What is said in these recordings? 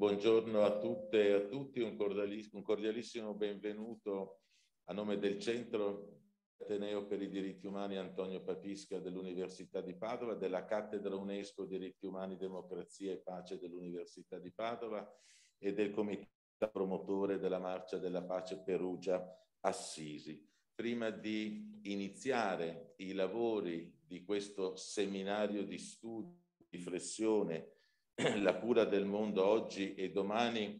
Buongiorno a tutte e a tutti, un, un cordialissimo benvenuto a nome del Centro Ateneo per i diritti umani Antonio Papisca dell'Università di Padova, della Cattedra UNESCO Diritti umani, Democrazia e Pace dell'Università di Padova e del Comitato Promotore della Marcia della Pace Perugia Assisi. Prima di iniziare i lavori di questo seminario di studio, di riflessione, la cura del mondo oggi e domani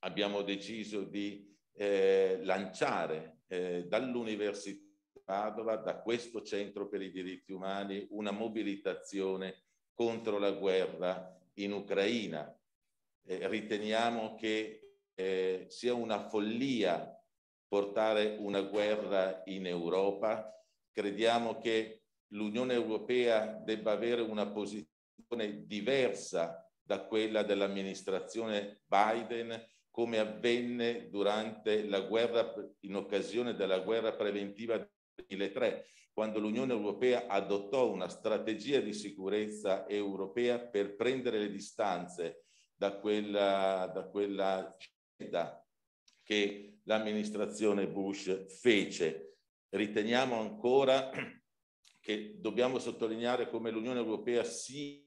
abbiamo deciso di eh, lanciare eh, dall'Università di Padova, da questo Centro per i diritti umani, una mobilitazione contro la guerra in Ucraina. Eh, riteniamo che eh, sia una follia portare una guerra in Europa. Crediamo che l'Unione Europea debba avere una posizione diversa da quella dell'amministrazione Biden, come avvenne durante la guerra, in occasione della guerra preventiva del 2003, quando l'Unione Europea adottò una strategia di sicurezza europea per prendere le distanze da quella, da quella scelta che l'amministrazione Bush fece. Riteniamo ancora che dobbiamo sottolineare come l'Unione Europea sia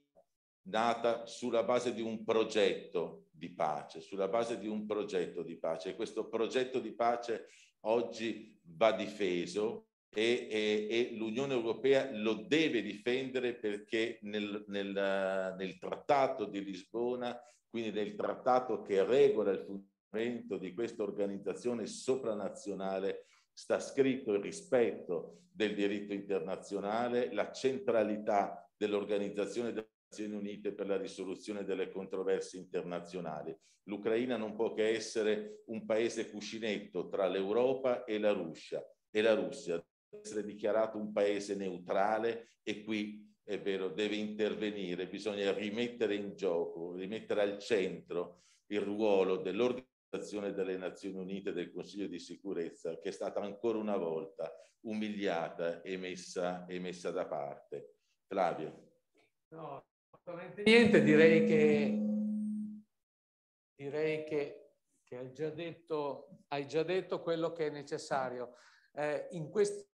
nata sulla base di un progetto di pace, sulla base di un progetto di pace. E questo progetto di pace oggi va difeso e, e, e l'Unione Europea lo deve difendere perché nel, nel, nel, Trattato di Lisbona, quindi nel trattato che regola il funzionamento di questa organizzazione sopranazionale, sta scritto il rispetto del diritto internazionale, la centralità dell'organizzazione Nazioni Unite per la risoluzione delle controversie internazionali. L'Ucraina non può che essere un paese cuscinetto tra l'Europa e la Russia, e la Russia deve essere dichiarato un paese neutrale e qui è vero, deve intervenire, bisogna rimettere in gioco, rimettere al centro il ruolo dell'Organizzazione delle Nazioni Unite del Consiglio di sicurezza che è stata ancora una volta umiliata e messa, e messa da parte. Flavio. No, assolutamente niente, direi che, direi che, che hai, già detto, hai, già detto, quello che è necessario. Eh, questi,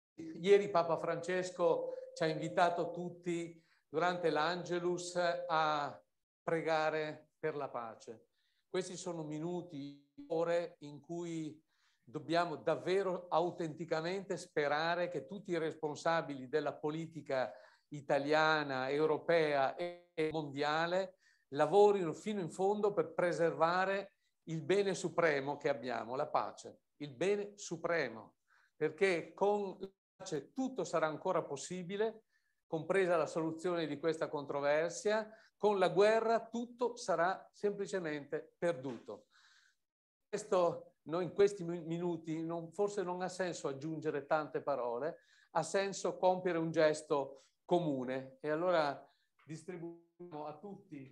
ieri Papa Francesco ci ha invitato tutti durante l'Angelus a pregare per la pace. Questi sono minuti, ore in cui dobbiamo davvero autenticamente sperare che tutti i responsabili della politica italiana, europea e mondiale lavorino fino in fondo per preservare il bene supremo che abbiamo, la pace, il bene supremo, perché con la pace tutto sarà ancora possibile, compresa la soluzione di questa controversia, con la guerra tutto sarà semplicemente perduto. Questo, noi in questi minuti non, forse non ha senso aggiungere tante parole, ha senso compiere un gesto comune. E allora distribuiamo a tutti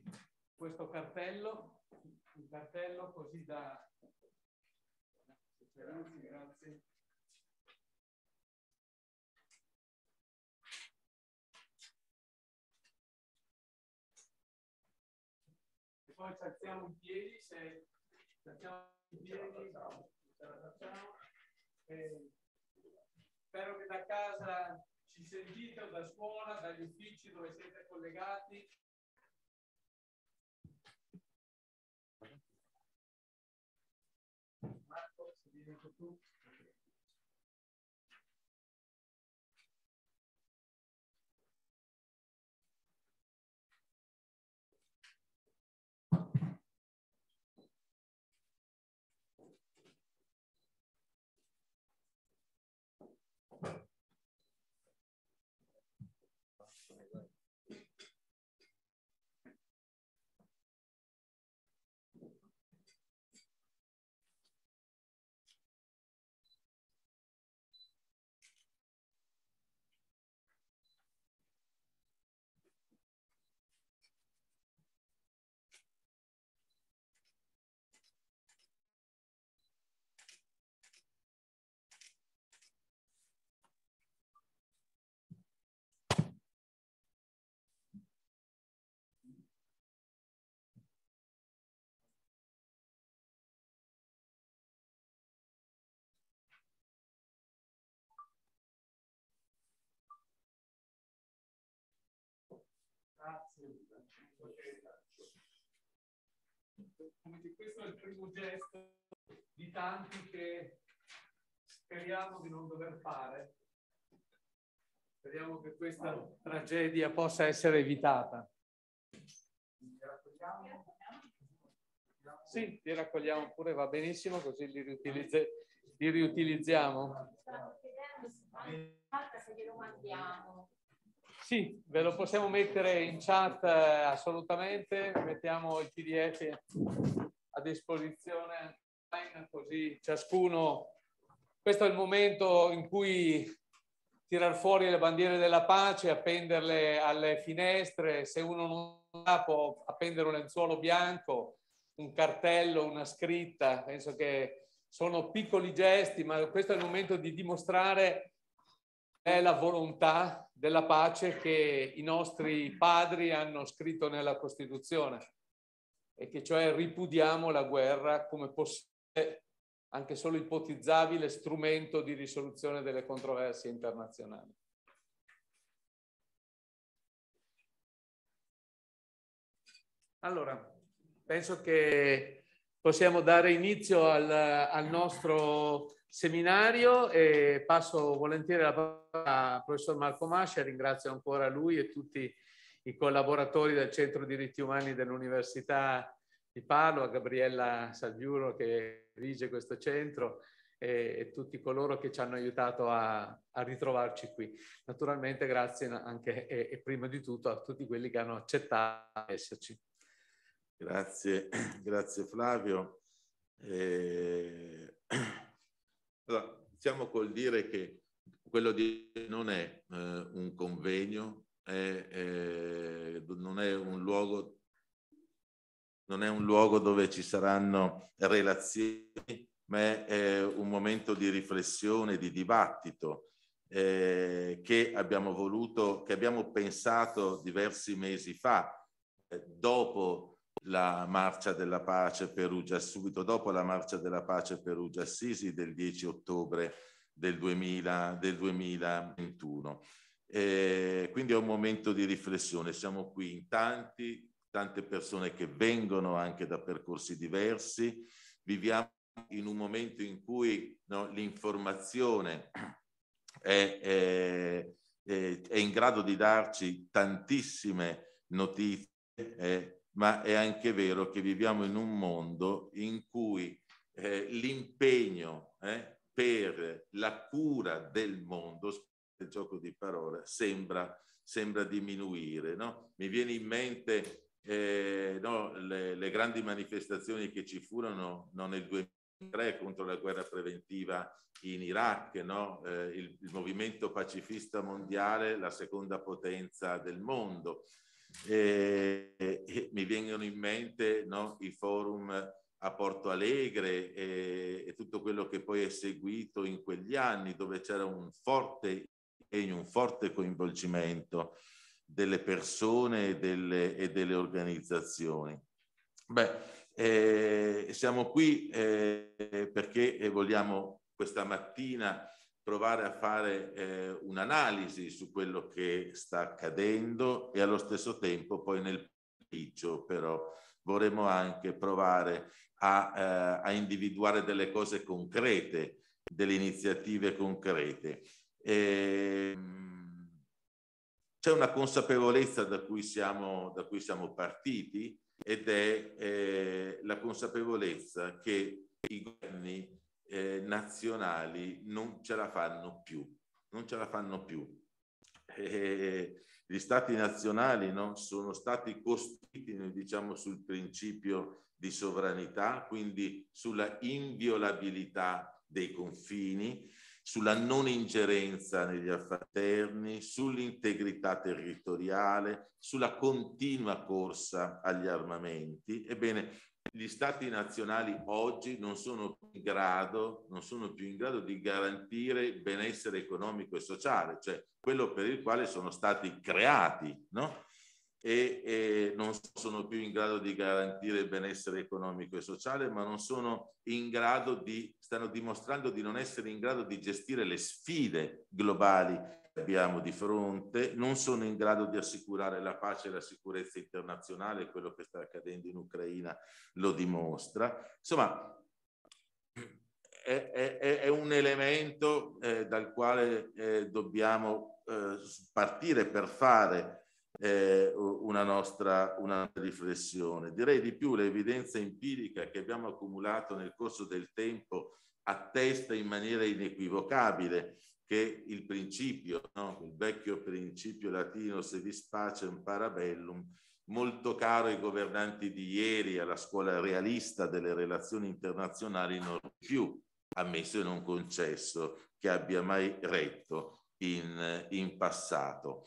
questo cartello, un cartello così da... Grazie, grazie. E poi ci alziamo in piedi, se ci alziamo in piedi, ce la facciamo. E spero che da casa ci sentite da scuola, dagli uffici dove siete collegati. Marco, se vieni tu. Questo è il primo gesto di tanti che speriamo di non dover fare. Speriamo che questa tragedia possa essere evitata. Sì, li raccogliamo pure, va benissimo, così li, riutilizz- li riutilizziamo. Stavamo chiedendo se glielo mandiamo. Sì, ve lo possiamo mettere in chat eh, assolutamente, mettiamo il PDF a disposizione così ciascuno, questo è il momento in cui tirar fuori le bandiere della pace, appenderle alle finestre, se uno non ha può appendere un lenzuolo bianco, un cartello, una scritta, penso che sono piccoli gesti, ma questo è il momento di dimostrare è la volontà della pace che i nostri padri hanno scritto nella Costituzione e che cioè ripudiamo la guerra come possibile, anche solo ipotizzabile, strumento di risoluzione delle controversie internazionali. Allora, penso che possiamo dare inizio al, al, nostro seminario e passo volentieri la parola al professor Marco Mascia, ringrazio ancora lui e tutti i collaboratori del Centro Diritti Umani dell'Università di Palo, a Gabriella Salviuro che dirige questo centro e, e, tutti coloro che ci hanno aiutato a, a ritrovarci qui. Naturalmente grazie anche e, e prima di tutto a tutti quelli che hanno accettato di esserci. Grazie, grazie Flavio. Eh, allora, diciamo col dire che quello di non è eh, un convegno, è, eh, non, è un luogo, non è un luogo dove ci saranno relazioni, ma è un momento di riflessione, di dibattito eh, che abbiamo voluto, che abbiamo pensato diversi mesi fa, eh, dopo la marcia della pace Perugia, subito dopo la marcia della pace Perugia sisi del 10 ottobre del, 2000, del 2021. E quindi è un momento di riflessione, siamo qui in tanti, tante persone che vengono anche da percorsi diversi, viviamo in un momento in cui no, l'informazione è, è, è, in grado di darci tantissime notizie. È, ma è anche vero che viviamo in un mondo in cui eh, l'impegno eh, per la cura del mondo, il gioco di parole, sembra, sembra diminuire. No? Mi viene in mente eh, no, le, le, grandi manifestazioni che ci furono no, nel 2003 contro la guerra preventiva in Iraq, no? eh, il, il, movimento pacifista mondiale, la seconda potenza del mondo. E, eh, e eh, mi vengono in mente no, i forum a Porto Alegre e, e, tutto quello che poi è seguito in quegli anni dove c'era un forte, impegno, un forte coinvolgimento delle persone e delle, e delle organizzazioni. Beh, eh, siamo qui eh, perché eh, vogliamo questa mattina provare a fare eh, un'analisi su quello che sta accadendo e allo stesso tempo poi nel pomeriggio però vorremmo anche provare a, eh, a individuare delle cose concrete, delle iniziative concrete. E, ehm, c'è una consapevolezza da cui siamo, da cui siamo partiti ed è eh, la consapevolezza che i governi eh, nazionali non ce la fanno più, non ce la fanno più. E eh, gli stati nazionali no, sono stati costruiti diciamo, sul principio di sovranità, quindi sulla inviolabilità dei confini, sulla non ingerenza negli affari sull'integrità territoriale, sulla continua corsa agli armamenti. Ebbene, gli stati nazionali oggi non sono, grado, non sono, più in grado di garantire benessere economico e sociale, cioè quello per il quale sono stati creati, no? E, e non sono più in grado di garantire benessere economico e sociale, ma non sono in grado di, stanno dimostrando di non essere in grado di gestire le sfide globali abbiamo di fronte, non sono in grado di assicurare la pace e la sicurezza internazionale, quello che sta accadendo in Ucraina lo dimostra. Insomma, è, è, è un elemento eh, dal quale eh, dobbiamo eh, partire per fare eh, una nostra una riflessione. Direi di più, l'evidenza empirica che abbiamo accumulato nel corso del tempo attesta in maniera inequivocabile che il principio, no? il vecchio principio latino se vis pacem parabellum, molto caro ai governanti di ieri, alla scuola realista delle relazioni internazionali, non più ammesso e non concesso che abbia mai retto in, in passato.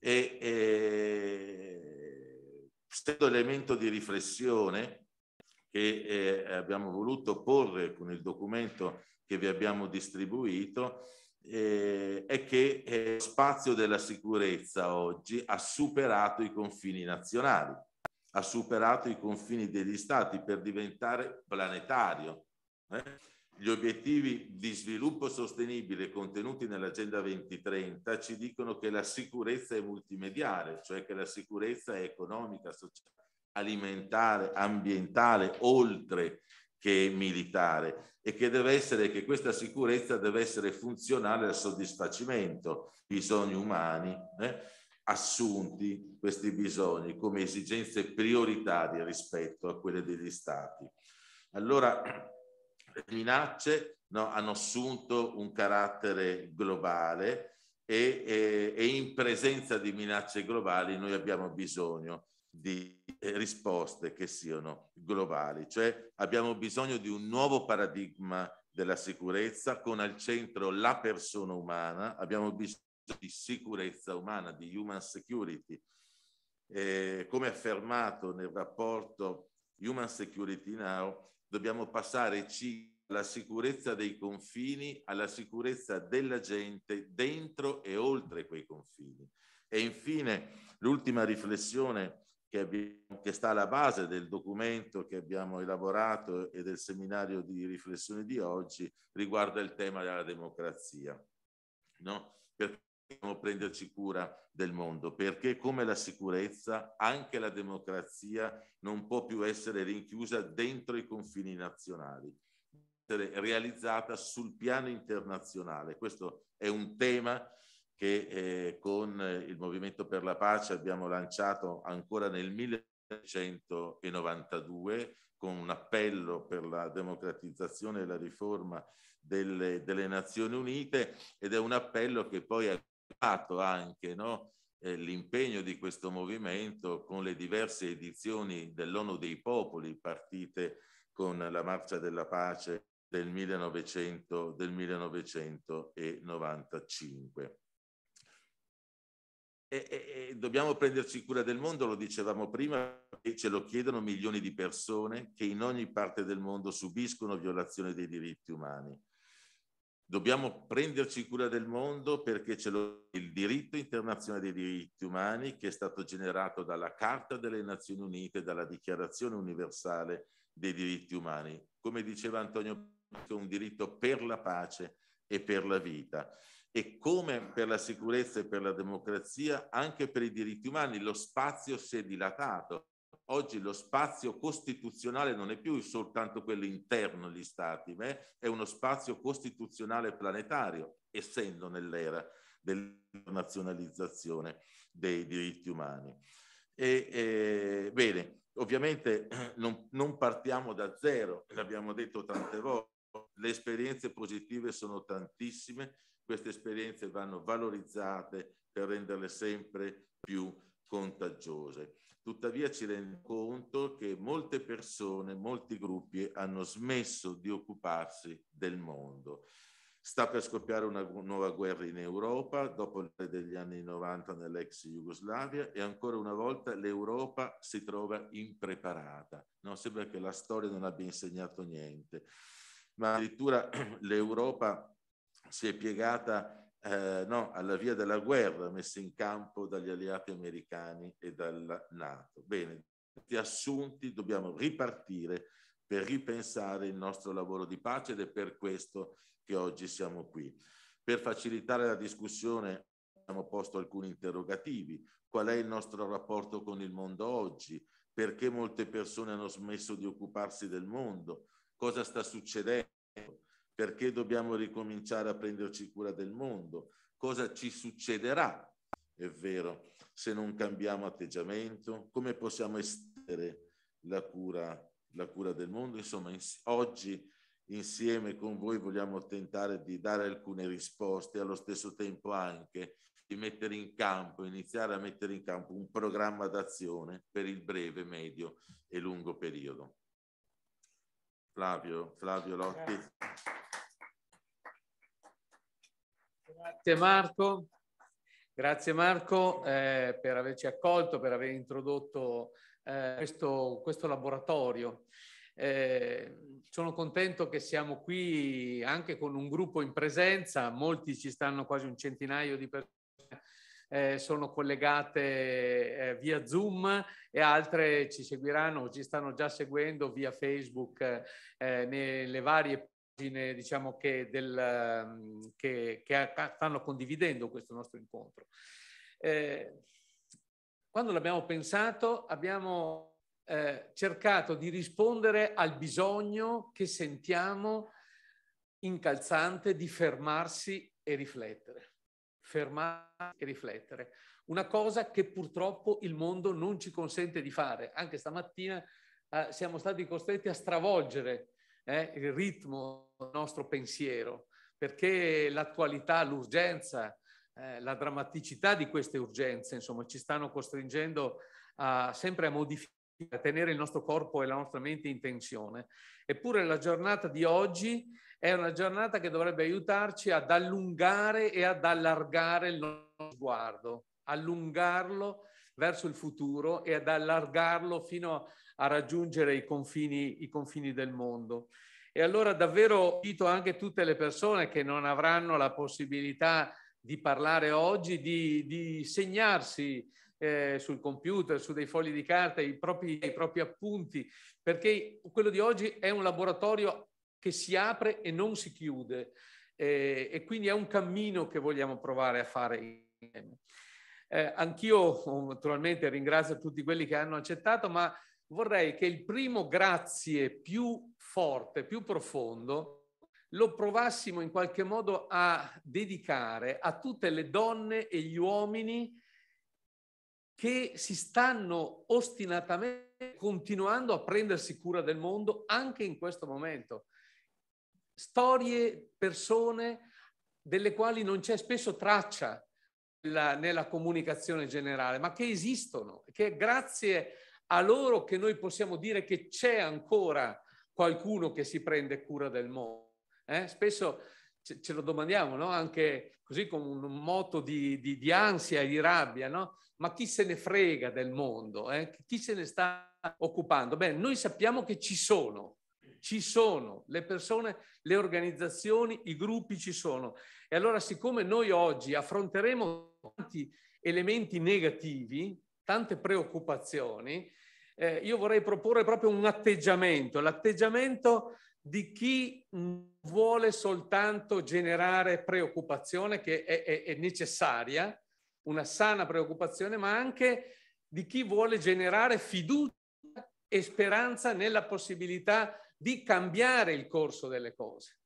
E, e questo elemento di riflessione che eh, abbiamo voluto porre con il documento che vi abbiamo distribuito eh, è che eh, lo spazio della sicurezza oggi ha superato i confini nazionali, ha superato i confini degli stati per diventare planetario. Eh? Gli obiettivi di sviluppo sostenibile contenuti nell'Agenda 2030 ci dicono che la sicurezza è multimediale, cioè che la sicurezza è economica, sociale, alimentare, ambientale, oltre che militare e che deve essere che questa sicurezza deve essere funzionale al soddisfacimento dei bisogni umani eh, assunti questi bisogni come esigenze prioritarie rispetto a quelle degli stati. Allora le minacce no, hanno assunto un carattere globale e, e, e in presenza di minacce globali noi abbiamo bisogno di eh, risposte che siano globali, cioè abbiamo bisogno di un nuovo paradigma della sicurezza con al centro la persona umana, abbiamo bisogno di sicurezza umana, di human security. Eh, come affermato nel rapporto Human Security Now, dobbiamo passare dalla sicurezza dei confini alla sicurezza della gente dentro e oltre quei confini. E infine l'ultima riflessione che, abbiamo, che, sta alla base del documento che abbiamo elaborato e del seminario di riflessione di oggi, riguarda il tema della democrazia. No? Perché dobbiamo prenderci cura del mondo? Perché come la sicurezza, anche la democrazia non può più essere rinchiusa dentro i confini nazionali essere realizzata sul piano internazionale. Questo è un tema che eh, con eh, il Movimento per la Pace abbiamo lanciato ancora nel 1992 con un appello per la democratizzazione e la riforma delle, delle Nazioni Unite ed è un appello che poi ha dato anche no, eh, l'impegno di questo movimento con le diverse edizioni dell'ONU dei popoli partite con la Marcia della Pace del, 1900, del 1995. E, e, e dobbiamo prenderci cura del mondo, lo dicevamo prima, e ce lo chiedono milioni di persone che in ogni parte del mondo subiscono violazioni dei diritti umani. Dobbiamo prenderci cura del mondo perché c'è il diritto internazionale dei diritti umani che è stato generato dalla Carta delle Nazioni Unite dalla Dichiarazione universale dei diritti umani. Come diceva Antonio, è un diritto per la pace e per la vita e come per la sicurezza e per la democrazia, anche per i diritti umani lo spazio si è dilatato. Oggi lo spazio costituzionale non è più soltanto quello interno agli Stati, ma è uno spazio costituzionale planetario, essendo nell'era dell'internazionalizzazione dei diritti umani. E, e, bene, ovviamente non, non partiamo da zero, l'abbiamo detto tante volte, le esperienze positive sono tantissime, queste esperienze vanno valorizzate per renderle sempre più contagiose. Tuttavia ci rendiamo conto che molte persone, molti gruppi hanno smesso di occuparsi del mondo. Sta per scoppiare una nuova guerra in Europa, dopo degli anni 90 nell'ex Jugoslavia, e ancora una volta l'Europa si trova impreparata. No, sembra che la storia non abbia insegnato niente, ma addirittura l'Europa si è piegata eh, no, alla via della guerra messa in campo dagli alleati americani e dalla Nato. Bene, questi assunti dobbiamo ripartire per ripensare il nostro lavoro di pace ed è per questo che oggi siamo qui. Per facilitare la discussione abbiamo posto alcuni interrogativi. Qual è il nostro rapporto con il mondo oggi? Perché molte persone hanno smesso di occuparsi del mondo? Cosa sta succedendo? perché dobbiamo ricominciare a prenderci cura del mondo, cosa ci succederà, è vero, se non cambiamo atteggiamento, come possiamo estendere la cura, la cura del mondo. Insomma, ins- oggi insieme con voi vogliamo tentare di dare alcune risposte e allo stesso tempo anche di mettere in campo, iniziare a mettere in campo un programma d'azione per il breve, medio e lungo periodo. Flavio, Flavio Lotti. Grazie. Grazie Marco, grazie Marco eh, per averci accolto, per aver introdotto eh, questo, questo, laboratorio. Eh, sono contento che siamo qui anche con un gruppo in presenza, molti ci stanno, quasi un centinaio di persone. Eh, sono collegate eh, via Zoom e altre ci seguiranno, o ci stanno già seguendo via Facebook eh, nelle varie pagine diciamo, che, del, ehm, che, che, stanno condividendo questo nostro incontro. Eh, quando l'abbiamo pensato abbiamo eh, cercato di rispondere al bisogno che sentiamo incalzante di fermarsi e riflettere. Fermarsi e riflettere. Una cosa che purtroppo il mondo non ci consente di fare. Anche stamattina eh, siamo stati costretti a stravolgere eh, il ritmo del nostro pensiero, perché l'attualità, l'urgenza, eh, la drammaticità di queste urgenze, insomma, ci stanno costringendo a, sempre a modificare a tenere il nostro corpo e la nostra mente in tensione. Eppure la giornata di oggi è una giornata che dovrebbe aiutarci ad allungare e ad allargare il nostro sguardo, allungarlo verso il futuro e ad allargarlo fino a raggiungere i confini, i confini del mondo. E allora davvero invito anche tutte le persone che non avranno la possibilità di parlare oggi, di, di segnarsi eh, sul computer, su dei fogli di carta, i propri, i propri appunti, perché quello di oggi è un laboratorio che si apre e non si chiude eh, e quindi è un cammino che vogliamo provare a fare insieme. Eh, anch'io naturalmente ringrazio tutti quelli che hanno accettato, ma vorrei che il primo grazie più forte, più profondo, lo provassimo in qualche modo a dedicare a tutte le donne e gli uomini che si stanno ostinatamente continuando a prendersi cura del mondo anche in questo momento. Storie, persone delle quali non c'è spesso traccia nella, nella comunicazione generale, ma che esistono, che grazie a loro che noi possiamo dire che c'è ancora qualcuno che si prende cura del mondo. Eh? Spesso ce, ce, lo domandiamo, no? anche così con un moto di, di, di ansia e di rabbia, no? ma chi se ne frega del mondo? Eh? Chi se ne sta occupando? Beh, noi sappiamo che ci sono, ci sono le persone, le organizzazioni, i gruppi ci sono. E allora siccome noi oggi affronteremo tanti elementi negativi, tante preoccupazioni, eh, io vorrei proporre proprio un atteggiamento, l'atteggiamento di chi vuole soltanto generare preoccupazione che è, è, è necessaria, una sana preoccupazione, ma anche di chi vuole generare fiducia e speranza nella possibilità di cambiare il corso delle cose.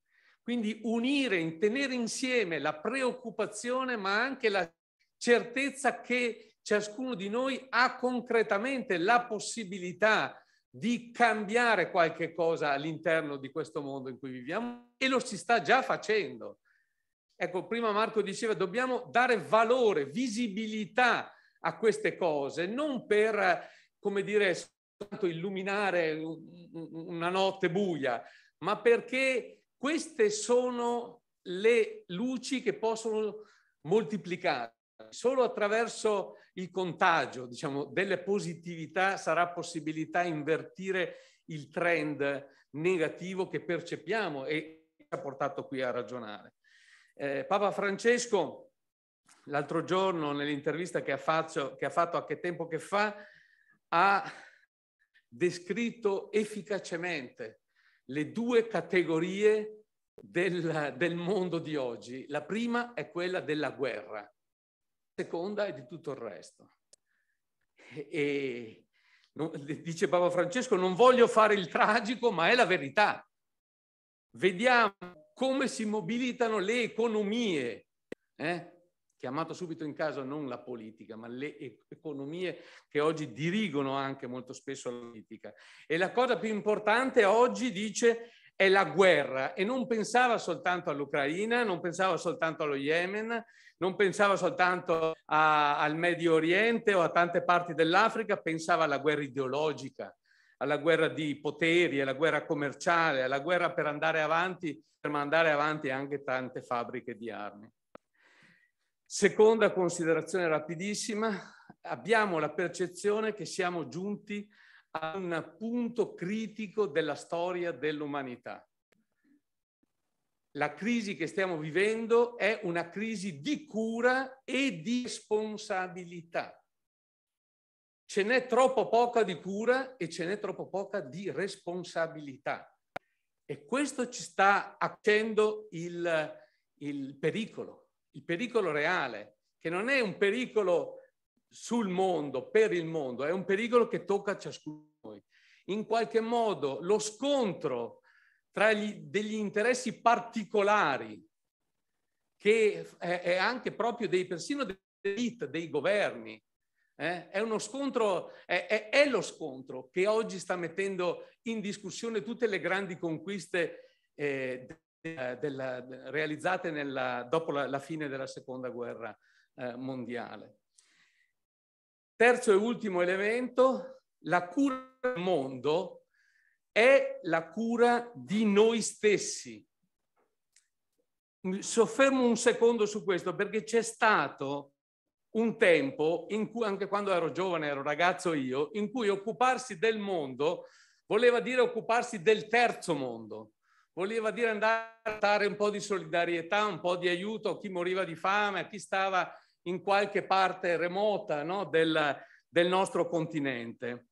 Quindi unire, tenere insieme la preoccupazione ma anche la certezza che ciascuno di noi ha concretamente la possibilità di cambiare qualche cosa all'interno di questo mondo in cui viviamo e lo si sta già facendo. Ecco, prima Marco diceva dobbiamo dare valore, visibilità a queste cose, non per, come dire, soltanto illuminare una notte buia, ma perché queste sono le luci che possono moltiplicare Solo attraverso il contagio diciamo, delle positività sarà possibilità invertire il trend negativo che percepiamo e ci ha portato qui a ragionare. Eh, Papa Francesco l'altro giorno nell'intervista che, ha fatto, che ha fatto a che tempo che fa ha descritto efficacemente le due categorie del, del mondo di oggi. La prima è quella della guerra seconda e di tutto il resto. E dice Papa Francesco, non voglio fare il tragico, ma è la verità. Vediamo come si mobilitano le economie, eh? chiamato subito in casa non la politica, ma le economie che oggi dirigono anche molto spesso la politica. E la cosa più importante oggi, dice, è la guerra e non pensava soltanto all'Ucraina, non pensava soltanto allo Yemen, non pensava soltanto a, al Medio Oriente o a tante parti dell'Africa, pensava alla guerra ideologica, alla guerra di poteri, alla guerra commerciale, alla guerra per andare avanti, per mandare avanti anche tante fabbriche di armi. Seconda considerazione rapidissima, abbiamo la percezione che siamo giunti a a un punto critico della storia dell'umanità. La crisi che stiamo vivendo è una crisi di cura e di responsabilità. Ce n'è troppo poca di cura e ce n'è troppo poca di responsabilità. E questo ci sta accendendo il, il pericolo, il pericolo reale, che non è un pericolo sul mondo, per il mondo, è un pericolo che tocca a ciascuno di noi. In qualche modo lo scontro tra gli, degli interessi particolari, che è, è anche proprio dei, persino dell'elite, dei governi, eh, è uno scontro, è, è, è lo scontro che oggi sta mettendo in discussione tutte le grandi conquiste eh, della, della, realizzate nella, dopo la, la, fine della seconda guerra eh, mondiale. Terzo e ultimo elemento, la cura del mondo è la cura di noi stessi. Soffermo un secondo su questo perché c'è stato un tempo in cui, anche quando ero giovane, ero ragazzo io, in cui occuparsi del mondo voleva dire occuparsi del terzo mondo, voleva dire andare a dare un po' di solidarietà, un po' di aiuto a chi moriva di fame, a chi stava in qualche parte remota no, del, del nostro continente.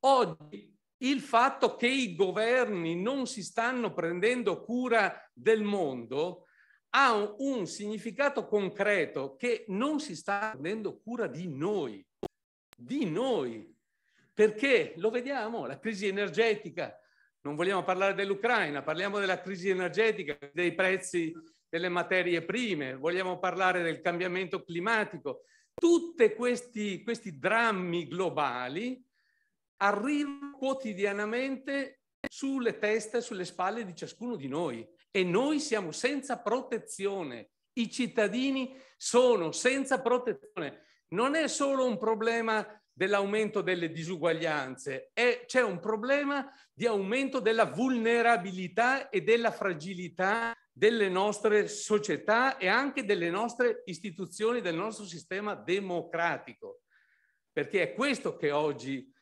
Oggi il fatto che i governi non si stanno prendendo cura del mondo ha un, un, significato concreto che non si sta prendendo cura di noi, di noi, perché lo vediamo, la crisi energetica, non vogliamo parlare dell'Ucraina, parliamo della crisi energetica, dei prezzi delle materie prime, vogliamo parlare del cambiamento climatico. Tutti questi, questi drammi globali arrivano quotidianamente sulle teste, sulle spalle di ciascuno di noi e noi siamo senza protezione. I cittadini sono senza protezione. Non è solo un problema dell'aumento delle disuguaglianze, c'è un problema di aumento della vulnerabilità e della fragilità delle nostre società e anche delle nostre istituzioni, del nostro sistema democratico, perché è questo che oggi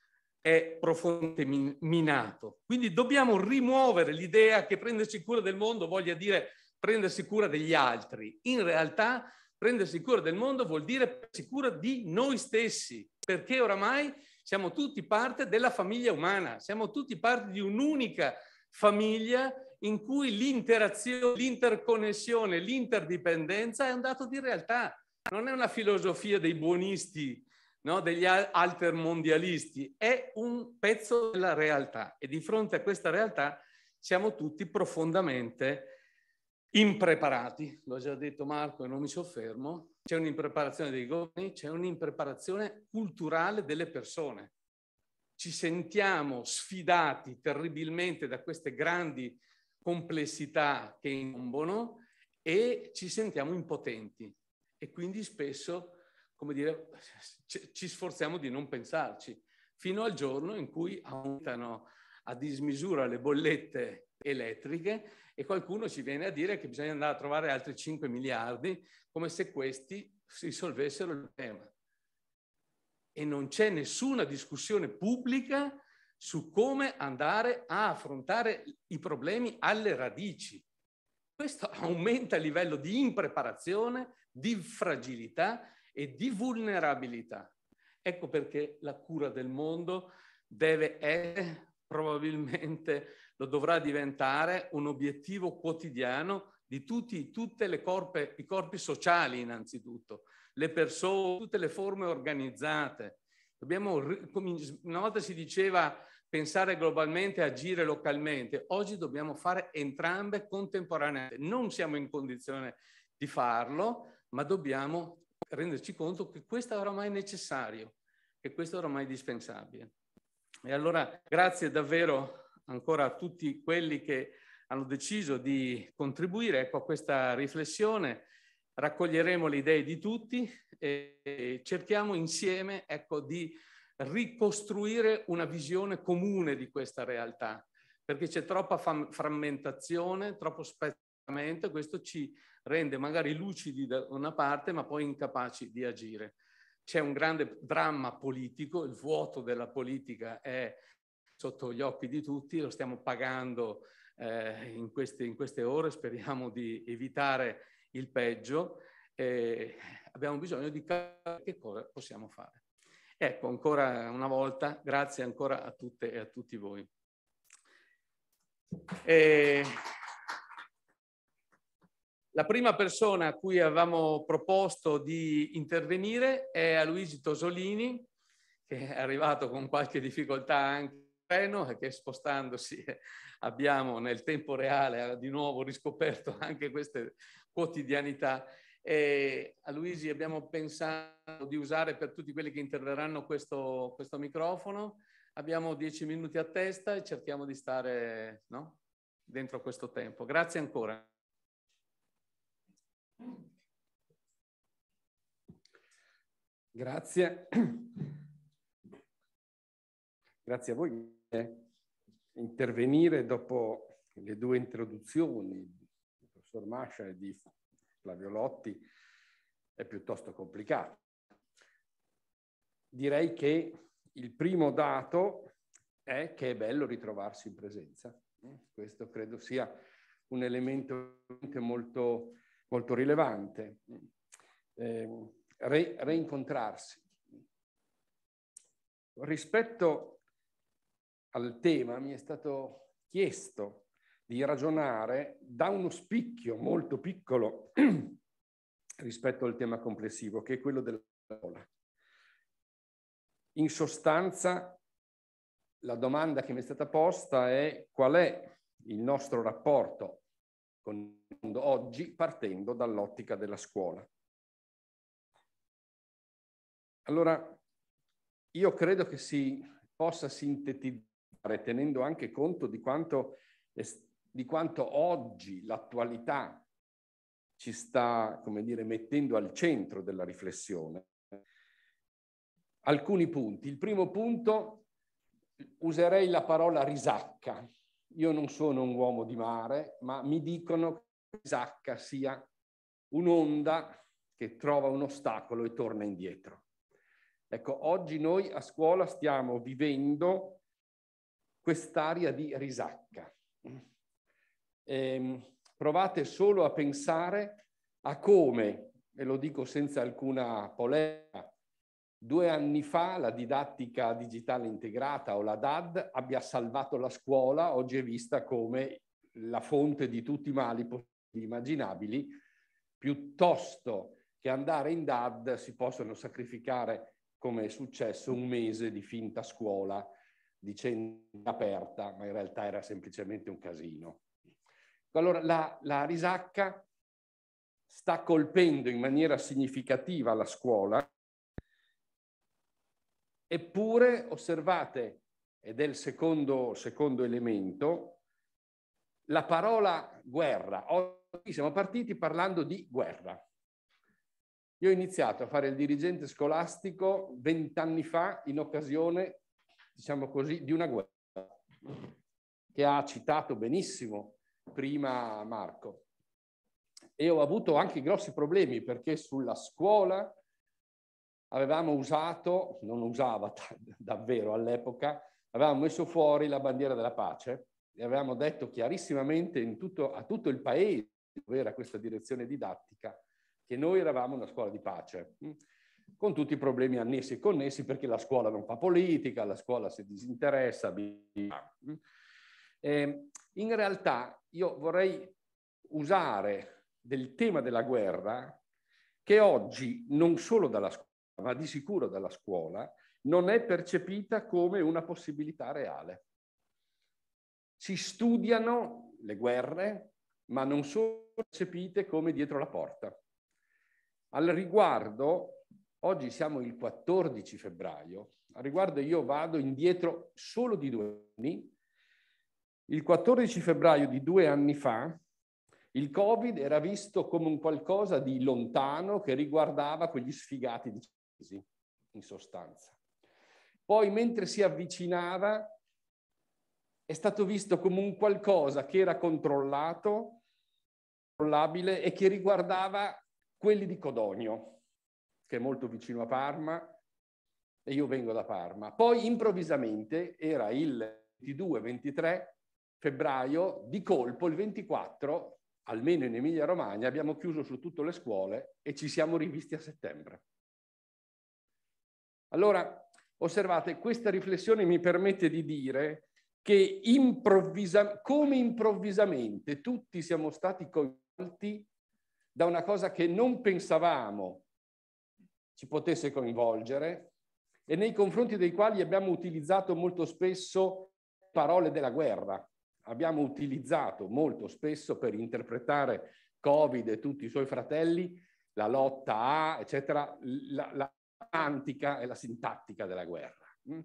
è profondamente minato. Quindi dobbiamo rimuovere l'idea che prendersi cura del mondo voglia dire prendersi cura degli altri. In realtà prendersi cura del mondo vuol dire prendersi cura di noi stessi, perché oramai siamo tutti parte della famiglia umana, siamo tutti parte di un'unica famiglia in cui l'interazione, l'interconnessione, l'interdipendenza è un dato di realtà, non è una filosofia dei buonisti, no? degli altermondialisti, è un pezzo della realtà e di fronte a questa realtà siamo tutti profondamente impreparati, l'ho già detto Marco e non mi soffermo, c'è un'impreparazione dei governi, c'è un'impreparazione culturale delle persone. Ci sentiamo sfidati terribilmente da queste grandi complessità che incombono e ci sentiamo impotenti e quindi spesso, come dire, ci sforziamo di non pensarci, fino al giorno in cui aumentano a dismisura le bollette elettriche e qualcuno ci viene a dire che bisogna andare a trovare altri 5 miliardi come se questi risolvessero il tema. E non c'è nessuna discussione pubblica su come andare a affrontare i problemi alle radici. Questo aumenta il livello di impreparazione, di fragilità e di vulnerabilità. Ecco perché la cura del mondo deve essere, probabilmente lo dovrà diventare, un obiettivo quotidiano di tutti, tutte le corpi, i corpi sociali innanzitutto, le persone, tutte le forme organizzate, Dobbiamo, una volta si diceva pensare globalmente agire localmente, oggi dobbiamo fare entrambe contemporaneamente. Non siamo in condizione di farlo, ma dobbiamo renderci conto che questo è oramai necessario, che questo è oramai dispensabile. E allora grazie davvero ancora a tutti quelli che hanno deciso di contribuire ecco, a questa riflessione raccoglieremo le idee di tutti e cerchiamo insieme ecco, di ricostruire una visione comune di questa realtà, perché c'è troppa frammentazione, troppo spezzamento, questo ci rende magari lucidi da una parte ma poi incapaci di agire. C'è un grande dramma politico, il vuoto della politica è sotto gli occhi di tutti, lo stiamo pagando eh, in, queste, in, queste, ore, speriamo di evitare il peggio, eh, abbiamo bisogno di capire che cosa possiamo fare. Ecco, ancora una volta, grazie ancora a tutte e a tutti voi. Eh, la prima persona a cui avevamo proposto di intervenire è a Luigi Tosolini, che è arrivato con qualche difficoltà anche e che spostandosi abbiamo nel tempo reale di nuovo riscoperto anche queste quotidianità. E a Luigi abbiamo pensato di usare per tutti quelli che interverranno questo, questo microfono. Abbiamo dieci minuti a testa e cerchiamo di stare no? dentro questo tempo. Grazie ancora. Grazie. Grazie a voi. Eh, intervenire dopo le due introduzioni Transformation di Lotti è piuttosto complicato. Direi che il primo dato è che è bello ritrovarsi in presenza. Questo credo sia un elemento molto, molto rilevante. Eh, re, reincontrarsi. Rispetto al tema mi è stato chiesto di ragionare da uno spicchio molto piccolo rispetto al tema complessivo, che è quello della parola. In sostanza, la domanda che mi è stata posta è qual è il nostro rapporto con il mondo oggi partendo dall'ottica della scuola. Allora, io credo che si possa sintetizzare tenendo anche conto di quanto è stato di quanto oggi l'attualità ci sta, come dire, mettendo al centro della riflessione. Alcuni punti. Il primo punto, userei la parola risacca. Io non sono un uomo di mare, ma mi dicono che risacca sia un'onda che trova un ostacolo e torna indietro. Ecco, oggi noi a scuola stiamo vivendo quest'area di risacca eh, provate solo a pensare a come, e lo dico senza alcuna polemica, due anni fa la didattica digitale integrata o la DAD abbia salvato la scuola, oggi è vista come la fonte di tutti i mali possibili immaginabili, piuttosto che andare in DAD si possono sacrificare, come è successo, un mese di finta scuola dicendo aperta, ma in realtà era semplicemente un casino. Ecco, allora la, la risacca sta colpendo in maniera significativa la scuola, eppure osservate, ed è il secondo, secondo elemento, la parola guerra. Oggi siamo partiti parlando di guerra. Io ho iniziato a fare il dirigente scolastico vent'anni fa in occasione, diciamo così, di una guerra che ha citato benissimo prima Marco. E ho avuto anche grossi problemi perché sulla scuola avevamo usato, non usava davvero all'epoca, avevamo messo fuori la bandiera della pace e avevamo detto chiarissimamente tutto, a tutto il paese dove era questa direzione didattica che noi eravamo una scuola di pace, mm, con tutti i problemi annessi e connessi perché la scuola non fa politica, la scuola si disinteressa. Mm. E, ehm, in realtà io vorrei usare del tema della guerra che oggi non solo dalla scuola, ma di sicuro dalla scuola, non è percepita come una possibilità reale. Si studiano le guerre, ma non sono percepite come dietro la porta. Al riguardo, oggi siamo il 14 febbraio, al riguardo io vado indietro solo di due anni, il 14 febbraio di due anni fa il Covid era visto come un qualcosa di lontano che riguardava quegli sfigati di Cesi, in sostanza. Poi, mentre si avvicinava, è stato visto come un qualcosa che era controllato, controllabile e che riguardava quelli di Codogno, che è molto vicino a Parma, e io vengo da Parma. Poi improvvisamente era il 22-23 febbraio, di colpo il 24, almeno in Emilia Romagna, abbiamo chiuso su tutte le scuole e ci siamo rivisti a settembre. Allora, osservate, questa riflessione mi permette di dire che improvvisa, come improvvisamente tutti siamo stati coinvolti da una cosa che non pensavamo ci potesse coinvolgere e nei confronti dei quali abbiamo utilizzato molto spesso parole della guerra abbiamo utilizzato molto spesso per interpretare Covid e tutti i suoi fratelli, la lotta a, eccetera, la, la antica e la sintattica della guerra. Mm.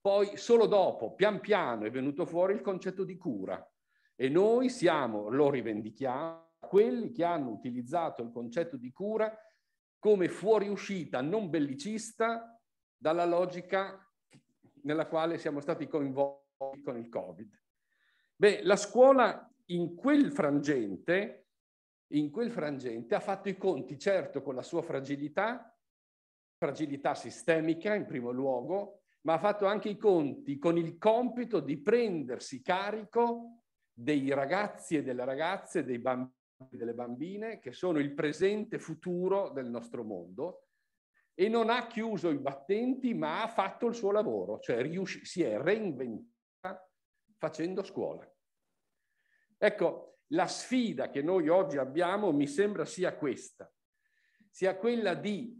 Poi solo dopo, pian piano, è venuto fuori il concetto di cura e noi siamo, lo rivendichiamo, quelli che hanno utilizzato il concetto di cura come fuoriuscita non bellicista dalla logica nella quale siamo stati coinvolti con il Covid. Beh, la scuola in quel frangente, in quel frangente ha fatto i conti certo con la sua fragilità, fragilità sistemica in primo luogo, ma ha fatto anche i conti con il compito di prendersi carico dei ragazzi e delle ragazze, dei bambini e delle bambine che sono il presente futuro del nostro mondo e non ha chiuso i battenti ma ha fatto il suo lavoro, cioè si è reinventato facendo scuola. Ecco, la sfida che noi oggi abbiamo mi sembra sia questa, sia quella di,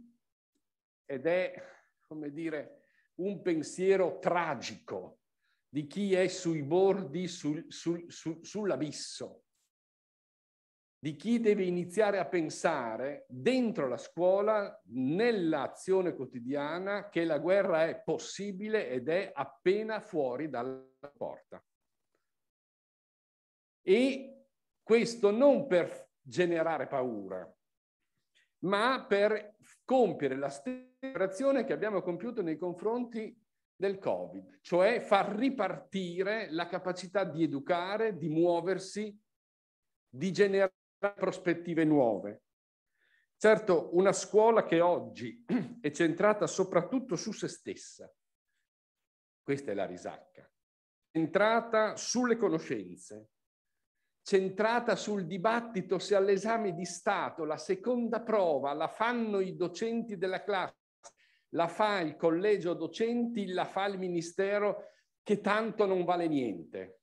ed è, come dire, un pensiero tragico di chi è sui bordi, sul, sul, sul, sull'abisso, di chi deve iniziare a pensare dentro la scuola, nell'azione quotidiana, che la guerra è possibile ed è appena fuori dalla porta. E questo non per generare paura, ma per compiere la stessa operazione che abbiamo compiuto nei confronti del Covid, cioè far ripartire la capacità di educare, di muoversi, di generare prospettive nuove. Certo, una scuola che oggi è centrata soprattutto su se stessa, questa è la risacca, centrata sulle conoscenze, centrata sul dibattito se all'esame di Stato la seconda prova la fanno i docenti della classe, la fa il collegio docenti, la fa il ministero, che tanto non vale niente.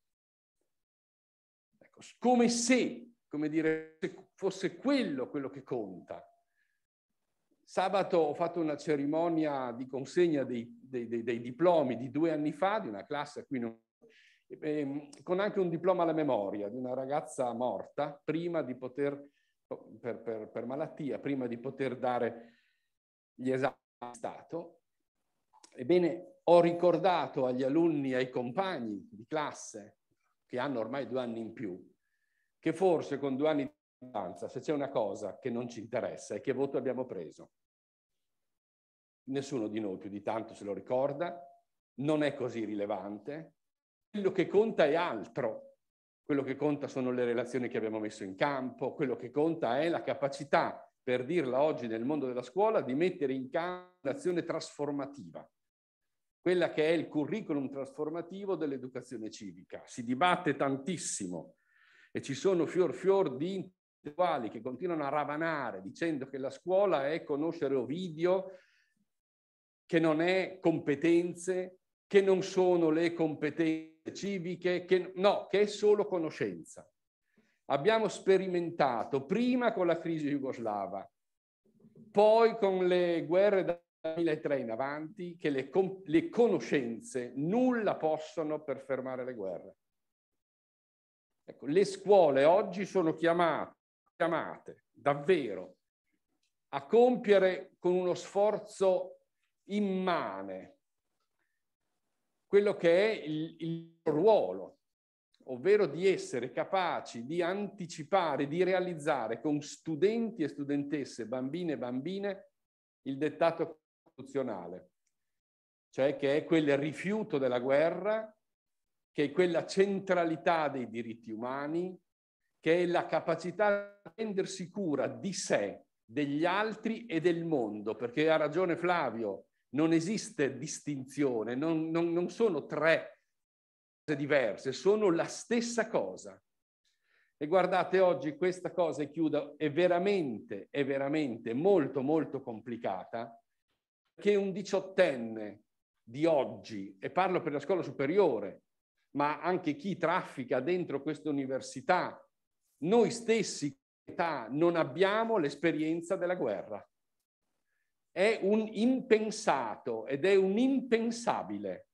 Ecco, come se, come dire, fosse quello quello che conta. Sabato ho fatto una cerimonia di consegna dei, dei, dei, dei diplomi di due anni fa, di una classe a cui non Ehm, con anche un diploma alla memoria di una ragazza morta prima di poter, oh, per, per, per malattia, prima di poter dare gli esami di Stato. Ebbene, ho ricordato agli alunni, ai compagni di classe, che hanno ormai due anni in più, che forse con due anni di distanza, se c'è una cosa che non ci interessa, è che voto abbiamo preso. Nessuno di noi più di tanto se lo ricorda, non è così rilevante, quello che conta è altro. Quello che conta sono le relazioni che abbiamo messo in campo, quello che conta è la capacità, per dirla oggi nel mondo della scuola, di mettere in campo un'azione trasformativa, quella che è il curriculum trasformativo dell'educazione civica. Si dibatte tantissimo e ci sono fior fior di intellettuali che continuano a ravanare dicendo che la scuola è conoscere Ovidio, che non è competenze, che non sono le competenze civiche, che, no, che è solo conoscenza. Abbiamo sperimentato prima con la crisi jugoslava, poi con le guerre da 2003 in avanti, che le, le conoscenze nulla possono per fermare le guerre. Ecco, le scuole oggi sono chiamate, chiamate davvero a compiere con uno sforzo immane quello che è il, il ruolo, ovvero di essere capaci di anticipare, di realizzare con studenti e studentesse, bambine e bambine, il dettato costituzionale, cioè che è quel rifiuto della guerra, che è quella centralità dei diritti umani, che è la capacità di prendersi cura di sé, degli altri e del mondo, perché ha ragione Flavio, non esiste distinzione, non, non, non sono tre cose diverse, sono la stessa cosa. E guardate oggi questa cosa, e chiudo, è veramente, è veramente molto, molto complicata, che un diciottenne di oggi, e parlo per la scuola superiore, ma anche chi traffica dentro questa università, noi stessi età non abbiamo l'esperienza della guerra è un impensato ed è un impensabile.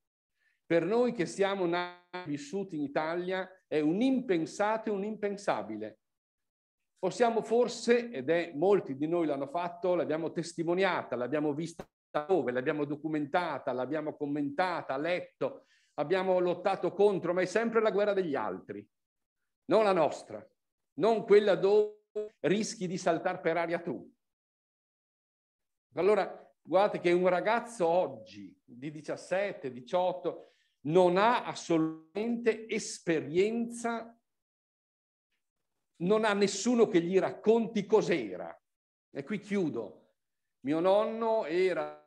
Per noi che siamo nati, e vissuti in Italia, è un impensato e un impensabile. Possiamo forse, ed è molti di noi l'hanno fatto, l'abbiamo testimoniata, l'abbiamo vista dove, l'abbiamo documentata, l'abbiamo commentata, letto, abbiamo lottato contro, ma è sempre la guerra degli altri, non la nostra, non quella dove rischi di saltare per aria tu, allora, guardate che un ragazzo oggi di 17, 18 non ha assolutamente esperienza, non ha nessuno che gli racconti cos'era. E qui chiudo. Mio nonno era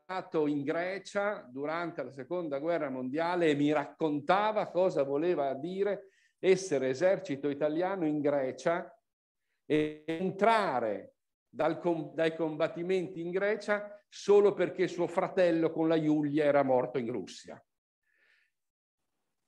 in Grecia durante la seconda guerra mondiale e mi raccontava cosa voleva dire essere esercito italiano in Grecia e entrare dal, dai combattimenti in Grecia solo perché suo fratello con la Giulia era morto in Russia.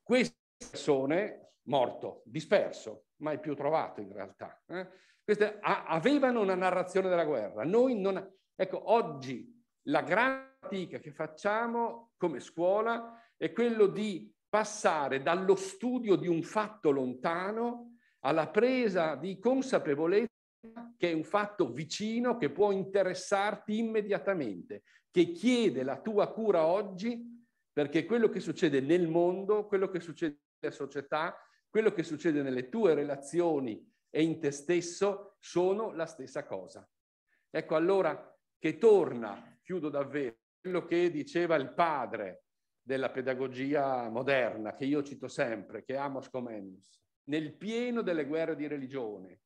Queste persone, morto, disperso, mai più trovato in realtà, eh? a, avevano una narrazione della guerra. Noi non, ecco, oggi la grande fatica che facciamo come scuola è quello di passare dallo studio di un fatto lontano alla presa di consapevolezza che è un fatto vicino che può interessarti immediatamente, che chiede la tua cura oggi, perché quello che succede nel mondo, quello che succede nella società, quello che succede nelle tue relazioni e in te stesso sono la stessa cosa. Ecco allora che torna, chiudo davvero, quello che diceva il padre della pedagogia moderna, che io cito sempre, che è Amos Comenius, nel pieno delle guerre di religione,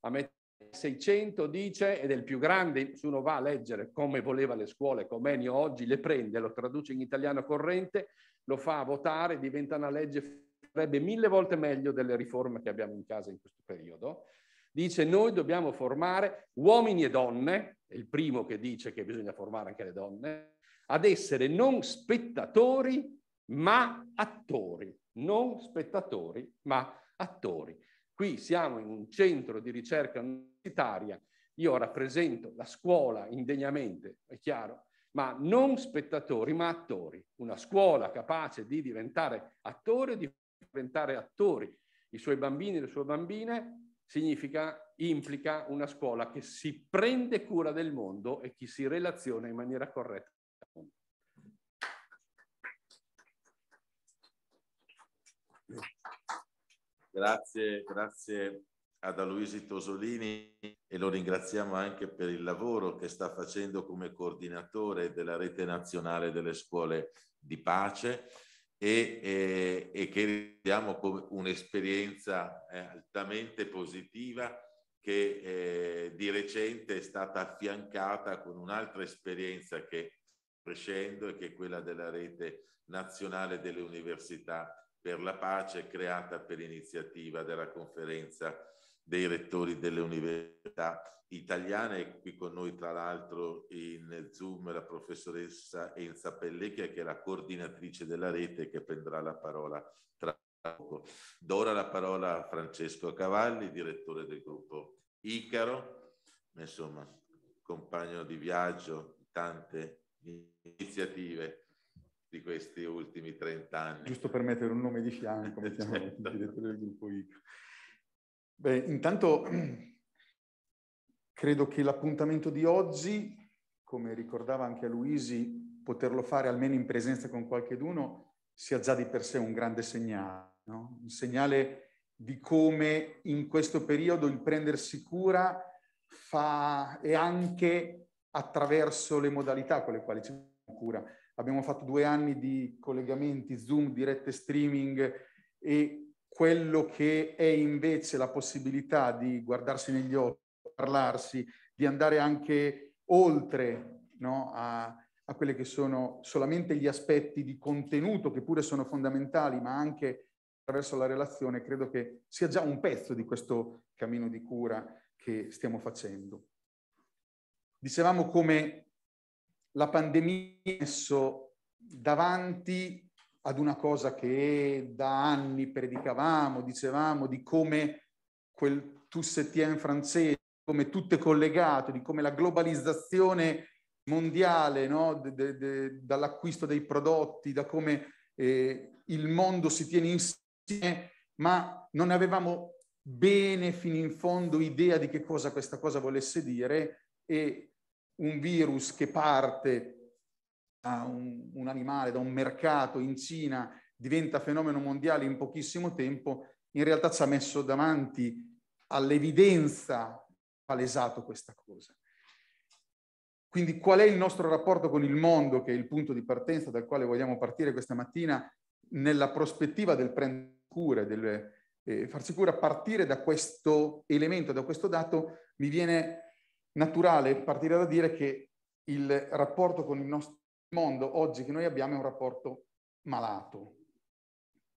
a metà 600 dice, ed è il più grande, se uno va a leggere come voleva le scuole, Comenio oggi le prende, lo traduce in italiano corrente, lo fa votare, diventa una legge sarebbe mille volte meglio delle riforme che abbiamo in casa in questo periodo. Dice noi dobbiamo formare uomini e donne, è il primo che dice che bisogna formare anche le donne, ad essere non spettatori ma attori, non spettatori ma attori. Qui siamo in un centro di ricerca universitaria, io rappresento la scuola indegnamente, è chiaro, ma non spettatori, ma attori. Una scuola capace di diventare attore, di diventare attori. I suoi bambini e le sue bambine significa, implica una scuola che si prende cura del mondo e che si relaziona in maniera corretta. Grazie. Grazie, grazie ad Aloisi Tosolini e lo ringraziamo anche per il lavoro che sta facendo come coordinatore della rete nazionale delle scuole di pace e, e, e che vediamo come un'esperienza eh, altamente positiva che eh, di recente è stata affiancata con un'altra esperienza che crescendo e che è quella della rete nazionale delle università per la pace creata per iniziativa della conferenza dei rettori delle università italiane e qui con noi tra l'altro in Zoom la professoressa Enza Pellecchia che è la coordinatrice della rete che prenderà la parola tra poco. Do ora la parola a Francesco Cavalli, direttore del gruppo Icaro, insomma compagno di viaggio di tante iniziative di questi ultimi 30 anni. Giusto per mettere un nome di fianco, mettiamo certo. il direttore del gruppo ICA. Beh, intanto credo che l'appuntamento di oggi, come ricordava anche a Luisi, poterlo fare almeno in presenza con qualcheduno sia già di per sé un grande segnale, no? un segnale di come in questo periodo il prendersi cura fa e anche attraverso le modalità con le quali ci cura abbiamo fatto due anni di collegamenti, Zoom, dirette streaming e quello che è invece la possibilità di guardarsi negli occhi, parlarsi, di andare anche oltre no, a, a quelli che sono solamente gli aspetti di contenuto che pure sono fondamentali, ma anche attraverso la relazione, credo che sia già un pezzo di questo cammino di cura che stiamo facendo. Dicevamo come la pandemia ha messo davanti ad una cosa che da anni predicavamo, dicevamo di come quel tu se ti è francese, come tutto è collegato, di come la globalizzazione mondiale, no? de, de, de, dall'acquisto dei prodotti, da come eh, il mondo si tiene insieme, ma non avevamo bene fino in fondo idea di che cosa questa cosa volesse dire e un virus che parte da un, un animale, da un mercato in Cina, diventa fenomeno mondiale in pochissimo tempo, in realtà ci ha messo davanti all'evidenza palesato questa cosa. Quindi qual è il nostro rapporto con il mondo, che è il punto di partenza dal quale vogliamo partire questa mattina, nella prospettiva del prendere cura, del eh, farsi cura, partire da questo elemento, da questo dato, mi viene naturale partire da dire che il rapporto con il nostro mondo oggi che noi abbiamo è un rapporto malato.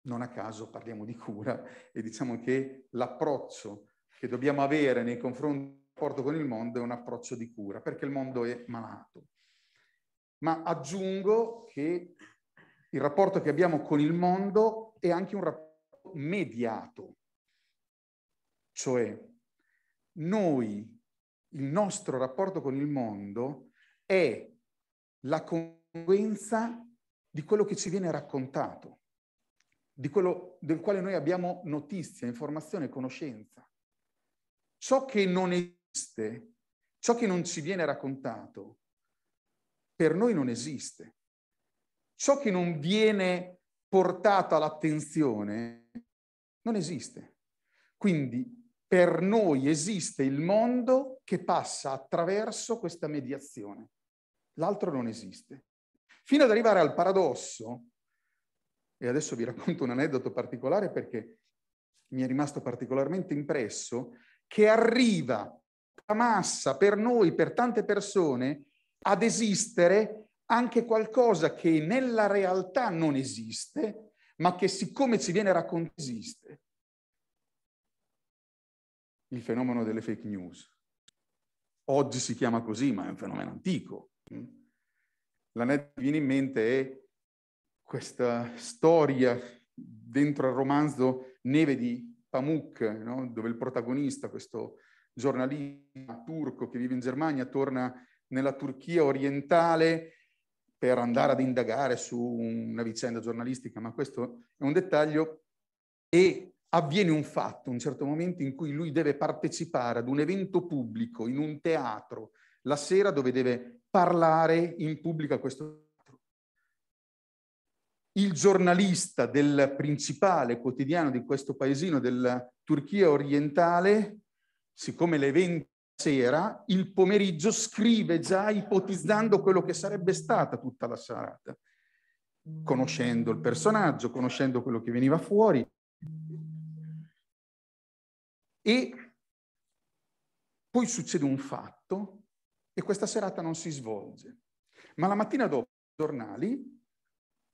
Non a caso parliamo di cura e diciamo che l'approccio che dobbiamo avere nei confronti del rapporto con il mondo è un approccio di cura, perché il mondo è malato. Ma aggiungo che il rapporto che abbiamo con il mondo è anche un rapporto mediato, cioè noi il nostro rapporto con il mondo è la conseguenza di quello che ci viene raccontato, di quello del quale noi abbiamo notizia, informazione, conoscenza. Ciò che non esiste, ciò che non ci viene raccontato, per noi non esiste. Ciò che non viene portato all'attenzione non esiste. Quindi per noi esiste il mondo che passa attraverso questa mediazione, l'altro non esiste. Fino ad arrivare al paradosso, e adesso vi racconto un aneddoto particolare perché mi è rimasto particolarmente impresso, che arriva la massa per noi, per tante persone, ad esistere anche qualcosa che nella realtà non esiste, ma che siccome ci viene raccontato esiste il fenomeno delle fake news. Oggi si chiama così, ma è un fenomeno antico. La L'aneddoto che viene in mente è questa storia dentro al romanzo Neve di Pamuk, no? dove il protagonista, questo giornalista turco che vive in Germania, torna nella Turchia orientale per andare ad indagare su una vicenda giornalistica, ma questo è un dettaglio, e avviene un fatto, un certo momento in cui lui deve partecipare ad un evento pubblico in un teatro la sera dove deve parlare in pubblico a questo teatro. Il giornalista del principale quotidiano di questo paesino della Turchia orientale, siccome l'evento sera, il pomeriggio scrive già ipotizzando quello che sarebbe stata tutta la serata, conoscendo il personaggio, conoscendo quello che veniva fuori e poi succede un fatto e questa serata non si svolge. Ma la mattina dopo, i giornali,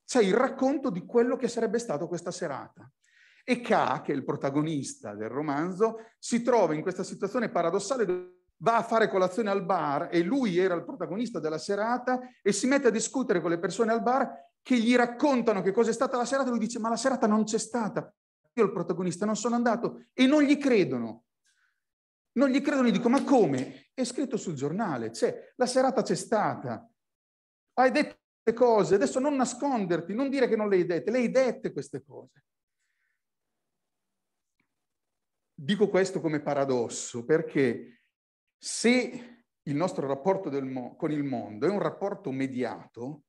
c'è il racconto di quello che sarebbe stato questa serata. E K, che è il protagonista del romanzo, si trova in questa situazione paradossale dove va a fare colazione al bar e lui era il protagonista della serata e si mette a discutere con le persone al bar che gli raccontano che cosa è stata la serata e lui dice ma la serata non c'è stata, io il protagonista non sono andato e non gli credono. Non gli credono, gli dico, ma come? È scritto sul giornale, c'è, la serata c'è stata, hai detto queste cose, adesso non nasconderti, non dire che non le hai dette, le hai dette queste cose. Dico questo come paradosso perché se il nostro rapporto mo- con il mondo è un rapporto mediato,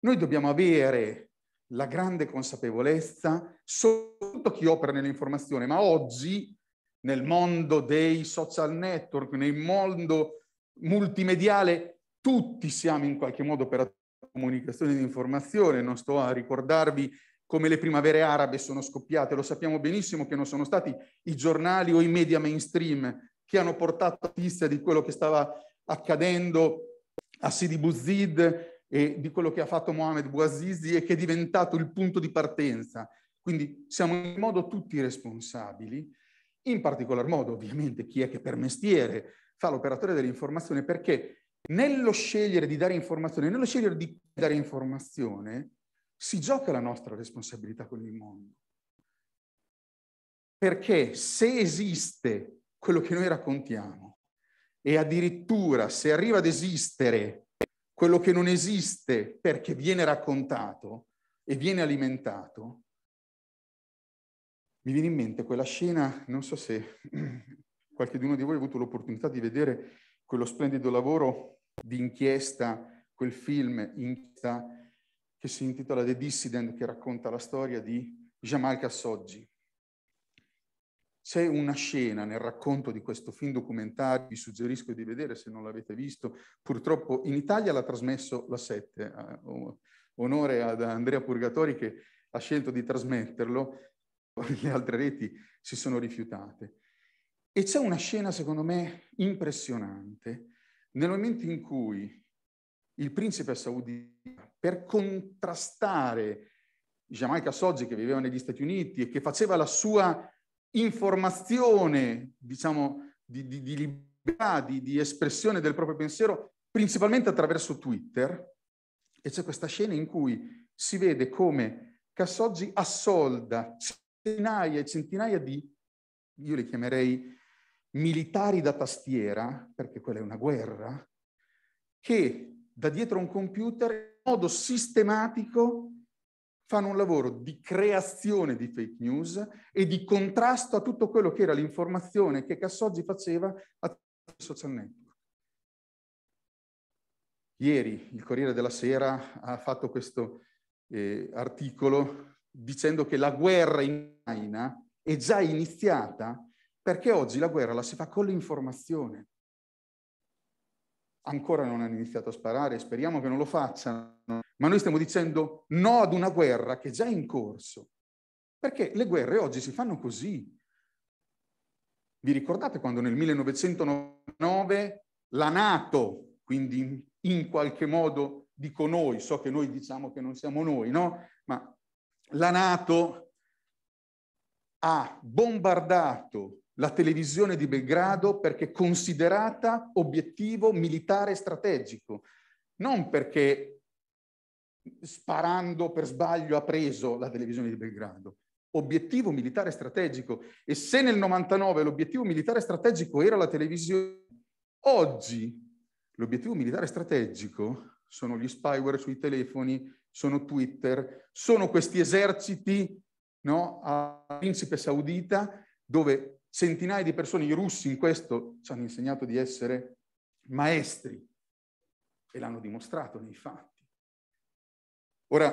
noi dobbiamo avere la grande consapevolezza, soprattutto chi opera nell'informazione, ma oggi nel mondo dei social network, nel mondo multimediale, tutti siamo in qualche modo operatori di comunicazione e di informazione, non sto a ricordarvi come le primavere arabe sono scoppiate, lo sappiamo benissimo che non sono stati i giornali o i media mainstream che hanno portato notizia di quello che stava accadendo a Sidi Bouzid e di quello che ha fatto Mohamed Bouazizi e che è diventato il punto di partenza. Quindi siamo in modo tutti responsabili, in particolar modo ovviamente chi è che per mestiere fa l'operatore dell'informazione, perché nello scegliere di dare informazione, nello scegliere di dare informazione, si gioca la nostra responsabilità con il mondo. Perché se esiste quello che noi raccontiamo e addirittura se arriva ad esistere quello che non esiste perché viene raccontato e viene alimentato, mi viene in mente quella scena, non so se qualche di uno di voi ha avuto l'opportunità di vedere quello splendido lavoro di inchiesta, quel film inchiesta che si intitola The Dissident, che racconta la storia di Jamal Khashoggi. C'è una scena nel racconto di questo film documentario, vi suggerisco di vedere se non l'avete visto, purtroppo in Italia l'ha trasmesso la 7, eh, onore ad Andrea Purgatori che ha scelto di trasmetterlo, le altre reti si sono rifiutate. E c'è una scena secondo me impressionante nel momento in cui il principe saudita per contrastare Jamaica Soggi che viveva negli Stati Uniti e che faceva la sua informazione, diciamo, di, di, di libertà, di, di espressione del proprio pensiero, principalmente attraverso Twitter. E c'è questa scena in cui si vede come Cassoggi assolda centinaia e centinaia di, io li chiamerei militari da tastiera, perché quella è una guerra, che da dietro un computer in modo sistematico fanno un lavoro di creazione di fake news e di contrasto a tutto quello che era l'informazione che Cassoggi faceva attraverso i social network. Ieri il Corriere della Sera ha fatto questo eh, articolo dicendo che la guerra in Ucraina è già iniziata perché oggi la guerra la si fa con l'informazione ancora non hanno iniziato a sparare, speriamo che non lo facciano, ma noi stiamo dicendo no ad una guerra che è già in corso, perché le guerre oggi si fanno così. Vi ricordate quando nel 1909 la Nato, quindi in qualche modo dico noi, so che noi diciamo che non siamo noi, no? Ma la Nato ha bombardato la televisione di Belgrado perché considerata obiettivo militare strategico, non perché sparando per sbaglio ha preso la televisione di Belgrado. Obiettivo militare strategico. E se nel 99 l'obiettivo militare strategico era la televisione, oggi l'obiettivo militare strategico sono gli spyware sui telefoni, sono Twitter, sono questi eserciti no, a principe saudita dove centinaia di persone, i russi in questo ci hanno insegnato di essere maestri e l'hanno dimostrato nei fatti. Ora,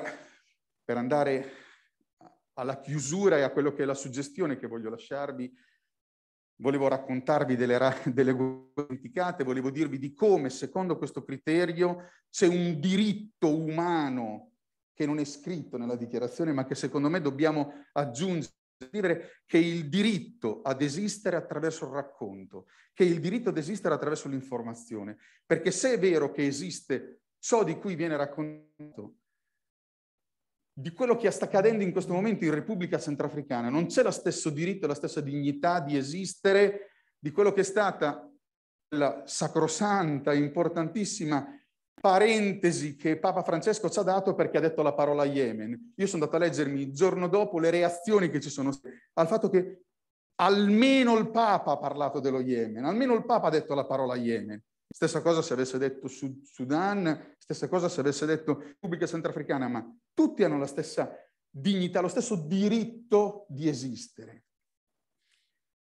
per andare alla chiusura e a quello che è la suggestione che voglio lasciarvi, volevo raccontarvi delle, delle dimenticate, volevo dirvi di come secondo questo criterio c'è un diritto umano che non è scritto nella dichiarazione, ma che secondo me dobbiamo aggiungere dire che il diritto ad esistere attraverso il racconto, che il diritto ad esistere attraverso l'informazione, perché se è vero che esiste ciò di cui viene raccontato, di quello che sta accadendo in questo momento in Repubblica Centrafricana, non c'è lo stesso diritto, e la stessa dignità di esistere di quello che è stata la sacrosanta, importantissima parentesi che Papa Francesco ci ha dato perché ha detto la parola Yemen. Io sono andato a leggermi il giorno dopo le reazioni che ci sono al fatto che almeno il Papa ha parlato dello Yemen, almeno il Papa ha detto la parola Yemen. Stessa cosa se avesse detto Sud Sudan, stessa cosa se avesse detto Repubblica Centrafricana, ma tutti hanno la stessa dignità, lo stesso diritto di esistere.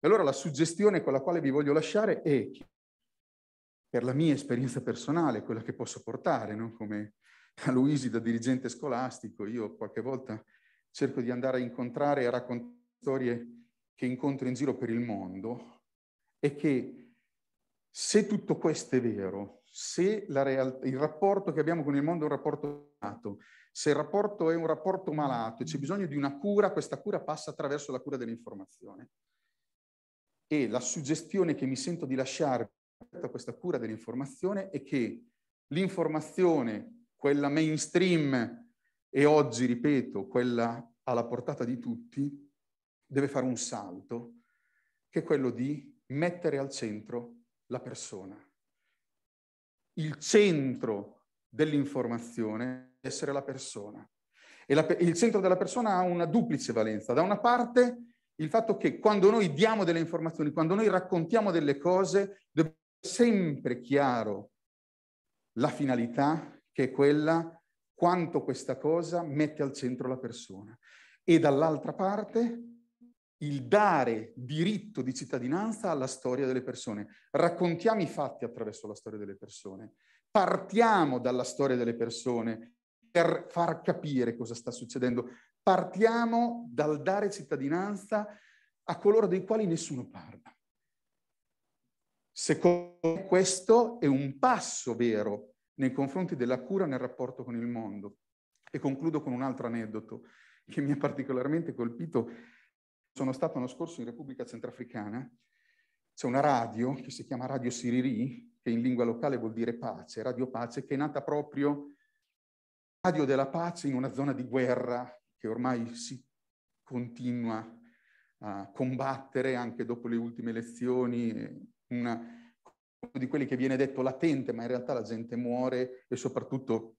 E allora la suggestione con la quale vi voglio lasciare è per la mia esperienza personale, quella che posso portare, no? come a Luisi da dirigente scolastico, io qualche volta cerco di andare a incontrare e raccontare storie che incontro in giro per il mondo è che se tutto questo è vero, se realtà, il rapporto che abbiamo con il mondo è un rapporto malato, se il rapporto è un rapporto malato e c'è bisogno di una cura, questa cura passa attraverso la cura dell'informazione. E la suggestione che mi sento di lasciarvi a questa cura dell'informazione è che l'informazione, quella mainstream e oggi, ripeto, quella alla portata di tutti, deve fare un salto, che è quello di mettere al centro la persona. Il centro dell'informazione deve essere la persona. E la, il centro della persona ha una duplice valenza. Da una parte il fatto che quando noi diamo delle informazioni, quando noi raccontiamo delle cose, dobbiamo sempre chiaro la finalità che è quella quanto questa cosa mette al centro la persona e dall'altra parte il dare diritto di cittadinanza alla storia delle persone. Raccontiamo i fatti attraverso la storia delle persone, partiamo dalla storia delle persone per far capire cosa sta succedendo, partiamo dal dare cittadinanza a coloro dei quali nessuno parla. Secondo me questo è un passo vero nei confronti della cura nel rapporto con il mondo. E concludo con un altro aneddoto che mi ha particolarmente colpito. Sono stato l'anno scorso in Repubblica Centrafricana, c'è una radio che si chiama Radio Siriri, che in lingua locale vuol dire pace, Radio Pace, che è nata proprio Radio della Pace in una zona di guerra che ormai si continua a combattere anche dopo le ultime elezioni una, di quelli che viene detto latente, ma in realtà la gente muore e soprattutto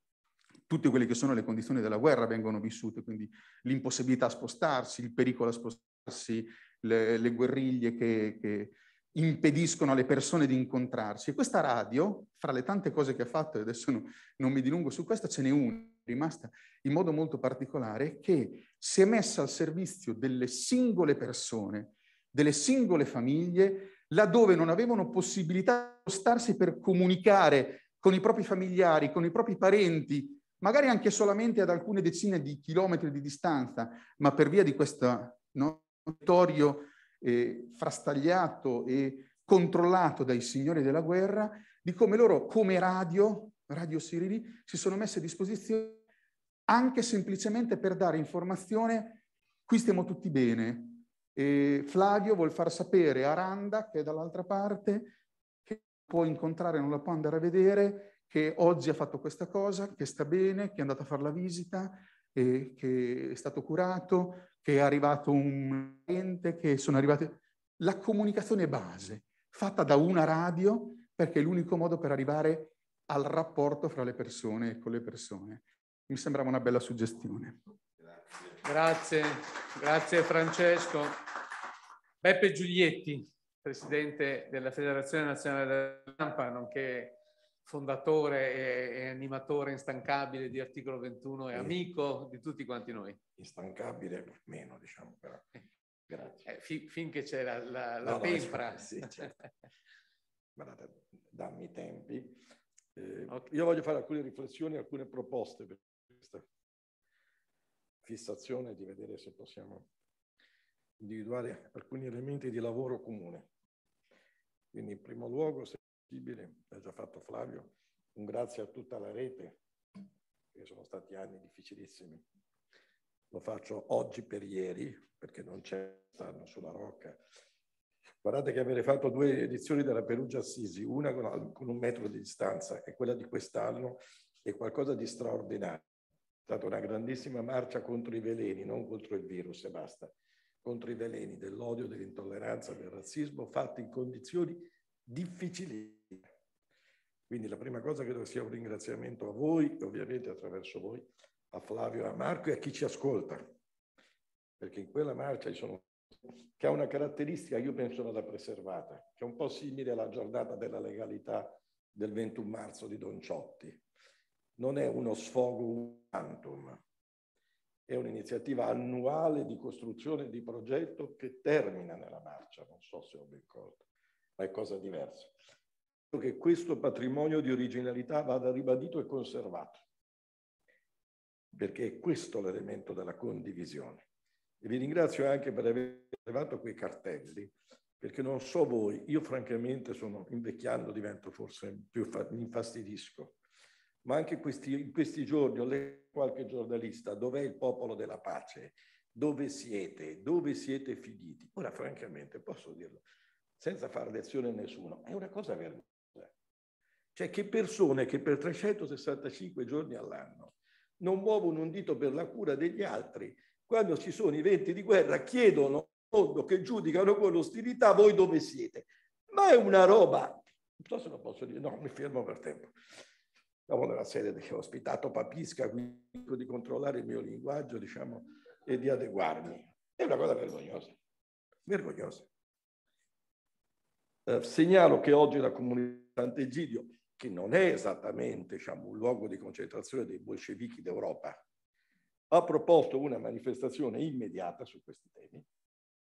tutte quelle che sono le condizioni della guerra vengono vissute, quindi l'impossibilità a spostarsi, il pericolo a spostarsi, le, le guerriglie che, che, impediscono alle persone di incontrarsi. E questa radio, fra le tante cose che ha fatto, e adesso no, non mi dilungo su questa, ce n'è una rimasta in modo molto particolare, che si è messa al servizio delle singole persone, delle singole famiglie, laddove non avevano possibilità di spostarsi per comunicare con i propri familiari, con i propri parenti, magari anche solamente ad alcune decine di chilometri di distanza, ma per via di questo notorio eh, frastagliato e controllato dai signori della guerra, di come loro come radio, Radio Sirili, si sono messi a disposizione anche semplicemente per dare informazione, qui stiamo tutti bene, e Flavio vuol far sapere a Randa, che è dall'altra parte, che può incontrare, non la può andare a vedere, che oggi ha fatto questa cosa, che sta bene, che è andato a fare la visita, e che è stato curato, che è arrivato un ente, che sono arrivate... La comunicazione base, fatta da una radio, perché è l'unico modo per arrivare al rapporto fra le persone e con le persone. Mi sembrava una bella suggestione. Grazie, grazie Francesco. Beppe Giulietti, presidente della Federazione Nazionale della Stampa, nonché fondatore e, e, animatore instancabile di Articolo 21 e amico di tutti quanti noi. Instancabile meno, diciamo, però. Grazie. Eh, fi, finché c'è la, la, la no, tempra. No, sì, certo. Guardate, dammi i tempi. Eh, okay. Io voglio fare alcune riflessioni, alcune proposte per questa fissazione di vedere se possiamo individuare alcuni elementi di lavoro comune. Quindi in primo luogo, se possibile, l'ha già fatto Flavio, un grazie a tutta la rete, che sono stati anni difficilissimi. Lo faccio oggi per ieri, perché non c'è, stanno sulla rocca. Guardate che avere fatto due edizioni della Perugia Assisi, una con un metro di distanza e quella di quest'anno, è qualcosa di straordinario. È stata una grandissima marcia contro i veleni, non contro il virus e basta contro i veleni dell'odio, dell'intolleranza, del razzismo, fatti in condizioni difficili. Quindi la prima cosa credo sia un ringraziamento a voi, ovviamente attraverso voi, a Flavio, a Marco e a chi ci ascolta, perché in quella marcia ci sono che ha una caratteristica, io penso vada preservata, che è un po' simile alla giornata della legalità del 21 marzo di Don Ciotti. Non è uno sfogo, un quantum, è un'iniziativa annuale di costruzione di progetto che termina nella marcia, non so se ho ben colto, ma è cosa diversa. Credo che questo patrimonio di originalità vada ribadito e conservato, perché è questo l'elemento della condivisione. E vi ringrazio anche per aver levato quei cartelli, perché non so voi, io francamente sono invecchiando, divento forse più, mi infastidisco ma anche questi, in questi giorni ho letto qualche giornalista, dov'è il popolo della pace? Dove siete? Dove siete finiti? Ora, francamente, posso dirlo, senza fare lezione a nessuno, è una cosa vergognosa. Cioè che persone che per 365 giorni all'anno non muovono un dito per la cura degli altri, quando ci sono i venti di guerra, chiedono mondo che giudicano con ostilità voi dove siete. Ma è una roba, non so se lo posso dire, no, mi fermo per tempo diciamo, nella sede che ho ospitato Papisca, quindi di controllare il mio linguaggio diciamo, e di adeguarmi. È una cosa vergognosa, vergognosa. Eh, segnalo che oggi la comunità Antegidio, che non è esattamente diciamo, un luogo di concentrazione dei bolscevichi d'Europa, ha proposto una manifestazione immediata su questi temi.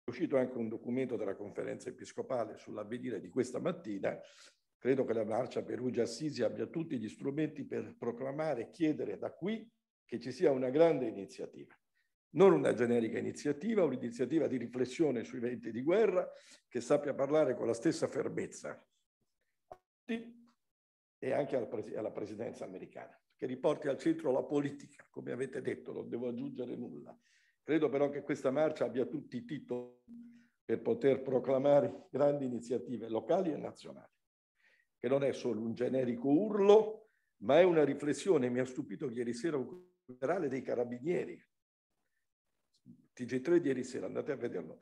È uscito anche un documento della conferenza episcopale sull'avvenire di questa mattina Credo che la marcia Perugia-Assisi abbia tutti gli strumenti per proclamare e chiedere da qui che ci sia una grande iniziativa. Non una generica iniziativa, un'iniziativa di riflessione sui venti di guerra che sappia parlare con la stessa fermezza e anche alla presidenza americana, che riporti al centro la politica, come avete detto, non devo aggiungere nulla. Credo però che questa marcia abbia tutti i titoli per poter proclamare grandi iniziative locali e nazionali che non è solo un generico urlo, ma è una riflessione. Mi ha stupito ieri sera un generale dei carabinieri, TG3 di ieri sera, andate a vederlo,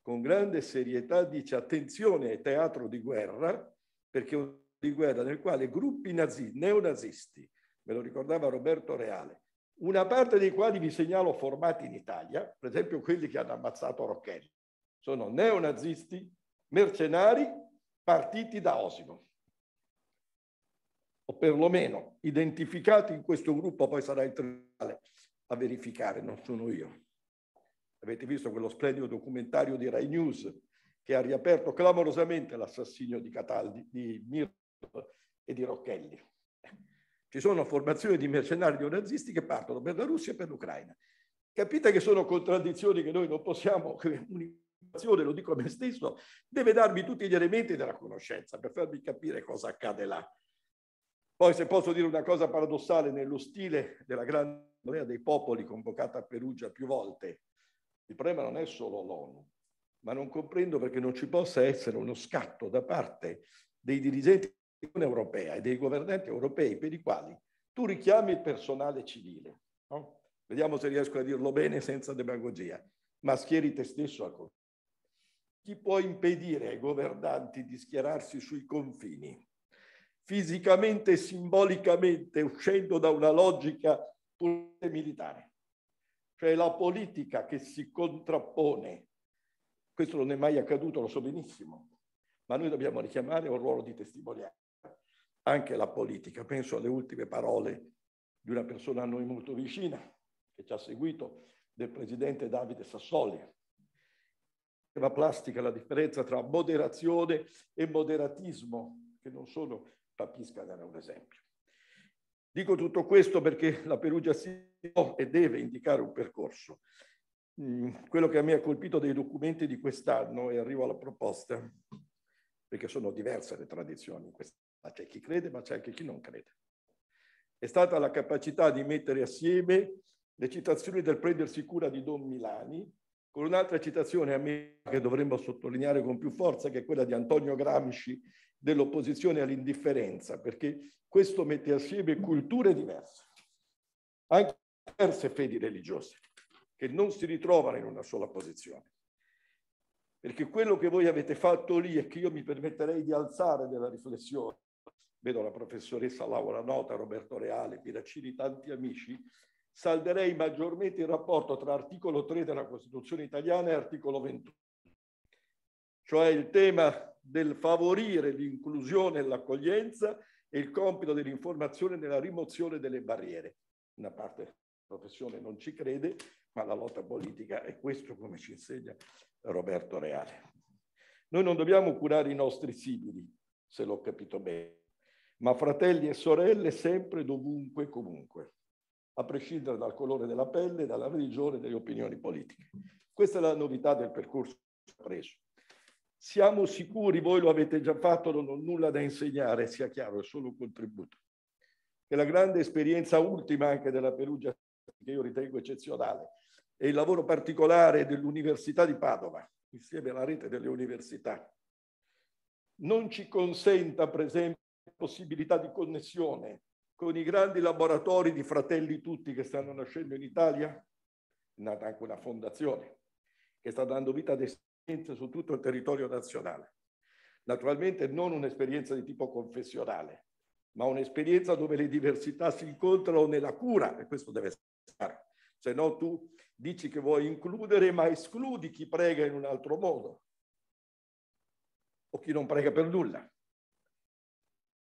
con grande serietà dice attenzione è teatro di guerra, perché è un teatro di guerra nel quale gruppi nazi, neonazisti, me lo ricordava Roberto Reale, una parte dei quali vi segnalo formati in Italia, per esempio quelli che hanno ammazzato Rocchelli, sono neonazisti, mercenari, partiti da Osimo o perlomeno identificati in questo gruppo, poi sarà il tribunale a verificare, non sono io. Avete visto quello splendido documentario di Rai News che ha riaperto clamorosamente l'assassinio di Cataldi, di Mirko e di Rocchelli. Ci sono formazioni di mercenari neonazisti che partono per la Russia e per l'Ucraina. Capite che sono contraddizioni che noi non possiamo, un'informazione, lo dico a me stesso, deve darmi tutti gli elementi della conoscenza per farvi capire cosa accade là. Poi, se posso dire una cosa paradossale, nello stile della grande assemblea dei popoli convocata a Perugia più volte, il problema non è solo l'ONU, ma non comprendo perché non ci possa essere uno scatto da parte dei dirigenti dell'Unione Europea e dei governanti europei per i quali tu richiami il personale civile. No? Vediamo se riesco a dirlo bene senza demagogia. Ma schieri te stesso a confine. Chi può impedire ai governanti di schierarsi sui confini? fisicamente e simbolicamente uscendo da una logica militare. Cioè la politica che si contrappone, questo non è mai accaduto, lo so benissimo, ma noi dobbiamo richiamare un ruolo di testimonianza, anche la politica. Penso alle ultime parole di una persona a noi molto vicina, che ci ha seguito, del presidente Davide Sassoli. La plastica, la differenza tra moderazione e moderatismo, che non sono Papisca darà un esempio. Dico tutto questo perché la Perugia si può e deve indicare un percorso. Mm, quello che a me ha colpito dei documenti di quest'anno, e arrivo alla proposta, perché sono diverse le tradizioni in quest'anno, c'è chi crede ma c'è anche chi non crede, è stata la capacità di mettere assieme le citazioni del prendersi cura di Don Milani, con un'altra citazione a me che dovremmo sottolineare con più forza, che è quella di Antonio Gramsci, dell'opposizione all'indifferenza, perché questo mette assieme culture diverse, anche diverse fedi religiose, che non si ritrovano in una sola posizione. Perché quello che voi avete fatto lì e che io mi permetterei di alzare nella riflessione, vedo la professoressa Laura Nota, Roberto Reale, Piracini, tanti amici, salderei maggiormente il rapporto tra articolo 3 della Costituzione italiana e articolo 21, cioè il tema del favorire l'inclusione e l'accoglienza e il compito dell'informazione nella rimozione delle barriere. Una parte della professione non ci crede, ma la lotta politica è questo come ci insegna Roberto Reale. Noi non dobbiamo curare i nostri simili, se l'ho capito bene, ma fratelli e sorelle sempre, dovunque, e comunque, a prescindere dal colore della pelle, dalla religione, e dalle opinioni politiche. Questa è la novità del percorso preso. Siamo sicuri, voi lo avete già fatto, non ho nulla da insegnare, sia chiaro, è solo un contributo. Che la grande esperienza ultima anche della Perugia, che io ritengo eccezionale, è il lavoro particolare dell'Università di Padova, insieme alla rete delle università, non ci consenta, per esempio, possibilità di connessione con i grandi laboratori di fratelli tutti che stanno nascendo in Italia, è nata anche una fondazione che sta dando vita ad su tutto il territorio nazionale. Naturalmente non un'esperienza di tipo confessionale, ma un'esperienza dove le diversità si incontrano nella cura, e questo deve essere. Se no tu dici che vuoi includere, ma escludi chi prega in un altro modo o chi non prega per nulla.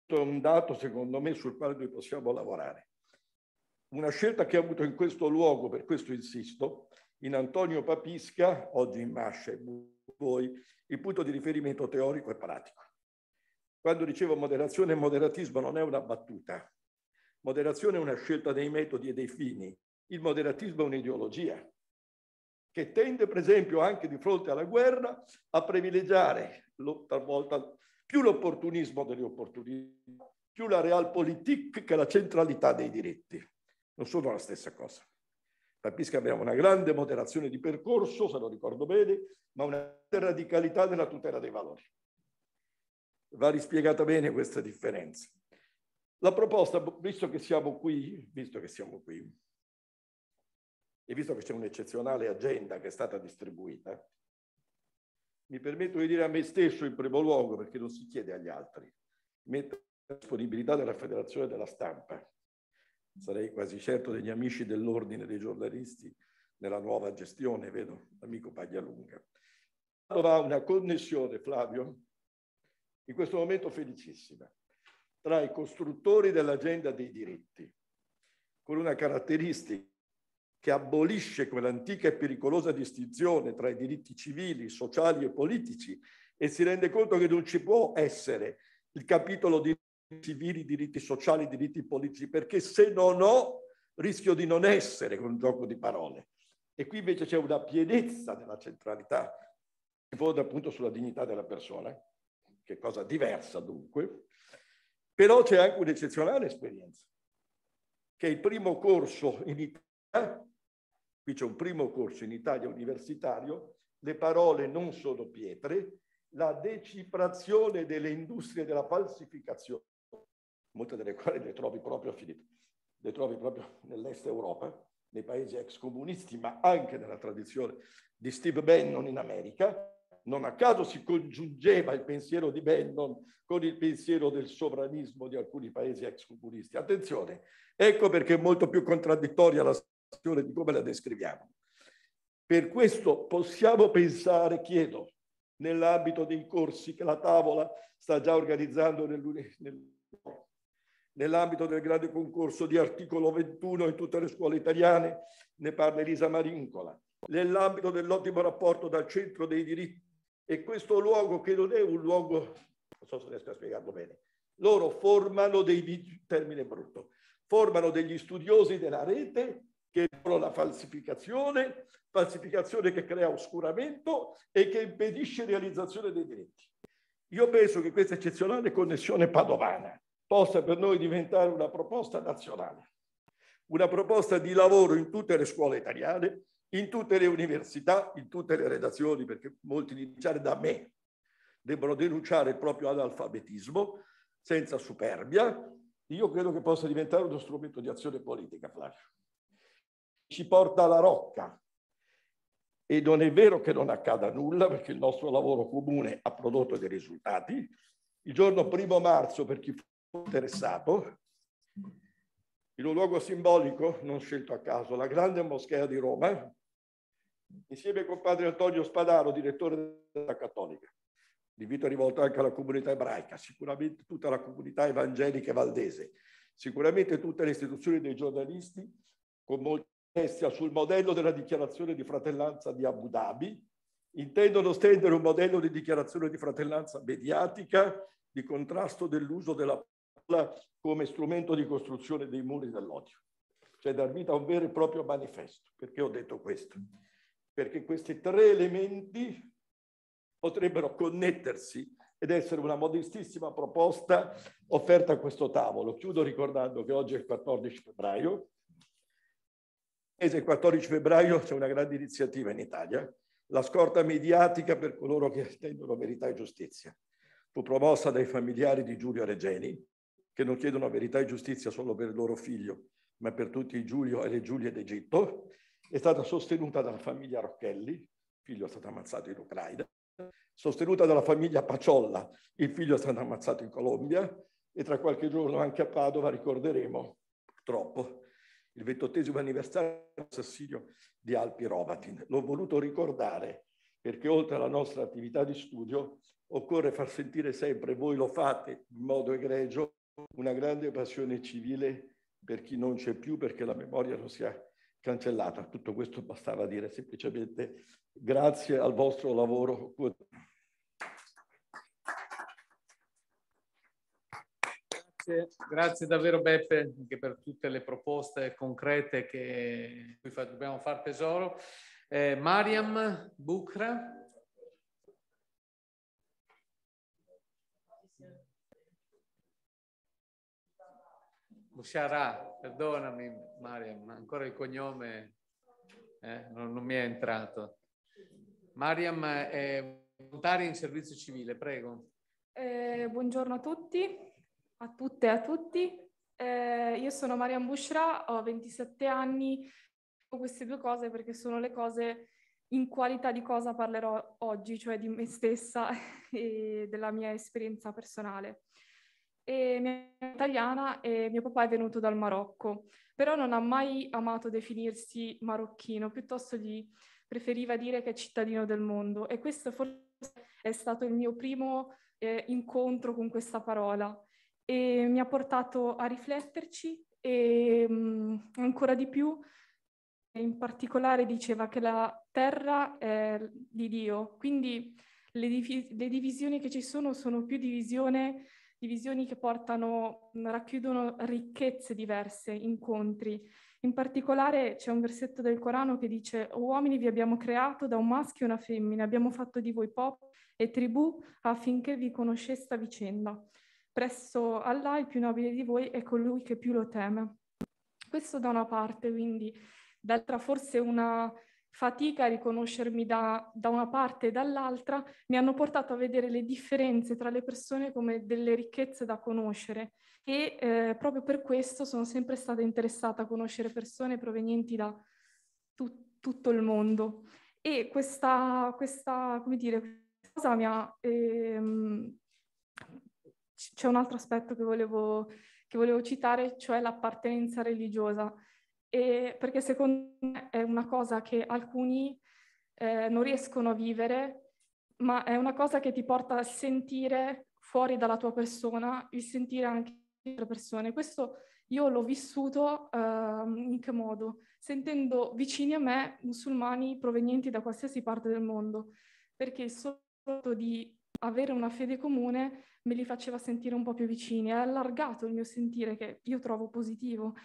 Questo è un dato, secondo me, sul quale noi possiamo lavorare. Una scelta che ha avuto in questo luogo, per questo insisto, in Antonio Papisca, oggi in Masce, voi, il punto di riferimento teorico e pratico. Quando dicevo moderazione e moderatismo non è una battuta. Moderazione è una scelta dei metodi e dei fini. Il moderatismo è un'ideologia che tende, per esempio, anche di fronte alla guerra, a privilegiare talvolta più l'opportunismo degli opportunità, più la realpolitik che la centralità dei diritti. Non sono la stessa cosa. Capisco che abbiamo una grande moderazione di percorso, se lo ricordo bene, ma una radicalità nella tutela dei valori. Va rispiegata bene questa differenza. La proposta, visto che siamo qui, visto che siamo qui, e visto che c'è un'eccezionale agenda che è stata distribuita, mi permetto di dire a me stesso in primo luogo, perché non si chiede agli altri, metto la disponibilità della Federazione della Stampa, sarei quasi certo degli amici dell'ordine dei giornalisti nella nuova gestione, vedo l'amico Paglialunga. Allora una connessione, Flavio, in questo momento felicissima, tra i costruttori dell'agenda dei diritti, con una caratteristica che abolisce quell'antica e pericolosa distinzione tra i diritti civili, sociali e politici e si rende conto che non ci può essere il capitolo di civili, diritti sociali, diritti politici, perché se non ho rischio di non essere con un gioco di parole. E qui invece c'è una pienezza della centralità che fonda appunto sulla dignità della persona, che è cosa diversa dunque, però c'è anche un'eccezionale esperienza, che è il primo corso in Italia, qui c'è un primo corso in Italia universitario, le parole non sono pietre, la decifrazione delle industrie della falsificazione molte delle quali le trovi proprio, finito, le trovi proprio nell'est Europa, nei paesi ex comunisti, ma anche nella tradizione di Steve Bannon in America. Non a caso si congiungeva il pensiero di Bannon con il pensiero del sovranismo di alcuni paesi ex comunisti. Attenzione, ecco perché è molto più contraddittoria la situazione di come la descriviamo. Per questo possiamo pensare, chiedo, nell'ambito dei corsi che la tavola sta già organizzando nel, nel, nell'ambito del grande concorso di articolo 21 in tutte le scuole italiane, ne parla Elisa Marincola, nell'ambito dell'ottimo rapporto dal centro dei diritti e questo luogo che non è un luogo, non so se riesco a spiegarlo bene, loro formano dei, termine brutto, formano degli studiosi della rete che sono la falsificazione, falsificazione che crea oscuramento e che impedisce realizzazione dei diritti. Io penso che questa eccezionale connessione padovana possa per noi diventare una proposta nazionale, una proposta di lavoro in tutte le scuole italiane, in tutte le università, in tutte le redazioni, perché molti iniziare da me debbono denunciare il proprio analfabetismo senza superbia, io credo che possa diventare uno strumento di azione politica, Flavio. Ci porta alla rocca. E non è vero che non accada nulla, perché il nostro lavoro comune ha prodotto dei risultati. Il giorno primo marzo, per chi interessato, in un luogo simbolico, non scelto a caso, la grande moschea di Roma, insieme con padre Antonio Spadaro, direttore della Cattolica. L'invito è rivolto anche alla comunità ebraica, sicuramente tutta la comunità evangelica valdese, sicuramente tutte le istituzioni dei giornalisti, con molta testi sul modello della dichiarazione di fratellanza di Abu Dhabi, intendono stendere un modello di dichiarazione di fratellanza mediatica di contrasto dell'uso della come strumento di costruzione dei muri dell'odio, cioè dar vita a un vero e proprio manifesto. Perché ho detto questo? Perché questi tre elementi potrebbero connettersi ed essere una modestissima proposta offerta a questo tavolo. Chiudo ricordando che oggi è il 14 febbraio. Il 14 febbraio c'è una grande iniziativa in Italia, la scorta mediatica per coloro che attendono verità e giustizia. Fu promossa dai familiari di Giulio Regeni, che non chiedono verità e giustizia solo per il loro figlio, ma per tutti i Giulio e le Giulie d'Egitto, è stata sostenuta dalla famiglia Rocchelli, figlio è stato ammazzato in Ucraina, sostenuta dalla famiglia Paciolla, il figlio è stato ammazzato in Colombia e tra qualche giorno anche a Padova ricorderemo, purtroppo, il ventottesimo anniversario dell'assassinio di Alpi Robatin. L'ho voluto ricordare perché oltre alla nostra attività di studio occorre far sentire sempre, voi lo fate in modo egregio, una grande passione civile per chi non c'è più perché la memoria non sia cancellata. Tutto questo bastava dire semplicemente grazie al vostro lavoro Grazie, grazie, davvero Beppe anche per tutte le proposte concrete che dobbiamo far tesoro. Eh, Mariam Bukra. Ushara, perdonami Mariam, ancora il cognome eh, non, non mi è entrato. Mariam è volontaria in servizio civile, prego. Eh, buongiorno a tutti, a tutte e a tutti. Eh, io sono Mariam Bushra, ho 27 anni, ho queste due cose perché sono le cose in qualità di cosa parlerò oggi, cioè di me stessa e della mia esperienza personale e mia è italiana e mio papà è venuto dal Marocco, però non ha mai amato definirsi marocchino, piuttosto gli preferiva dire che è cittadino del mondo e questo forse è stato il mio primo eh, incontro con questa parola e mi ha portato a rifletterci e mh, mm, ancora di più in particolare diceva che la terra è di Dio, quindi le, div- le divisioni che ci sono sono più divisione divisioni che portano, racchiudono ricchezze diverse, incontri. In particolare c'è un versetto del Corano che dice uomini vi abbiamo creato da un maschio e una femmina, abbiamo fatto di voi pop e tribù affinché vi conosceste a vicenda. Presso Allah il più nobile di voi è colui che più lo teme. Questo da una parte, quindi d'altra forse una fatica a riconoscermi da, da una parte e dall'altra, mi hanno portato a vedere le differenze tra le persone come delle ricchezze da conoscere e eh, proprio per questo sono sempre stata interessata a conoscere persone provenienti da tu- tutto il mondo. E questa, questa come dire, cosa mi ha... Ehm, c'è un altro aspetto che volevo, che volevo citare, cioè l'appartenenza religiosa e perché secondo me è una cosa che alcuni eh, non riescono a vivere, ma è una cosa che ti porta a sentire fuori dalla tua persona, il sentire anche altre persone. Questo io l'ho vissuto eh, in che modo? Sentendo vicini a me musulmani provenienti da qualsiasi parte del mondo, perché il solo di avere una fede comune me li faceva sentire un po' più vicini, ha allargato il mio sentire che io trovo positivo.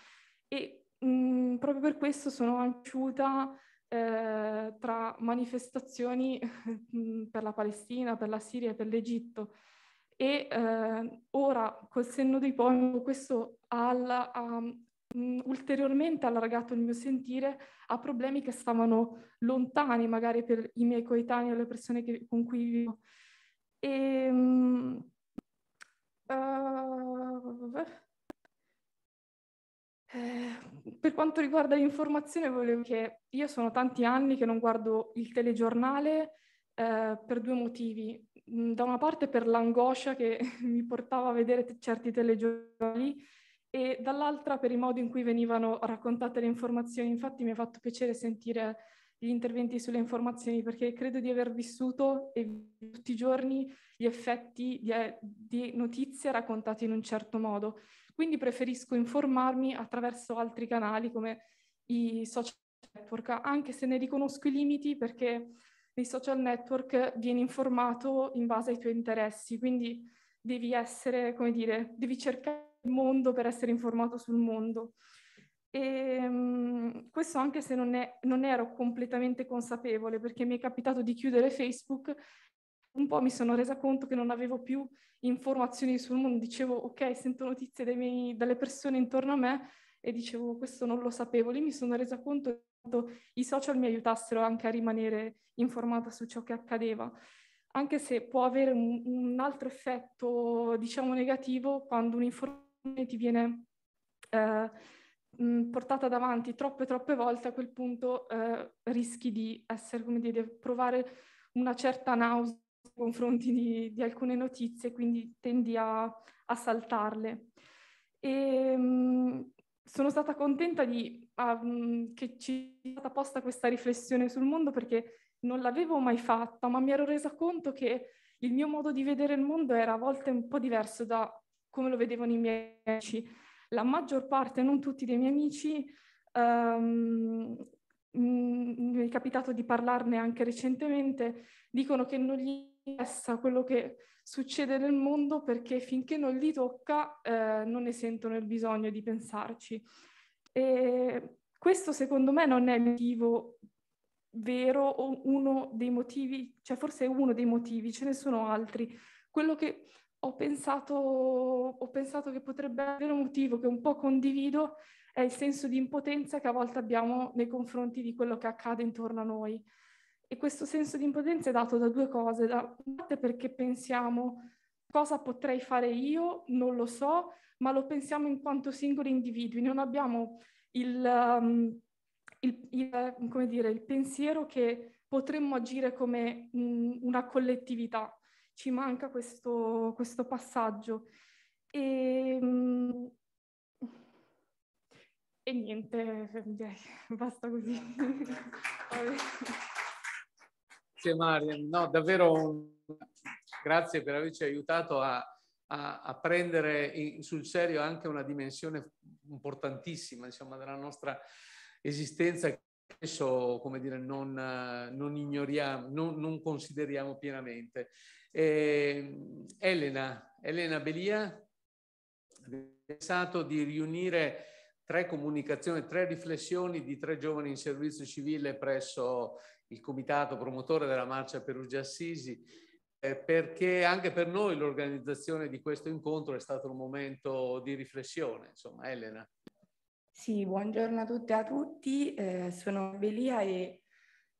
E Mm, proprio per questo sono anciuta eh, tra manifestazioni mm, per la Palestina, per la Siria e per l'Egitto. E eh, ora, col senno dei poi, questo ha, mm, ulteriormente allargato il mio sentire a problemi che stavano lontani magari per i miei coetanei o le persone che, con cui vivo. E, mh, eh, uh, eh, per quanto riguarda l'informazione, volevo che io sono tanti anni che non guardo il telegiornale eh, per due motivi. Mm, da una parte per l'angoscia che mi portava a vedere t- certi telegiornali e dall'altra per il modo in cui venivano raccontate le informazioni. Infatti mi ha fatto piacere sentire gli interventi sulle informazioni perché credo di aver vissuto tutti i giorni gli effetti di, eh, di notizie raccontate in un certo modo. Quindi preferisco informarmi attraverso altri canali come i social network, anche se ne riconosco i limiti perché nei social network vieni informato in base ai tuoi interessi, quindi devi essere, come dire, devi cercare il mondo per essere informato sul mondo. E, ehm, questo anche se non, è, non ero completamente consapevole, perché mi è capitato di chiudere Facebook un po' mi sono resa conto che non avevo più informazioni sul mondo, dicevo ok, sento notizie miei, dalle persone intorno a me e dicevo questo non lo sapevo, lì mi sono resa conto che i social mi aiutassero anche a rimanere informata su ciò che accadeva, anche se può avere un, un altro effetto diciamo negativo quando un'informazione ti viene... Eh, portata davanti troppe troppe volte a quel punto eh, rischi di essere come dire provare una certa nausea confronti di, di alcune notizie, quindi tendi a, a saltarle. E, ehm, mh, sono stata contenta di, um, che ci sia stata posta questa riflessione sul mondo perché non l'avevo mai fatta, ma mi ero resa conto che il mio modo di vedere il mondo era a volte un po' diverso da come lo vedevano i miei amici. La maggior parte, non tutti dei miei amici, um, ehm, mh, mm, mi è capitato di parlarne anche recentemente, dicono che non gli interessa quello che succede nel mondo perché finché non li tocca eh, non ne sentono il bisogno di pensarci. E questo secondo me non è il motivo vero o uno dei motivi, cioè forse è uno dei motivi, ce ne sono altri. Quello che ho pensato, ho pensato che potrebbe avere un motivo che un po' condivido è il senso di impotenza che a volte abbiamo nei confronti di quello che accade intorno a noi. E questo senso di impotenza è dato da due cose, da parte perché pensiamo cosa potrei fare io, non lo so, ma lo pensiamo in quanto singoli individui, non abbiamo il, um, il, il, dire, il pensiero che potremmo agire come mh, una collettività, ci manca questo, questo passaggio. E, mh, mm, e niente, basta così. Grazie Marian, no, davvero un... grazie per averci aiutato a, a, a prendere in, sul serio anche una dimensione importantissima insomma, della nostra esistenza che adesso come dire, non, non ignoriamo, non, non, consideriamo pienamente. Eh, Elena, Elena Belia ha pensato di riunire tre comunicazioni, tre riflessioni di tre giovani in servizio civile presso il comitato promotore della marcia Perugia Assisi, eh, perché anche per noi l'organizzazione di questo incontro è stato un momento di riflessione. Insomma, Elena. Sì, buongiorno a tutte e a tutti, eh, sono Belia e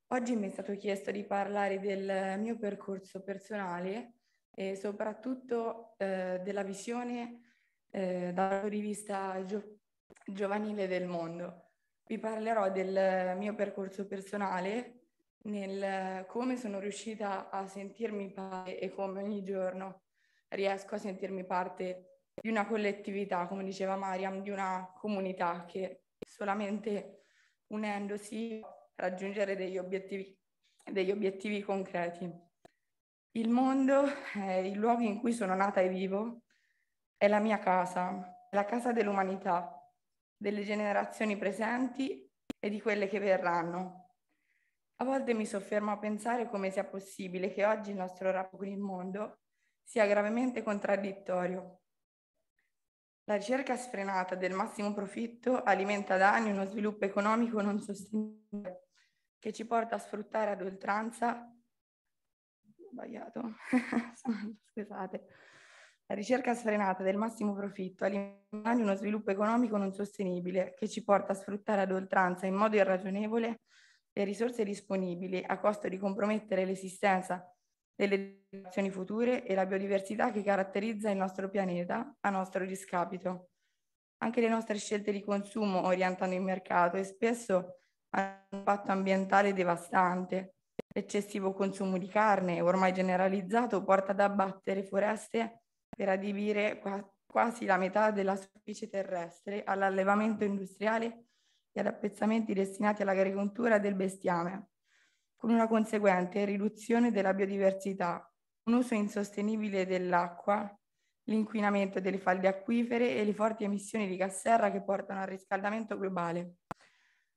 oggi mi è stato chiesto di parlare del mio percorso personale e soprattutto eh, della visione eh, dalla rivista gio- giovanile del mondo. Vi parlerò del mio percorso personale nel come sono riuscita a sentirmi parte e come ogni giorno riesco a sentirmi parte di una collettività, come diceva Mariam, di una comunità che solamente unendosi raggiungere degli obiettivi, degli obiettivi concreti. Il mondo, eh, il luogo in cui sono nata e vivo, è la mia casa, la casa dell'umanità, delle generazioni presenti e di quelle che verranno. A volte mi soffermo a pensare come sia possibile che oggi il nostro rapporto con il mondo sia gravemente contraddittorio. La ricerca sfrenata del massimo profitto alimenta da anni uno sviluppo economico non sostenibile che ci porta a sfruttare ad oltranza sbagliato, scusate. La ricerca sfrenata del massimo profitto alimenta uno sviluppo economico non sostenibile che ci porta a sfruttare ad oltranza in modo irragionevole le risorse disponibili a costo di compromettere l'esistenza delle generazioni future e la biodiversità che caratterizza il nostro pianeta a nostro discapito. Anche le nostre scelte di consumo orientano il mercato e spesso hanno un impatto ambientale devastante. L'eccessivo consumo di carne, ormai generalizzato, porta ad abbattere foreste per adibire quasi la metà della superficie terrestre all'allevamento industriale e ad appezzamenti destinati all'agricoltura del bestiame, con una conseguente riduzione della biodiversità, un uso insostenibile dell'acqua, l'inquinamento delle falde acquifere e le forti emissioni di gas serra che portano al riscaldamento globale.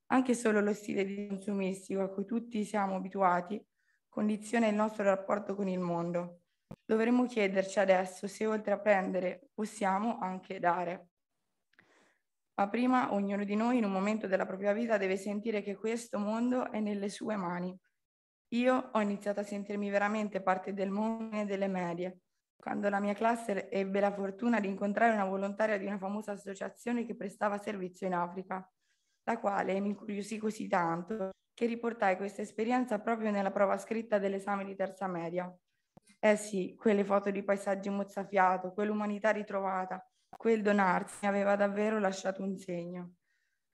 Anche solo lo stile di consumistico a cui tutti siamo abituati condiziona il nostro rapporto con il mondo. Dovremmo chiederci adesso se oltre a prendere possiamo anche dare ma prima ognuno di noi in un momento della propria vita deve sentire che questo mondo è nelle sue mani. Io ho iniziato a sentirmi veramente parte del mondo e delle medie, quando la mia classe ebbe la fortuna di incontrare una volontaria di una famosa associazione che prestava servizio in Africa, la quale mi incuriosì così tanto che riportai questa esperienza proprio nella prova scritta dell'esame di terza media. Eh sì, quelle foto di paesaggi mozzafiato, quell'umanità ritrovata, Quel donarsi aveva davvero lasciato un segno.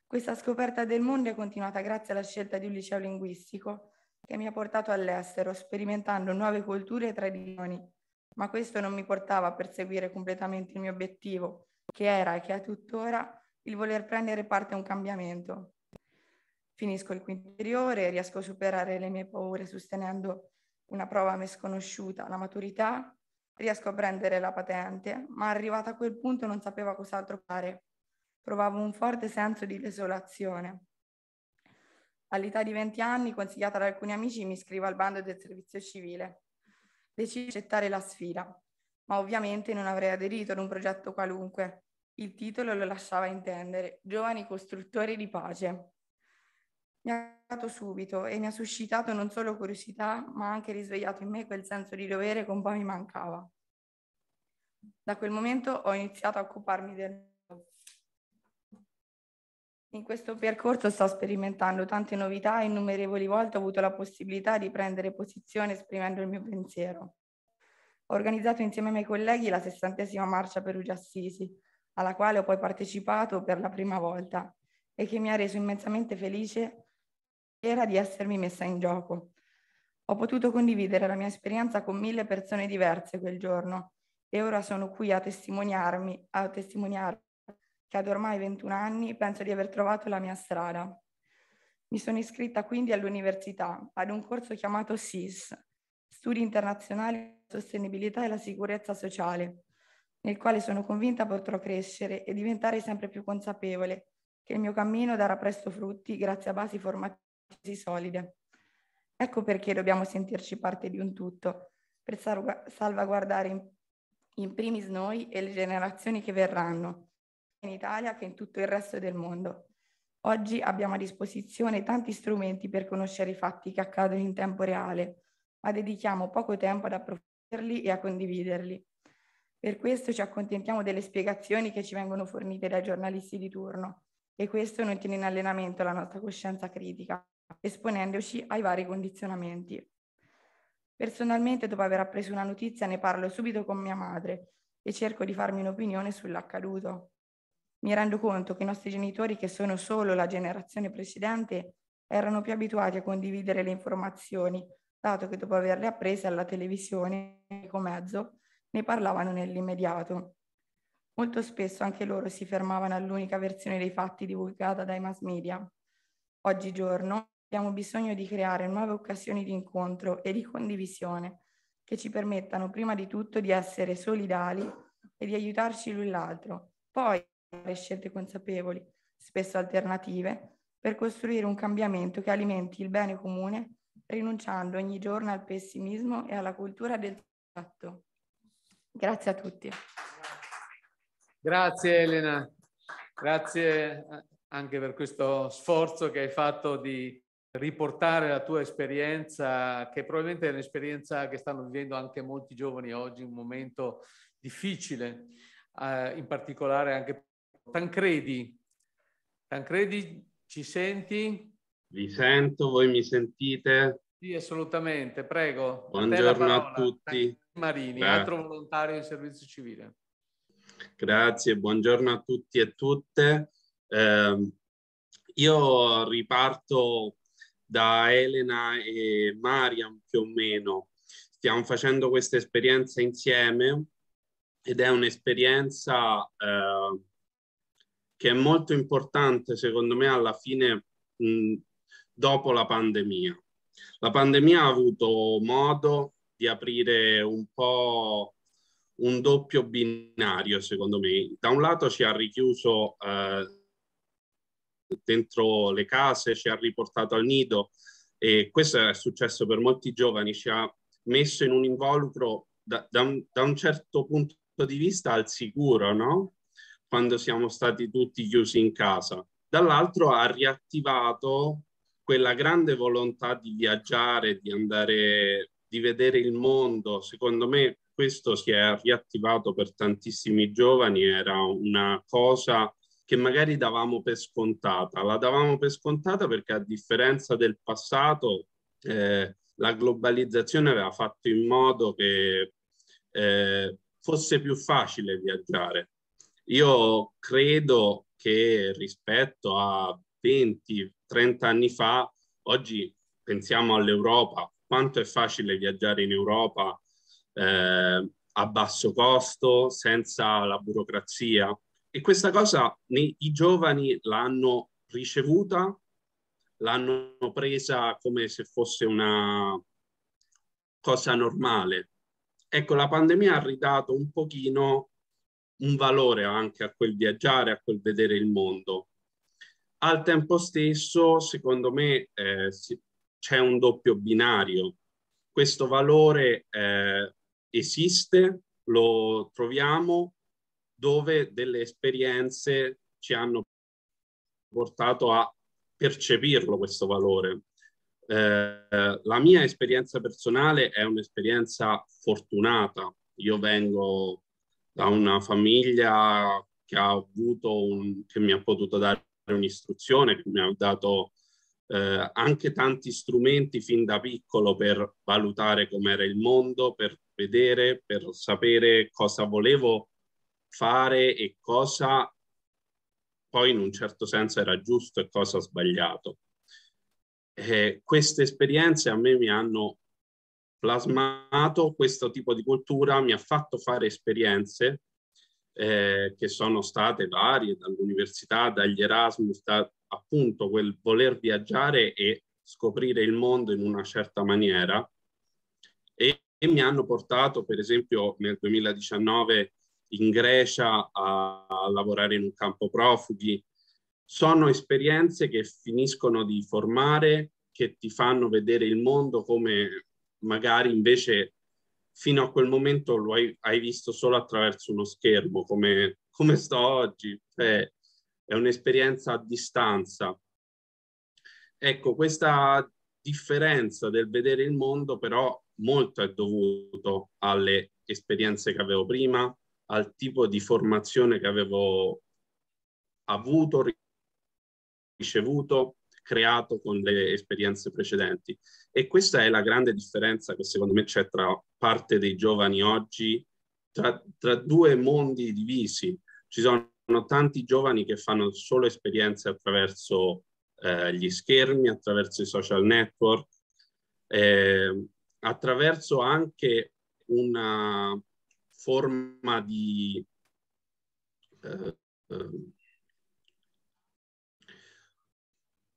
Questa scoperta del mondo è continuata grazie alla scelta di un liceo linguistico che mi ha portato all'estero, sperimentando nuove culture e tradizioni. Ma questo non mi portava a perseguire completamente il mio obiettivo, che era e che è tuttora il voler prendere parte a un cambiamento. Finisco il quinto interiore, riesco a superare le mie paure sostenendo una prova a me sconosciuta, la maturità, riesco a prendere la patente, ma arrivata a quel punto non sapeva cos'altro fare. Provavo un forte senso di desolazione. All'età di 20 anni, consigliata da alcuni amici, mi iscrivo al bando del servizio civile. Decidi di accettare la sfida, ma ovviamente non avrei aderito ad un progetto qualunque. Il titolo lo lasciava intendere, Giovani costruttori di pace mi ha dato subito e mi ha suscitato non solo curiosità, ma anche risvegliato in me quel senso di dovere che un po' mi mancava. Da quel momento ho iniziato a occuparmi del in questo percorso sto sperimentando tante novità e innumerevoli volte ho avuto la possibilità di prendere posizione esprimendo il mio pensiero. Ho organizzato insieme ai miei colleghi la sessantesima marcia Perugia Assisi, alla quale ho poi partecipato per la prima volta e che mi ha reso immensamente felice era di essermi messa in gioco. Ho potuto condividere la mia esperienza con mille persone diverse quel giorno e ora sono qui a testimoniarmi, a testimoniare che ad ormai 21 anni penso di aver trovato la mia strada. Mi sono iscritta quindi all'università ad un corso chiamato SIS, Studi Internazionali Sostenibilità e la Sicurezza Sociale, nel quale sono convinta potrò crescere e diventare sempre più consapevole che il mio cammino darà presto frutti grazie a basi formative solide. Ecco perché dobbiamo sentirci parte di un tutto, per salvaguardare in, in primis noi e le generazioni che verranno, in Italia che in tutto il resto del mondo. Oggi abbiamo a disposizione tanti strumenti per conoscere i fatti che accadono in tempo reale, ma dedichiamo poco tempo ad approfondirli e a condividerli. Per questo ci accontentiamo delle spiegazioni che ci vengono fornite dai giornalisti di turno e questo non tiene in allenamento la nostra coscienza critica esponendoci ai vari condizionamenti. Personalmente, dopo aver appreso una notizia, ne parlo subito con mia madre e cerco di farmi un'opinione sull'accaduto. Mi rendo conto che i nostri genitori, che sono solo la generazione precedente, erano più abituati a condividere le informazioni, dato che dopo averle apprese alla televisione o mezzo, ne parlavano nell'immediato. Molto spesso anche loro si fermavano all'unica versione dei fatti divulgata dai mass media. Oggigiorno Abbiamo bisogno di creare nuove occasioni di incontro e di condivisione che ci permettano prima di tutto di essere solidali e di aiutarci l'un l'altro, poi fare scelte consapevoli, spesso alternative, per costruire un cambiamento che alimenti il bene comune, rinunciando ogni giorno al pessimismo e alla cultura del fatto. Grazie a tutti. Grazie Elena, grazie eh, anche per questo sforzo che hai fatto di riportare la tua esperienza, che probabilmente è un'esperienza che stanno vivendo anche molti giovani oggi, un momento difficile, eh, in particolare anche Tancredi. Tancredi, ci senti? Vi sento, voi mi sentite? Sì, assolutamente, prego. Buongiorno a, a tutti. Tancredi Marini, Beh. altro volontario in servizio civile. Grazie, buongiorno a tutti e tutte. Eh, io riparto da Elena e Mariam più o meno. Stiamo facendo questa esperienza insieme ed è un'esperienza eh, che è molto importante secondo me alla fine mh, mm, dopo la pandemia. La pandemia ha avuto modo di aprire un po' un doppio binario secondo me. Da un lato ci ha richiuso eh, dentro le case, ci ha riportato al nido e questo è successo per molti giovani, ci ha messo in un involucro da, da, un, da un, certo punto di vista al sicuro, no? quando siamo stati tutti chiusi in casa. Dall'altro ha riattivato quella grande volontà di viaggiare, di andare, di vedere il mondo. Secondo me questo si è riattivato per tantissimi giovani, era una cosa che magari davamo per scontata. La davamo per scontata perché a differenza del passato eh, la globalizzazione aveva fatto in modo che eh, fosse più facile viaggiare. Io credo che rispetto a 20, 30 anni fa, oggi pensiamo all'Europa, quanto è facile viaggiare in Europa eh, a basso costo, senza la burocrazia e questa cosa i giovani l'hanno ricevuta, l'hanno presa come se fosse una cosa normale. Ecco, la pandemia ha ridato un pochino un valore anche a quel viaggiare, a quel vedere il mondo. Al tempo stesso, secondo me, eh, c'è un doppio binario. Questo valore eh, esiste, lo troviamo, dove delle esperienze ci hanno portato a percepirlo questo valore. Eh, la mia esperienza personale è un'esperienza fortunata. Io vengo da una famiglia che ha avuto un, che mi ha potuto dare un'istruzione, che mi ha dato eh, anche tanti strumenti fin da piccolo per valutare com'era il mondo, per vedere, per sapere cosa volevo fare e cosa poi in un certo senso era giusto e cosa sbagliato. Eh, queste esperienze a me mi hanno plasmato questo tipo di cultura, mi ha fatto fare esperienze eh, che sono state varie, dall'università, dagli Erasmus, da, appunto quel voler viaggiare e scoprire il mondo in una certa maniera e, e mi hanno portato per esempio nel 2019 in Grecia a, a lavorare in un campo profughi. Sono esperienze che finiscono di formare, che ti fanno vedere il mondo come magari invece fino a quel momento lo hai, hai visto solo attraverso uno schermo, come, come sto oggi. Cioè, è un'esperienza a distanza. Ecco, questa differenza del vedere il mondo però molto è dovuto alle esperienze che avevo prima, al tipo di formazione che avevo avuto, ricevuto, creato con le esperienze precedenti. E questa è la grande differenza che secondo me c'è tra parte dei giovani oggi, tra, tra due mondi divisi. Ci sono tanti giovani che fanno solo esperienze attraverso eh, gli schermi, attraverso i social network, eh, attraverso anche una forma di eh, eh,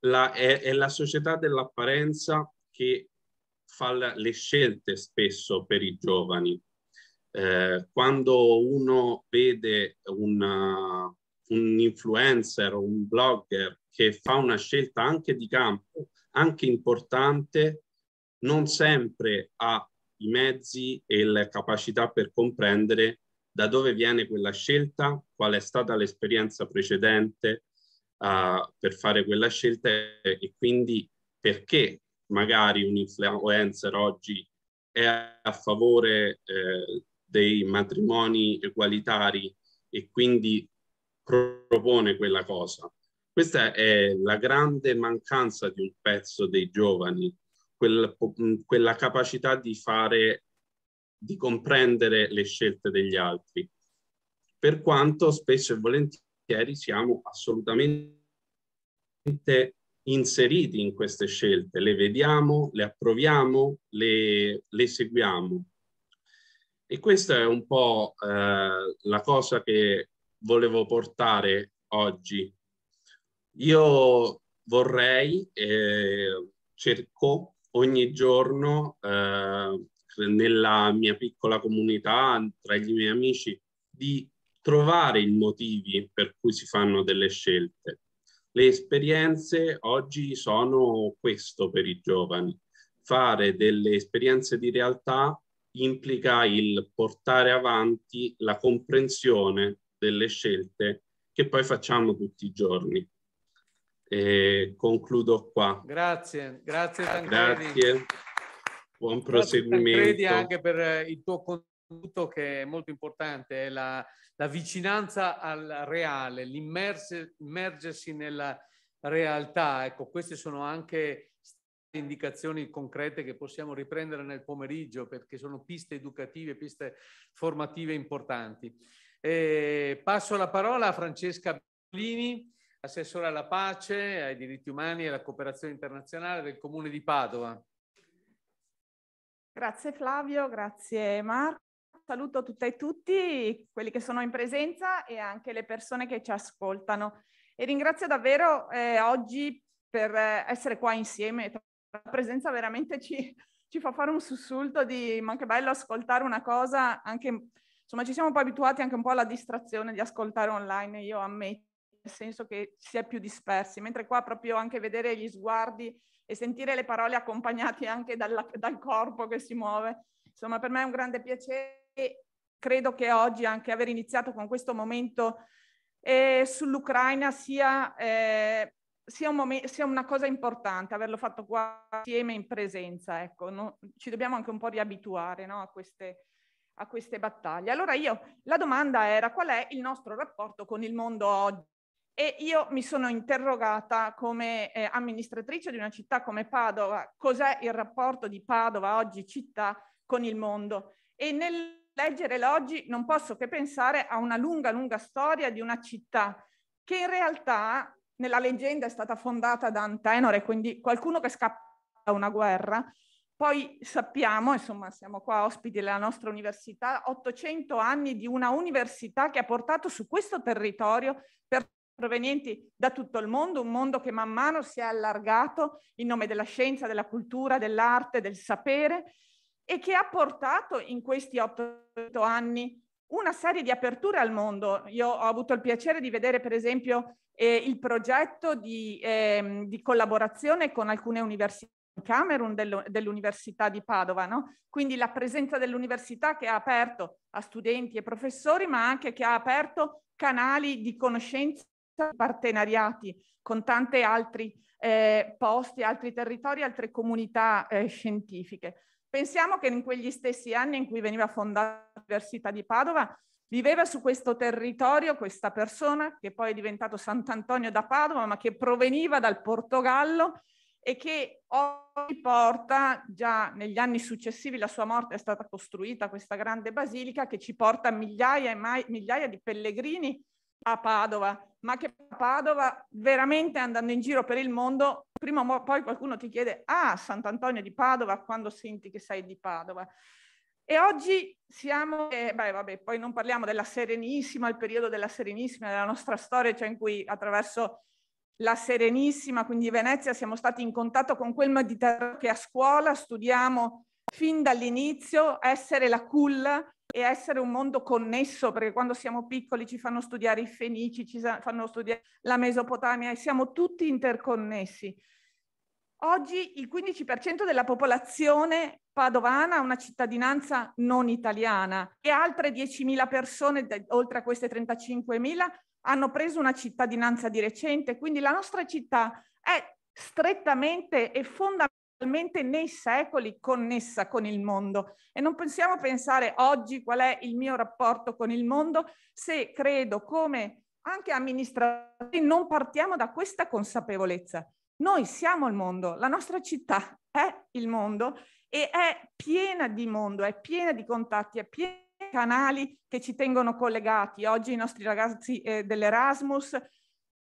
la, è, è, la società dell'apparenza che fa la, le scelte spesso per i giovani. Eh, quando uno vede una, un influencer o un blogger che fa una scelta anche di campo, anche importante, non sempre ha i mezzi e la capacità per comprendere da dove viene quella scelta, qual è stata l'esperienza precedente uh, per fare quella scelta e quindi perché magari un influencer oggi è a favore eh, dei matrimoni egualitari e quindi propone quella cosa. Questa è la grande mancanza di un pezzo dei giovani quel, quella capacità di fare, di comprendere le scelte degli altri, per quanto spesso e volentieri siamo assolutamente inseriti in queste scelte, le vediamo, le approviamo, le, le seguiamo. E questa è un po' eh, la cosa che volevo portare oggi. Io vorrei, eh, cerco ogni giorno eh, nella mia piccola comunità, tra i miei amici, di trovare i motivi per cui si fanno delle scelte. Le esperienze oggi sono questo per i giovani. Fare delle esperienze di realtà implica il portare avanti la comprensione delle scelte che poi facciamo tutti i giorni. E concludo qua. Grazie, grazie Tancredi. Grazie, buon proseguimento. Grazie anche per eh, il tuo contributo che è molto importante, è la, la vicinanza al reale, l'immergersi nella realtà. Ecco, queste sono anche indicazioni concrete che possiamo riprendere nel pomeriggio perché sono piste educative, piste formative importanti. E eh, passo la parola a Francesca Bellini assessore alla pace, ai diritti umani e alla cooperazione internazionale del Comune di Padova. Grazie Flavio, grazie Marco. Saluto tutte e tutti quelli che sono in presenza e anche le persone che ci ascoltano. E ringrazio davvero eh, oggi per eh, essere qua insieme. La presenza veramente ci, ci fa fare un sussulto di ma che bello ascoltare una cosa, anche insomma ci siamo poi abituati anche un po' alla distrazione di ascoltare online, io ammetto senso che si è più dispersi, mentre qua proprio anche vedere gli sguardi e sentire le parole accompagnate anche dalla, dal corpo che si muove, insomma per me è un grande piacere e credo che oggi anche aver iniziato con questo momento eh, sull'Ucraina sia, eh, sia, un momen- sia, una cosa importante, averlo fatto qua assieme in presenza, ecco, no? ci dobbiamo anche un po' riabituare no? a queste a queste battaglie. Allora io la domanda era qual è il nostro rapporto con il mondo oggi? e io mi sono interrogata come eh, amministratrice di una città come Padova, cos'è il rapporto di Padova oggi città con il mondo e nel leggere l'oggi non posso che pensare a una lunga lunga storia di una città che in realtà nella leggenda è stata fondata da Antenore, quindi qualcuno che scappa da una guerra, poi sappiamo, insomma siamo qua ospiti della nostra università, 800 anni di una università che ha portato su questo territorio per provenienti da tutto il mondo, un mondo che man mano si è allargato in nome della scienza, della cultura, dell'arte, del sapere e che ha portato in questi otto anni una serie di aperture al mondo. Io ho avuto il piacere di vedere per esempio eh, il progetto di, eh, di, collaborazione con alcune università in Camerun dell'Università di Padova, no? quindi la presenza dell'università che ha aperto a studenti e professori, ma anche che ha aperto canali di conoscenza partenariati con tanti altri eh, posti, altri territori, altre comunità eh, scientifiche. Pensiamo che in quegli stessi anni in cui veniva fondata l'Università di Padova, viveva su questo territorio questa persona che poi è diventato Sant'Antonio da Padova, ma che proveniva dal Portogallo e che oggi porta, già negli anni successivi, la sua morte è stata costruita questa grande basilica che ci porta migliaia e mai, migliaia di pellegrini a Padova ma che a Padova, veramente andando in giro per il mondo, prima o poi qualcuno ti chiede, ah, Sant'Antonio di Padova, quando senti che sei di Padova? E oggi siamo, eh, beh, vabbè, poi non parliamo della Serenissima, il periodo della Serenissima, della nostra storia, cioè in cui attraverso la Serenissima, quindi Venezia, siamo stati in contatto con quel Mediterraneo che a scuola studiamo fin dall'inizio essere la culla e essere un mondo connesso, perché quando siamo piccoli ci fanno studiare i fenici, ci fanno studiare la Mesopotamia e siamo tutti interconnessi. Oggi il 15% della popolazione padovana ha una cittadinanza non italiana e altre 10.000 persone, oltre a queste 35.000, hanno preso una cittadinanza di recente, quindi la nostra città è strettamente e fondamentalmente realmente nei secoli connessa con il mondo e non possiamo pensare oggi qual è il mio rapporto con il mondo se credo come anche amministratori non partiamo da questa consapevolezza. Noi siamo il mondo, la nostra città è il mondo e è piena di mondo, è piena di contatti, è piena di canali che ci tengono collegati. Oggi i nostri ragazzi eh, dell'Erasmus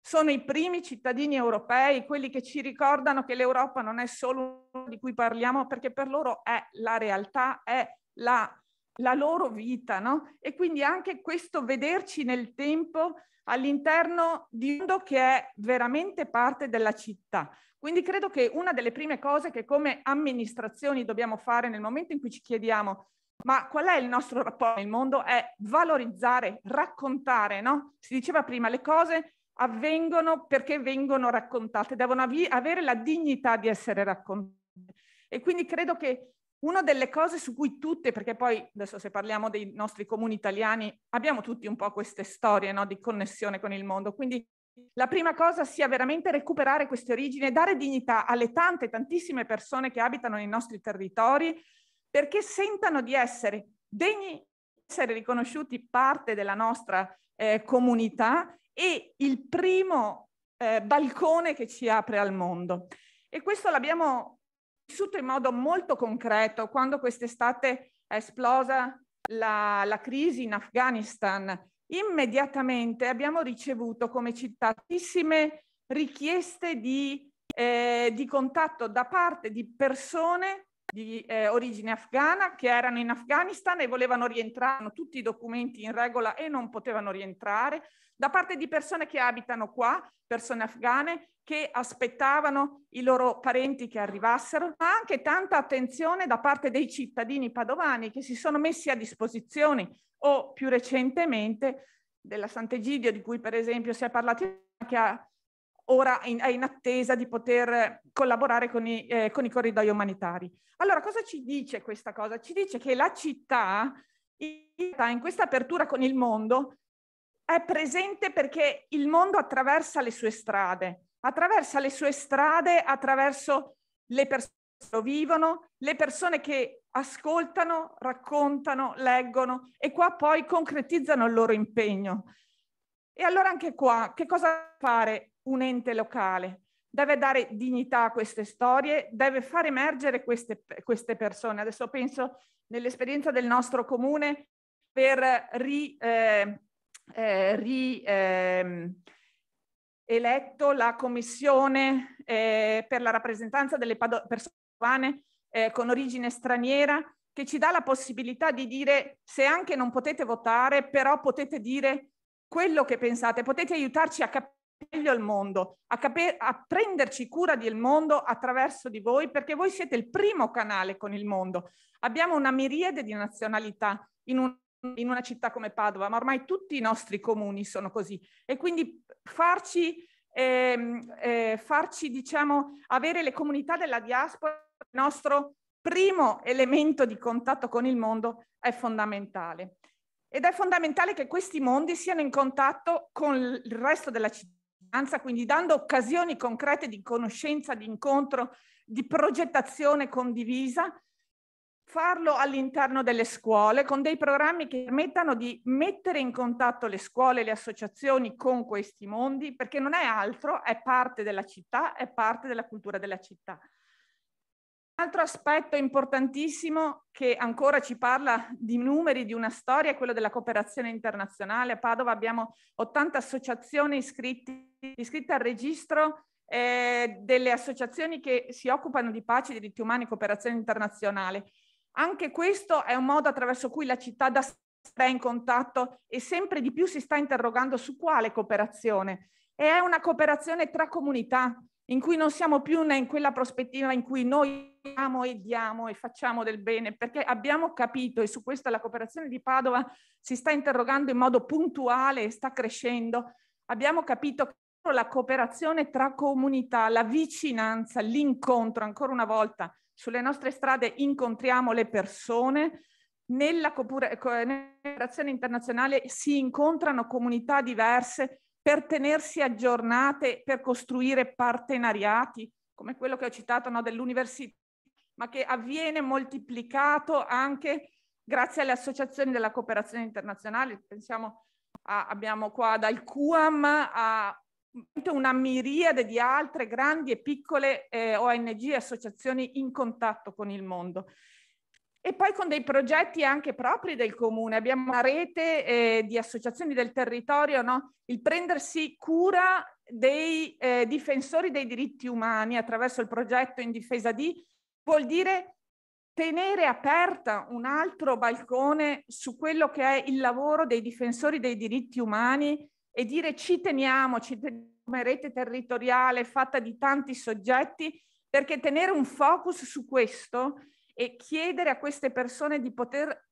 sono i primi cittadini europei, quelli che ci ricordano che l'Europa non è solo di cui parliamo, perché per loro è la realtà, è la, la loro vita, no? E quindi anche questo vederci nel tempo all'interno di un mondo che è veramente parte della città. Quindi credo che una delle prime cose che come amministrazioni dobbiamo fare nel momento in cui ci chiediamo ma qual è il nostro rapporto nel mondo è valorizzare, raccontare, no? Si diceva prima, le cose avvengono perché vengono raccontate, devono avere la dignità di essere raccontate. E quindi credo che una delle cose su cui tutte, perché poi adesso se parliamo dei nostri comuni italiani, abbiamo tutti un po' queste storie no, di connessione con il mondo, quindi la prima cosa sia veramente recuperare queste origini e dare dignità alle tante, tantissime persone che abitano nei nostri territori perché sentano di essere degni, di essere riconosciuti parte della nostra eh, comunità e il primo eh, balcone che ci apre al mondo. E questo l'abbiamo vissuto in modo molto concreto quando quest'estate è esplosa la, la crisi in Afghanistan. Immediatamente abbiamo ricevuto come città tantissime richieste di, eh, di, contatto da parte di persone di eh, origine afghana che erano in Afghanistan e volevano rientrare, tutti i documenti in regola e non potevano rientrare, da parte di persone che abitano qua, persone afghane, che aspettavano i loro parenti che arrivassero, ma anche tanta attenzione da parte dei cittadini padovani che si sono messi a disposizione o più recentemente della Sant'Egidio, di cui per esempio si è parlato anche a, ora in, è in attesa di poter collaborare con i, eh, con i corridoi umanitari. Allora, cosa ci dice questa cosa? Ci dice che la città in questa apertura con il mondo è presente perché il mondo attraversa le sue strade, attraversa le sue strade attraverso le persone che lo vivono, le persone che ascoltano, raccontano, leggono e qua poi concretizzano il loro impegno. E allora anche qua, che cosa fare un ente locale? Deve dare dignità a queste storie, deve far emergere queste, queste persone. Adesso penso nell'esperienza del nostro comune per ri, eh, eh, rieletto ehm, eh, la commissione eh, per la rappresentanza delle persone eh, con origine straniera che ci dà la possibilità di dire se anche non potete votare, però potete dire quello che pensate, potete aiutarci a capire meglio il mondo, a, a, prenderci cura del mondo attraverso di voi, perché voi siete il primo canale con il mondo. Abbiamo una miriade di nazionalità in un in una città come Padova, ma ormai tutti i nostri comuni sono così. E quindi farci, ehm, eh, farci diciamo, avere le comunità della diaspora, il nostro primo elemento di contatto con il mondo è fondamentale. Ed è fondamentale che questi mondi siano in contatto con il resto della cittadinanza, quindi dando occasioni concrete di conoscenza, di incontro, di progettazione condivisa farlo all'interno delle scuole con dei programmi che permettano di mettere in contatto le scuole e le associazioni con questi mondi, perché non è altro, è parte della città, è parte della cultura della città. Un altro aspetto importantissimo che ancora ci parla di numeri di una storia è quello della cooperazione internazionale. A Padova abbiamo 80 associazioni iscritti, iscritte al registro eh, delle associazioni che si occupano di pace, diritti umani e cooperazione internazionale. Anche questo è un modo attraverso cui la città da sempre è in contatto e sempre di più si sta interrogando su quale cooperazione. E è una cooperazione tra comunità, in cui non siamo più né in quella prospettiva in cui noi amo e diamo e facciamo del bene, perché abbiamo capito, e su questo la cooperazione di Padova si sta interrogando in modo puntuale e sta crescendo, abbiamo capito che la cooperazione tra comunità, la vicinanza, l'incontro, ancora una volta, sulle nostre strade incontriamo le persone, nella cooperazione internazionale si incontrano comunità diverse per tenersi aggiornate, per costruire partenariati, come quello che ho citato no, dell'università, ma che avviene moltiplicato anche grazie alle associazioni della cooperazione internazionale. Pensiamo a, abbiamo qua dal QAM a una miriade di altre grandi e piccole eh, ONG e associazioni in contatto con il mondo. E poi con dei progetti anche propri del comune. Abbiamo una rete eh, di associazioni del territorio, no? il prendersi cura dei eh, difensori dei diritti umani attraverso il progetto in difesa di, vuol dire tenere aperta un altro balcone su quello che è il lavoro dei difensori dei diritti umani e dire ci teniamo, ci teniamo come rete territoriale fatta di tanti soggetti, perché tenere un focus su questo e chiedere a queste persone di poter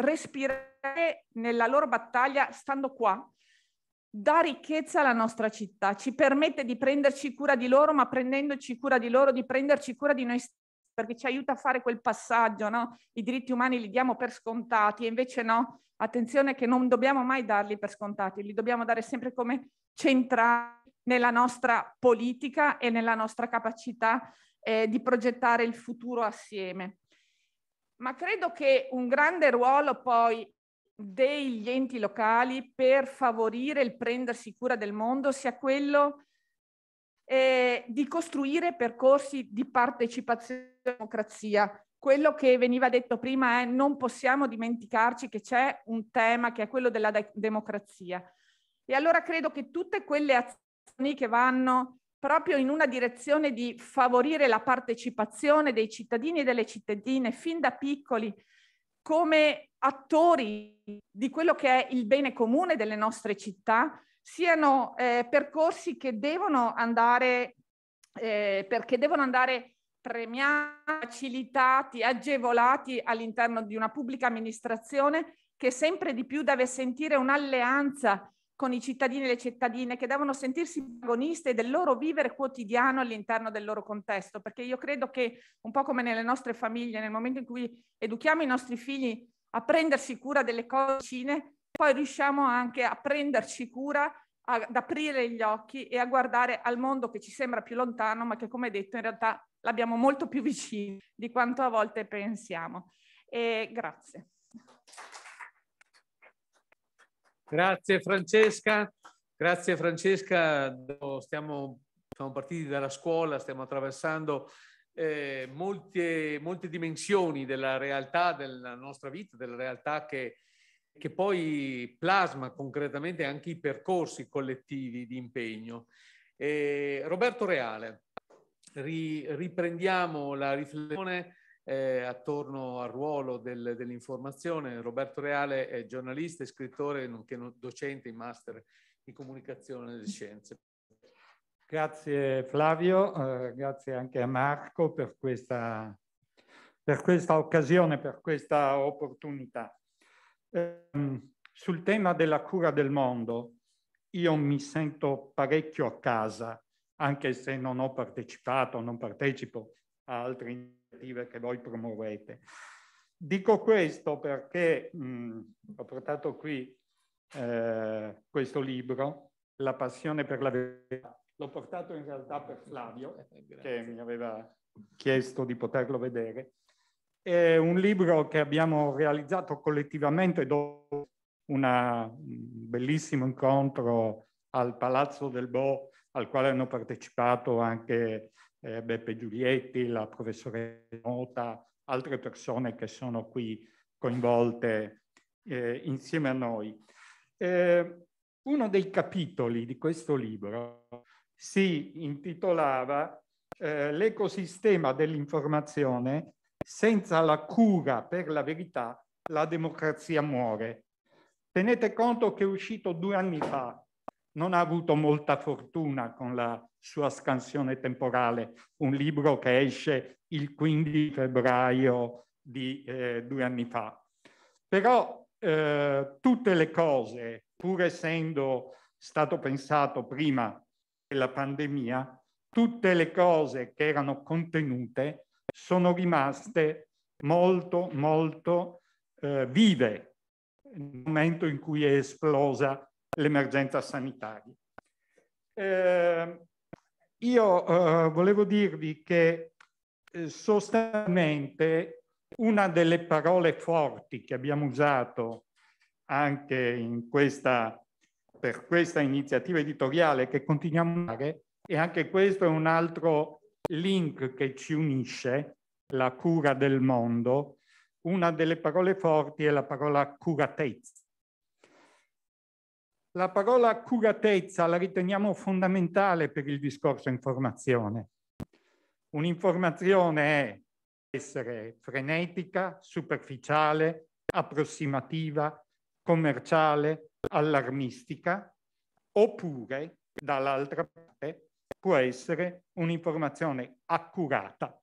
respirare nella loro battaglia stando qua, dà ricchezza alla nostra città, ci permette di prenderci cura di loro, ma prendendoci cura di loro, di prenderci cura di noi stessi perché ci aiuta a fare quel passaggio, no? I diritti umani li diamo per scontati e invece no, attenzione che non dobbiamo mai darli per scontati, li dobbiamo dare sempre come centrali nella nostra politica e nella nostra capacità eh, di progettare il futuro assieme. Ma credo che un grande ruolo poi degli enti locali per favorire il prendersi cura del mondo sia quello eh, di costruire percorsi di partecipazione democrazia. Quello che veniva detto prima è non possiamo dimenticarci che c'è un tema che è quello della de- democrazia. E allora credo che tutte quelle azioni che vanno proprio in una direzione di favorire la partecipazione dei cittadini e delle cittadine fin da piccoli come attori di quello che è il bene comune delle nostre città, siano eh, percorsi che devono andare, eh, perché devono andare premiati, facilitati, agevolati all'interno di una pubblica amministrazione che sempre di più deve sentire un'alleanza con i cittadini e le cittadine che devono sentirsi protagoniste del loro vivere quotidiano all'interno del loro contesto, perché io credo che un po' come nelle nostre famiglie, nel momento in cui educhiamo i nostri figli a prendersi cura delle cose, poi riusciamo anche a prenderci cura, ad aprire gli occhi e a guardare al mondo che ci sembra più lontano, ma che come detto in realtà l'abbiamo molto più vicino di quanto a volte pensiamo. E grazie. Grazie Francesca, grazie Francesca, stiamo, siamo partiti dalla scuola, stiamo attraversando eh, molte, molte, dimensioni della realtà della nostra vita, della realtà che, che poi plasma concretamente anche i percorsi collettivi di impegno. Eh, Roberto Reale, ri, riprendiamo la riflessione eh, attorno al ruolo del, dell'informazione. Roberto Reale è giornalista e scrittore, nonché docente in master di comunicazione delle scienze. Grazie Flavio, eh, grazie anche a Marco per questa, per questa occasione, per questa opportunità. Eh, sul tema della cura del mondo, io mi sento parecchio a casa anche se non ho partecipato, non partecipo a altre iniziative che voi promuovete. Dico questo perché mh, mm, ho portato qui eh, questo libro, La passione per la verità. L'ho portato in realtà per Flavio, eh, che mi aveva chiesto di poterlo vedere. È un libro che abbiamo realizzato collettivamente dopo un mm, bellissimo incontro al Palazzo del Bo al quale hanno partecipato anche eh, Beppe Giulietti, la professoressa Nota, altre persone che sono qui coinvolte eh, insieme a noi. Eh, uno dei capitoli di questo libro si intitolava eh, L'ecosistema dell'informazione senza la cura per la verità la democrazia muore. Tenete conto che è uscito due anni fa non ha avuto molta fortuna con la sua scansione temporale, un libro che esce il 15 febbraio di eh, due anni fa. Però eh, tutte le cose, pur essendo stato pensato prima della pandemia, tutte le cose che erano contenute sono rimaste molto, molto eh, vive nel momento in cui è esplosa l'emergenza sanitaria. Eh, io eh, volevo dirvi che eh, sostanzialmente una delle parole forti che abbiamo usato anche questa, per questa iniziativa editoriale che continuiamo a fare, e anche questo è un altro link che ci unisce, la cura del mondo, una delle parole forti è la parola curatezza la parola accuratezza la riteniamo fondamentale per il discorso informazione. Un'informazione è essere frenetica, superficiale, approssimativa, commerciale, allarmistica, oppure, dall'altra parte, può essere un'informazione accurata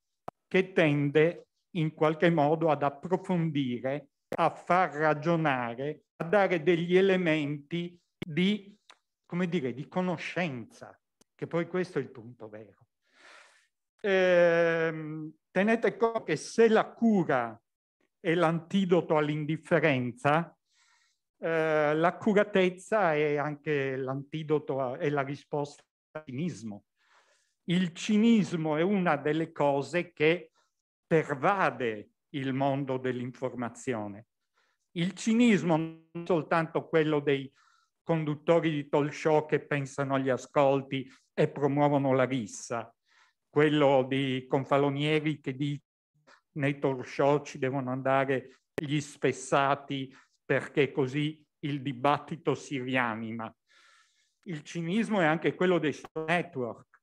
che tende in qualche modo ad approfondire, a far ragionare, a dare degli elementi di, come dire, di conoscenza, che poi questo è il punto vero. Eh, tenete conto che se la cura è l'antidoto all'indifferenza, eh, l'accuratezza è anche l'antidoto, a, la risposta al cinismo. Il cinismo è una delle cose che pervade il mondo dell'informazione. Il cinismo non è soltanto quello dei conduttori di talk show che pensano agli ascolti e promuovono la rissa, quello di Confalonieri che dice nei talk show ci devono andare gli spessati perché così il dibattito si rianima. Il cinismo è anche quello dei network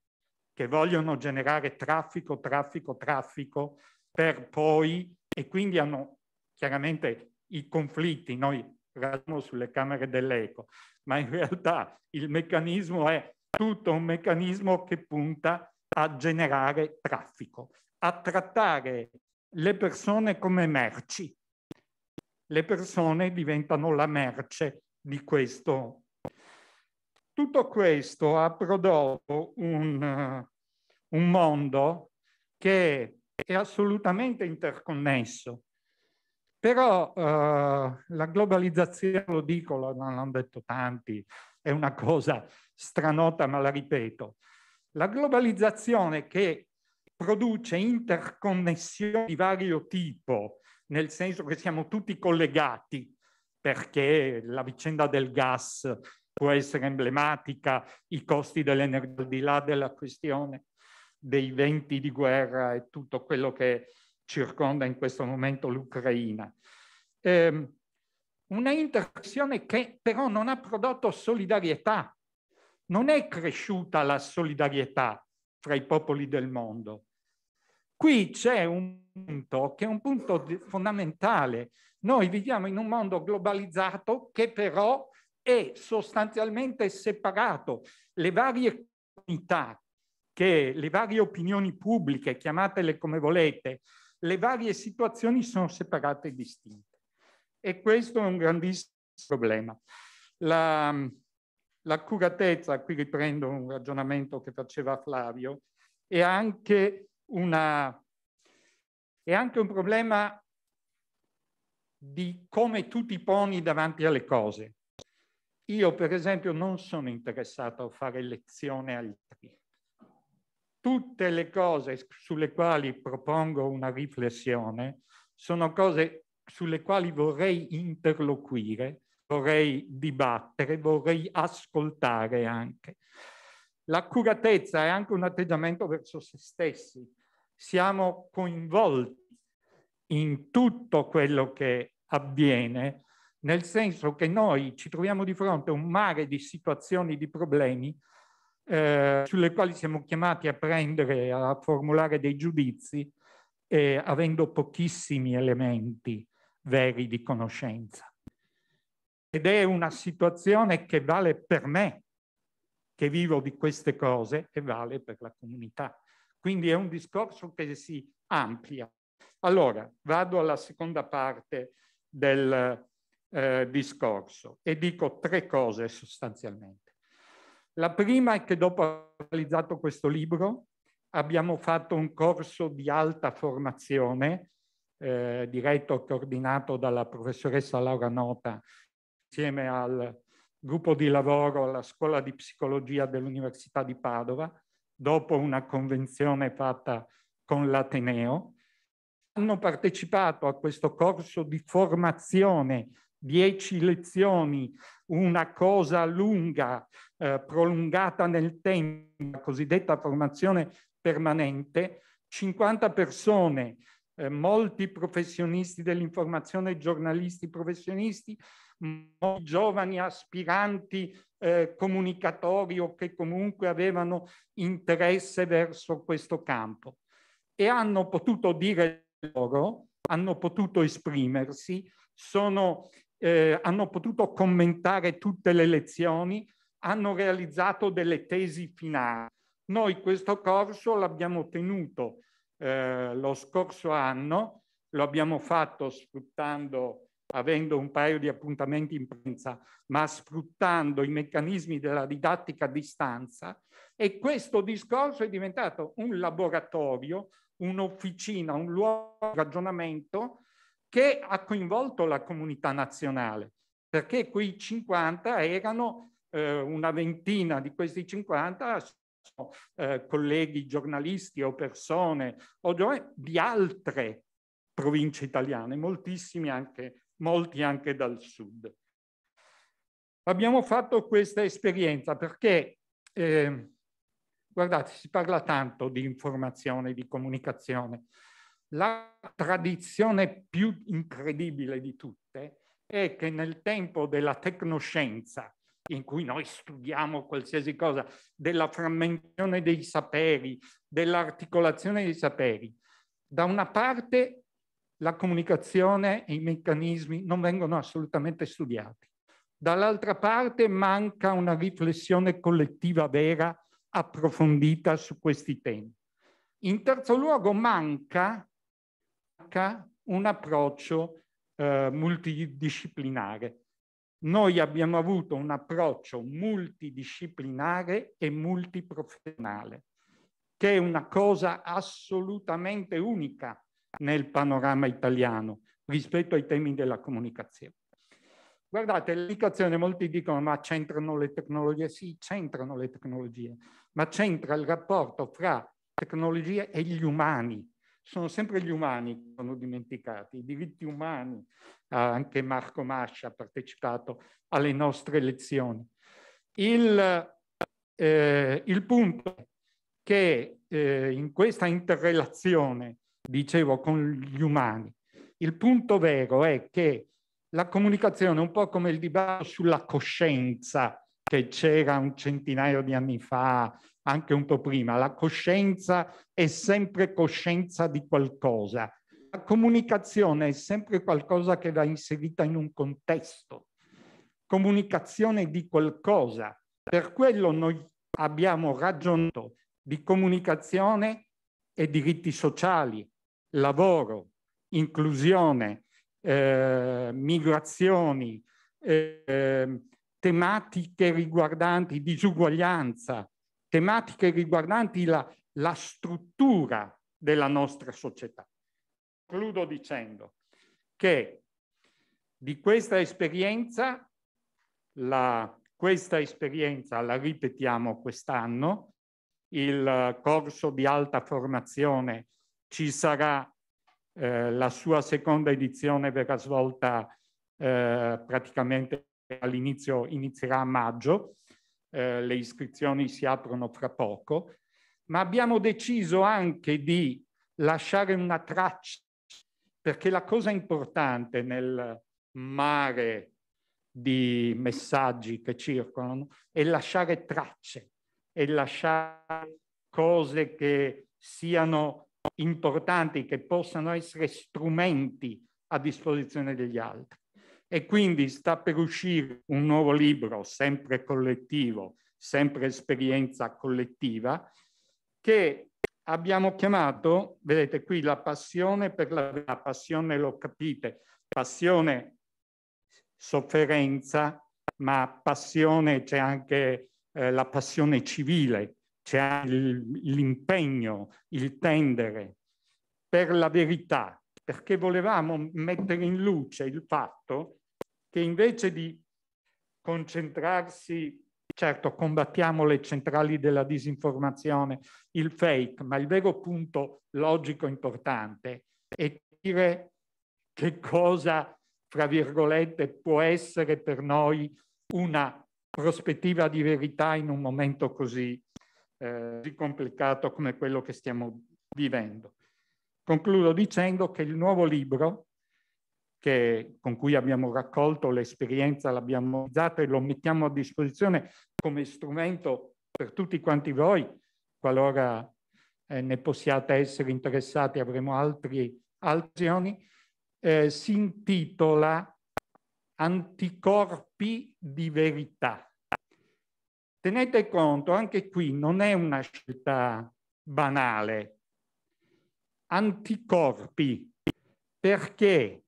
che vogliono generare traffico, traffico, traffico per poi e quindi hanno chiaramente i conflitti. Noi rasmo sulle camere dell'eco, ma in realtà il meccanismo è tutto un meccanismo che punta a generare traffico, a trattare le persone come merci. Le persone diventano la merce di questo. Tutto questo ha prodotto un, un mondo che è assolutamente interconnesso però eh, la globalizzazione, lo dico, l'hanno detto tanti, è una cosa stranota, ma la ripeto. La globalizzazione che produce interconnessioni di vario tipo, nel senso che siamo tutti collegati, perché la vicenda del gas può essere emblematica, i costi dell'energia, al di là della questione dei venti di guerra e tutto quello che circonda in questo momento l'Ucraina. Eh, una interazione che però non ha prodotto solidarietà, non è cresciuta la solidarietà fra i popoli del mondo. Qui c'è un punto che è un punto fondamentale. Noi viviamo in un mondo globalizzato che però è sostanzialmente separato. Le varie comunità, che, le varie opinioni pubbliche, chiamatele come volete, le varie situazioni sono separate e distinte. E questo è un grandissimo problema. l'accuratezza, qui riprendo un ragionamento che faceva Flavio, è anche, una, è anche un problema di come tu ti poni davanti alle cose. Io, per esempio, non sono interessato a fare lezione agli altri tutte le cose sulle quali propongo una riflessione sono cose sulle quali vorrei interloquire, vorrei dibattere, vorrei ascoltare anche. L'accuratezza è anche un atteggiamento verso se stessi. Siamo coinvolti in tutto quello che avviene, nel senso che noi ci troviamo di fronte a un mare di situazioni, di problemi eh, sulle quali siamo chiamati a prendere, a formulare dei giudizi, eh, avendo pochissimi elementi veri di conoscenza. Ed è una situazione che vale per me, che vivo di queste cose, e vale per la comunità. Quindi è un discorso che si amplia. Allora, vado alla seconda parte del eh, discorso e dico tre cose sostanzialmente. La prima è che dopo aver realizzato questo libro abbiamo fatto un corso di alta formazione eh, diretto e coordinato dalla professoressa Laura Nota insieme al gruppo di lavoro alla Scuola di Psicologia dell'Università di Padova dopo una convenzione fatta con l'Ateneo. Hanno partecipato a questo corso di formazione, dieci lezioni, una cosa lunga eh, prolungata nel tempo, la cosiddetta formazione permanente, 50 persone, eh, molti professionisti dell'informazione, giornalisti professionisti, molti giovani aspiranti eh, comunicatori o che comunque avevano interesse verso questo campo e hanno potuto dire loro, hanno potuto esprimersi, sono, eh, hanno potuto commentare tutte le lezioni, hanno realizzato delle tesi finali. Noi questo corso l'abbiamo tenuto eh, lo scorso anno, lo abbiamo fatto sfruttando, avendo un paio di appuntamenti in presenza, ma sfruttando i meccanismi della didattica a distanza e questo discorso è diventato un laboratorio, un'officina, un luogo di ragionamento che ha coinvolto la comunità nazionale, perché quei 50 erano eh, una ventina di questi 50 sono eh, colleghi giornalisti o persone o eh, di altre province italiane, moltissimi anche, molti anche dal sud. Abbiamo fatto questa esperienza perché, eh, guardate, si parla tanto di informazione, di comunicazione. La tradizione più incredibile di tutte è che nel tempo della tecnoscienza, in cui noi studiamo qualsiasi cosa, della frammentazione dei saperi, dell'articolazione dei saperi. Da una parte la comunicazione e i meccanismi non vengono assolutamente studiati. Dall'altra parte manca una riflessione collettiva vera, approfondita su questi temi. In terzo luogo manca, manca un approccio eh, multidisciplinare noi abbiamo avuto un approccio multidisciplinare e multiprofessionale, che è una cosa assolutamente unica nel panorama italiano rispetto ai temi della comunicazione. Guardate, l'indicazione, molti dicono, ma c'entrano le tecnologie? Sì, c'entrano le tecnologie, ma c'entra il rapporto fra tecnologie e gli umani, sono sempre gli umani che sono dimenticati, i diritti umani. Ah, anche Marco Mascia ha partecipato alle nostre lezioni. Il, eh, il punto è che eh, in questa interrelazione, dicevo, con gli umani, il punto vero è che la comunicazione, è un po' come il dibattito sulla coscienza che c'era un centinaio di anni fa, anche un po' prima, la coscienza è sempre coscienza di qualcosa. La comunicazione è sempre qualcosa che va inserita in un contesto. Comunicazione di qualcosa. Per quello noi abbiamo ragionato di comunicazione e diritti sociali, lavoro, inclusione, eh, migrazioni, eh, tematiche riguardanti disuguaglianza, tematiche riguardanti la, la struttura della nostra società. Concludo dicendo che di questa esperienza, la, questa esperienza la ripetiamo quest'anno, il corso di alta formazione ci sarà, eh, la sua seconda edizione verrà svolta eh, praticamente all'inizio, inizierà a maggio, eh, le iscrizioni si aprono fra poco, ma abbiamo deciso anche di lasciare una traccia, perché la cosa importante nel mare di messaggi che circolano è lasciare tracce, è lasciare cose che siano importanti, che possano essere strumenti a disposizione degli altri. E quindi sta per uscire un nuovo libro, sempre collettivo, sempre esperienza collettiva, che abbiamo chiamato, vedete qui, la passione per la, la passione lo capite, passione, sofferenza, ma passione c'è anche eh, la passione civile, c'è l'impegno, il tendere per la verità, perché volevamo mettere in luce il fatto che invece di concentrarsi, certo combattiamo le centrali della disinformazione, il fake, ma il vero punto logico importante è dire che cosa, fra virgolette, può essere per noi una prospettiva di verità in un momento così, eh, così complicato come quello che stiamo vivendo. Concludo dicendo che il nuovo libro che, con cui abbiamo raccolto l'esperienza, l'abbiamo usata e lo mettiamo a disposizione come strumento per tutti quanti voi, qualora eh, ne possiate essere interessati, avremo altre azioni, eh, si intitola Anticorpi di verità. Tenete conto, anche qui non è una scelta banale. Anticorpi, perché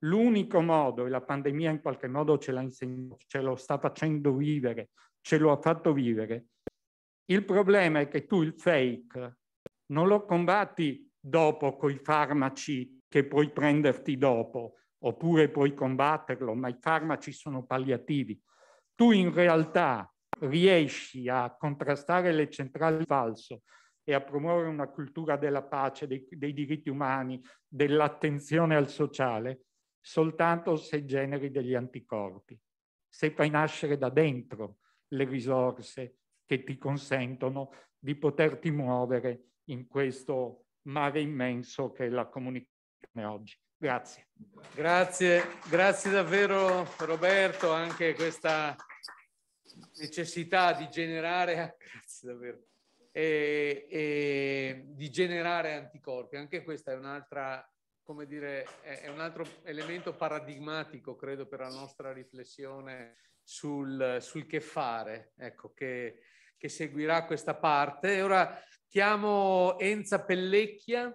l'unico modo, e la pandemia in qualche modo ce, insegnato, ce lo sta facendo vivere, ce lo ha fatto vivere, il problema è che tu il fake non lo combatti dopo con i farmaci che puoi prenderti dopo, oppure puoi combatterlo, ma i farmaci sono palliativi. Tu in realtà riesci a contrastare le centrali falso e a promuovere una cultura della pace, dei, dei diritti umani, dell'attenzione al sociale, soltanto se generi degli anticorpi, se fai nascere da dentro le risorse che ti consentono di poterti muovere in questo mare immenso che è la comunicazione oggi. Grazie. Grazie, grazie davvero Roberto, anche questa necessità di generare, grazie davvero, e, e, di generare anticorpi, anche questa è un'altra come dire, è, un altro elemento paradigmatico, credo, per la nostra riflessione sul, sul che fare, ecco, che, che seguirà questa parte. E ora chiamo Enza Pellecchia.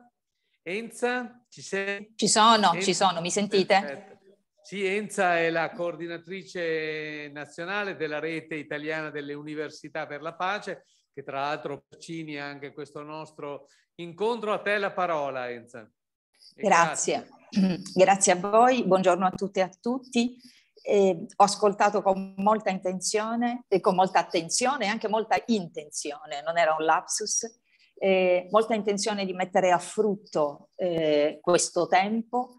Enza, ci sei? Ci sono, Enza, ci sono, mi sentite? Perfetto. Sì, Enza è la coordinatrice nazionale della rete italiana delle università per la pace, che tra l'altro cini anche questo nostro incontro. A te la parola, Enza. Grazie. grazie. grazie a voi, buongiorno a tutte e a tutti. Eh, ho ascoltato con molta intenzione e con molta attenzione e anche molta intenzione, non era un lapsus, eh, molta intenzione di mettere a frutto eh, questo tempo,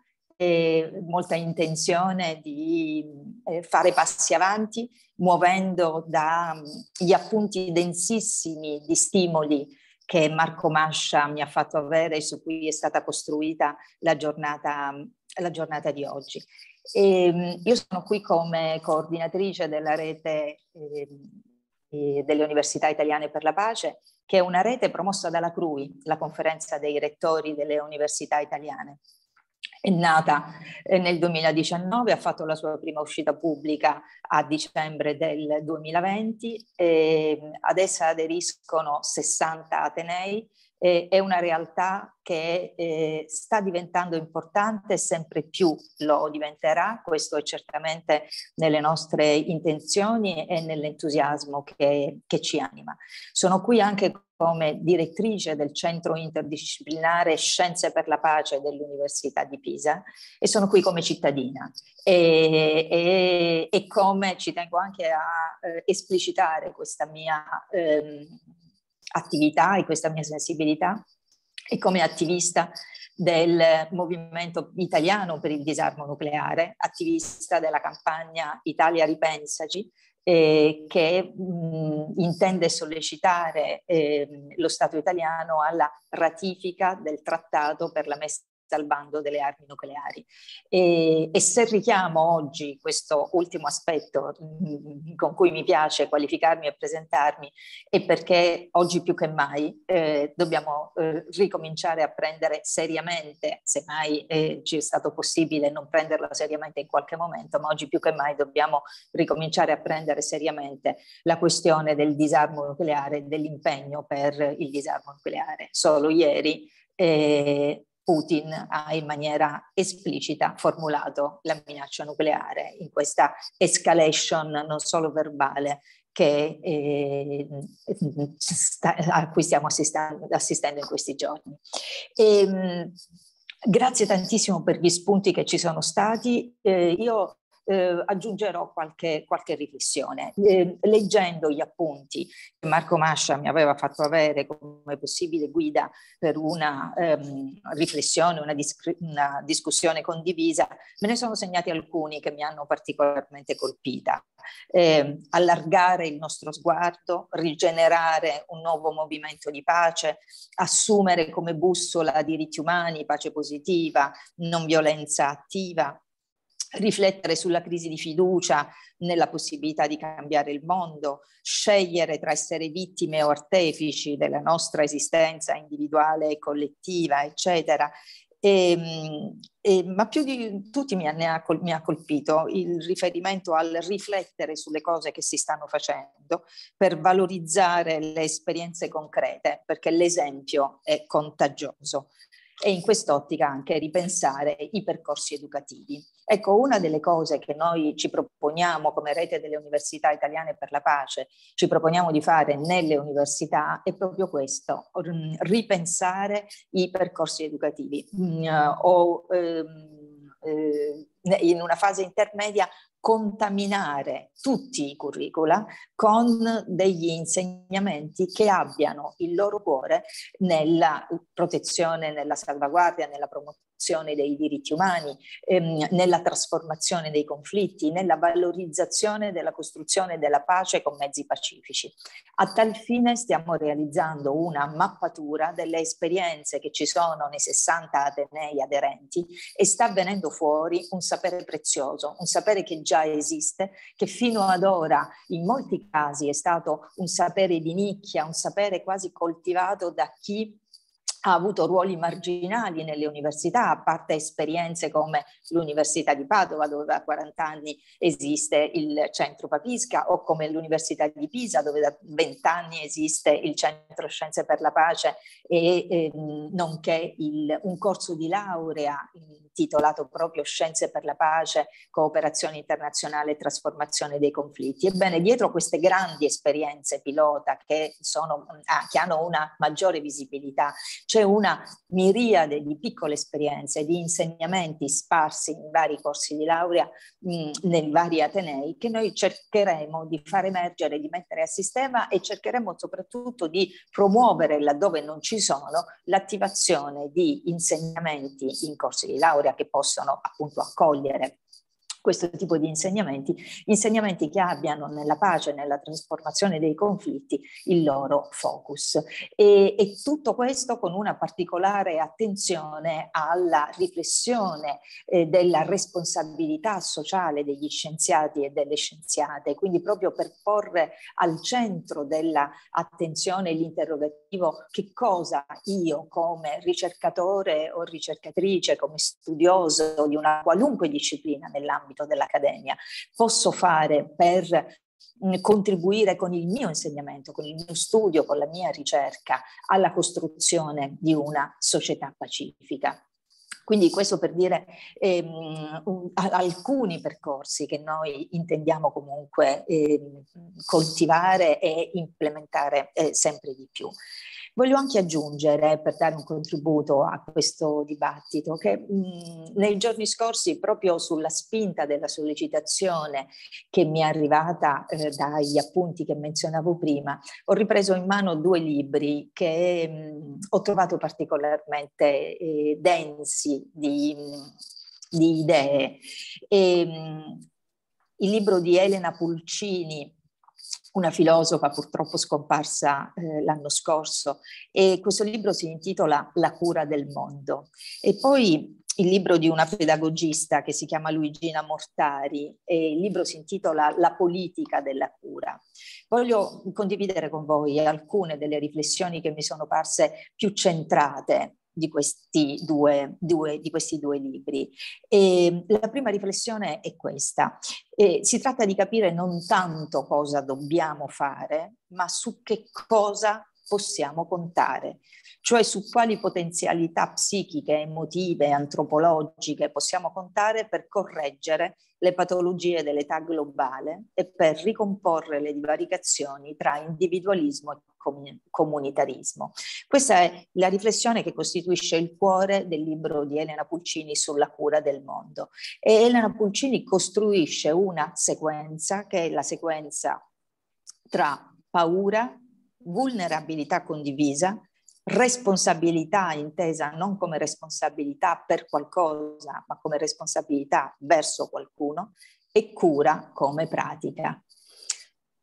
molta intenzione di eh, fare passi avanti, muovendo dagli mm, appunti densissimi di stimoli che Marco Mascia mi ha fatto avere e su cui è stata costruita la giornata, la giornata di oggi. E ehm, io sono qui come coordinatrice della rete eh, delle università italiane per la pace, che è una rete promossa dalla CRUI, la conferenza dei rettori delle università italiane. È nata eh, nel 2019, ha fatto la sua prima uscita pubblica a dicembre del 2020 e ad essa aderiscono 60 Atenei eh, è una realtà che eh, sta diventando importante, sempre più lo diventerà, questo è certamente nelle nostre intenzioni e nell'entusiasmo che, che ci anima. Sono qui anche come direttrice del Centro Interdisciplinare Scienze per la Pace dell'Università di Pisa e sono qui come cittadina e, e, e come ci tengo anche a eh, esplicitare questa mia... Ehm, attività e questa mia sensibilità e come attivista del movimento italiano per il disarmo nucleare, attivista della campagna Italia Ripensaci, eh, che mh, intende sollecitare eh, lo Stato italiano alla ratifica del trattato per la messa al bando delle armi nucleari. E, e, se richiamo oggi questo ultimo aspetto mm, con cui mi piace qualificarmi e presentarmi, è perché oggi più che mai eh, dobbiamo eh, ricominciare a prendere seriamente, se mai eh, ci è stato possibile non prenderlo seriamente in qualche momento, ma oggi più che mai dobbiamo ricominciare a prendere seriamente la questione del disarmo nucleare, e dell'impegno per il disarmo nucleare. Solo ieri eh, Putin ha in maniera esplicita formulato la minaccia nucleare in questa escalation non solo verbale che, eh, sta, a cui stiamo assistendo in questi giorni. E, ehm, grazie tantissimo per gli spunti che ci sono stati. Eh, io eh, aggiungerò qualche, qualche riflessione. Eh, leggendo gli appunti che Marco Mascia mi aveva fatto avere come possibile guida per una ehm, riflessione, una, disc- una discussione condivisa, me ne sono segnati alcuni che mi hanno particolarmente colpita. Eh, allargare il nostro sguardo, rigenerare un nuovo movimento di pace, assumere come bussola diritti umani, pace positiva, non violenza attiva, riflettere sulla crisi di fiducia nella possibilità di cambiare il mondo, scegliere tra essere vittime o artefici della nostra esistenza individuale e collettiva, eccetera. E, ehm, e, ma più di tutti mi ha, col, mi ha, colpito il riferimento al riflettere sulle cose che si stanno facendo per valorizzare le esperienze concrete, perché l'esempio è contagioso e in quest'ottica anche ripensare i percorsi educativi. Ecco, una delle cose che noi ci proponiamo come rete delle università italiane per la pace, ci proponiamo di fare nelle università è proprio questo, ripensare i percorsi educativi mm, eh, o, ehm, eh, in una fase intermedia contaminare tutti i curricula con degli insegnamenti che abbiano il loro cuore nella protezione, nella salvaguardia, nella promozione promozione dei diritti umani, ehm, nella trasformazione dei conflitti, nella valorizzazione della costruzione della pace con mezzi pacifici. A tal fine stiamo realizzando una mappatura delle esperienze che ci sono nei 60 Atenei aderenti e sta venendo fuori un sapere prezioso, un sapere che già esiste, che fino ad ora in molti casi è stato un sapere di nicchia, un sapere quasi coltivato da chi ha avuto ruoli marginali nelle università, a parte esperienze come l'Università di Padova, dove da 40 anni esiste il centro Papisca, o come l'Università di Pisa, dove da 20 anni esiste il centro Scienze per la Pace, e, eh, nonché il, un corso di laurea intitolato proprio Scienze per la Pace, Cooperazione Internazionale e Trasformazione dei Conflitti. Ebbene, dietro queste grandi esperienze pilota che, sono, ah, che hanno una maggiore visibilità, c'è una miriade di piccole esperienze, di insegnamenti sparsi in vari corsi di laurea, mm, nei vari atenei, che noi cercheremo di far emergere, di mettere a sistema e cercheremo soprattutto di promuovere laddove non ci sono l'attivazione di insegnamenti in corsi di laurea che possono appunto accogliere questo tipo di insegnamenti, insegnamenti che abbiano nella pace, nella trasformazione dei conflitti il loro focus. E, e tutto questo con una particolare attenzione alla riflessione eh, della responsabilità sociale degli scienziati e delle scienziate, quindi proprio per porre al centro dell'attenzione l'interrogativo che cosa io come ricercatore o ricercatrice, come studioso di una qualunque disciplina nell'ambito nell'ambito dell'accademia posso fare per mm, contribuire con il mio insegnamento, con il mio studio, con la mia ricerca alla costruzione di una società pacifica. Quindi questo per dire ehm, un, alcuni percorsi che noi intendiamo comunque ehm, coltivare e implementare eh, sempre di più. Voglio anche aggiungere, per dare un contributo a questo dibattito, che mh, nei giorni scorsi, proprio sulla spinta della sollecitazione che mi è arrivata eh, dagli appunti che menzionavo prima, ho ripreso in mano due libri che mh, ho trovato particolarmente eh, densi di, di idee. E, mh, il libro di Elena Pulcini, una filosofa purtroppo scomparsa eh, l'anno scorso e questo libro si intitola La cura del mondo e poi il libro di una pedagogista che si chiama Luigina Mortari e il libro si intitola La politica della cura. Voglio condividere con voi alcune delle riflessioni che mi sono parse più centrate di questi due, due, di questi due libri. E la prima riflessione è questa. E si tratta di capire non tanto cosa dobbiamo fare, ma su che cosa possiamo contare, cioè su quali potenzialità psichiche, emotive, antropologiche possiamo contare per correggere le patologie dell'età globale e per ricomporre le divaricazioni tra individualismo e comunitarismo. Questa è la riflessione che costituisce il cuore del libro di Elena Pulcini sulla cura del mondo. E Elena Pulcini costruisce una sequenza che è la sequenza tra paura, vulnerabilità condivisa, responsabilità intesa non come responsabilità per qualcosa, ma come responsabilità verso qualcuno e cura come pratica.